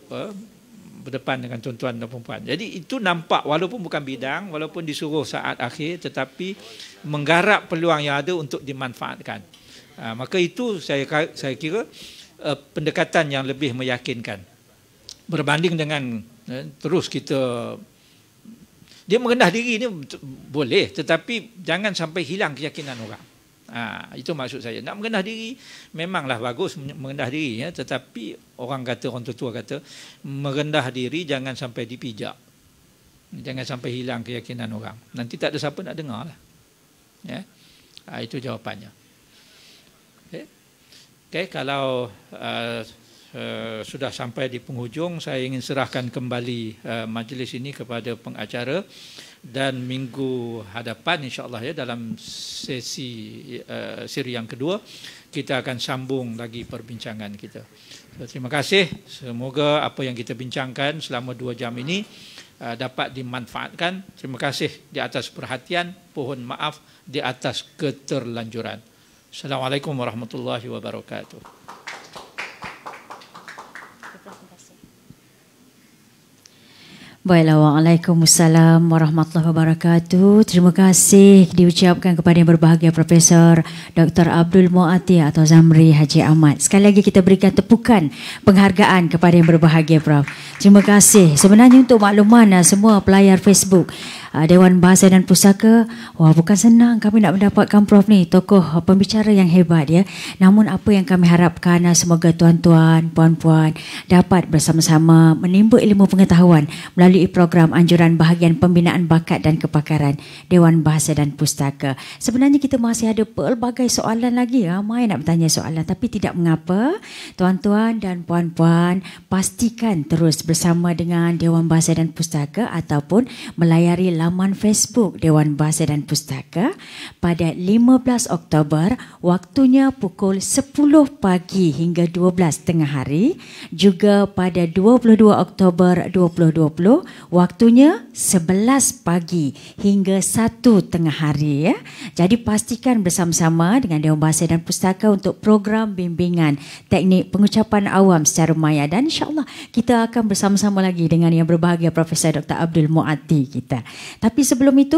berdepan dengan tuan-tuan dan perempuan. Jadi itu nampak walaupun bukan bidang, walaupun disuruh saat akhir tetapi menggarap peluang yang ada untuk dimanfaatkan. Ah, maka itu saya kira pendekatan yang lebih meyakinkan berbanding dengan terus kita dia mengendah diri ini boleh tetapi jangan sampai hilang keyakinan orang. Ha, itu maksud saya. Nak mengendah diri, memanglah bagus mengendah diri. Ya. Tetapi orang kata, orang tua kata, merendah diri jangan sampai dipijak. Jangan sampai hilang keyakinan orang. Nanti tak ada siapa nak dengar. Lah. Ya. Ha, itu jawapannya. Okay. Okay, kalau uh, uh, sudah sampai di penghujung, saya ingin serahkan kembali uh, majlis ini kepada pengacara dan minggu hadapan insyaallah ya dalam sesi uh, eh, siri yang kedua kita akan sambung lagi perbincangan kita. So, terima kasih. Semoga apa yang kita bincangkan selama dua jam ini uh, dapat dimanfaatkan. Terima kasih di atas perhatian. Pohon maaf di atas keterlanjuran. Assalamualaikum warahmatullahi wabarakatuh. Baiklah, Waalaikumsalam Warahmatullahi Wabarakatuh. Terima kasih diucapkan kepada yang berbahagia Profesor Dr. Abdul Muati atau Zamri Haji Ahmad. Sekali lagi kita berikan tepukan penghargaan kepada yang berbahagia Prof. Terima kasih. Sebenarnya untuk makluman eh, semua pelayar Facebook, uh, Dewan Bahasa dan Pusaka. Wah, bukan senang kami nak mendapatkan Prof ni, tokoh ah, pembicara yang hebat ya. Namun apa yang kami harapkan ah, semoga tuan-tuan, puan-puan dapat bersama-sama menimba ilmu pengetahuan melalui program anjuran bahagian pembinaan bakat dan kepakaran Dewan Bahasa dan Pustaka. Sebenarnya kita masih ada pelbagai soalan lagi ramai nak bertanya soalan tapi tidak mengapa tuan-tuan dan puan-puan pastikan terus bersama dengan Dewan Bahasa dan Pustaka ataupun melayari laman Facebook Dewan Bahasa dan Pustaka pada 15 Oktober waktunya pukul 10 pagi hingga 12 tengah hari juga pada 22 Oktober 2020 waktunya 11 pagi hingga 1 tengah hari ya. Jadi pastikan bersama-sama dengan Dewan Bahasa dan Pustaka untuk program bimbingan teknik pengucapan awam secara maya dan insyaAllah kita akan bersama-sama lagi dengan yang berbahagia Profesor Dr. Abdul Muati kita. Tapi sebelum itu,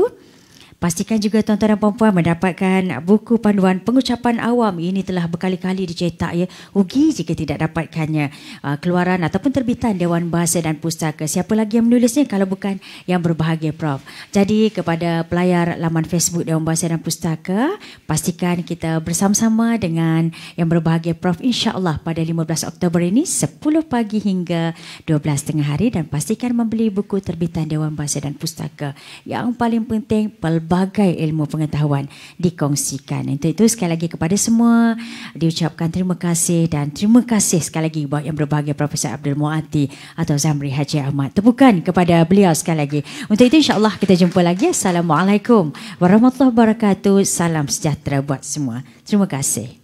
Pastikan juga tuan-tuan dan puan-puan mendapatkan buku panduan pengucapan awam ini telah berkali-kali dicetak ya. Rugi jika tidak dapatkannya. Ah, keluaran ataupun terbitan Dewan Bahasa dan Pustaka. Siapa lagi yang menulisnya kalau bukan yang berbahagia Prof. Jadi kepada pelayar laman Facebook Dewan Bahasa dan Pustaka, pastikan kita bersama-sama dengan yang berbahagia Prof Insyaallah pada 15 Oktober ini 10 pagi hingga 12 tengah hari dan pastikan membeli buku terbitan Dewan Bahasa dan Pustaka. Yang paling penting pelbagai pelbagai ilmu pengetahuan dikongsikan. Untuk itu sekali lagi kepada semua diucapkan terima kasih dan terima kasih sekali lagi buat yang berbahagia Profesor Abdul Muati atau Zamri Haji Ahmad. Tepukan kepada beliau sekali lagi. Untuk itu insya Allah kita jumpa lagi. Assalamualaikum warahmatullahi wabarakatuh. Salam sejahtera buat semua. Terima kasih.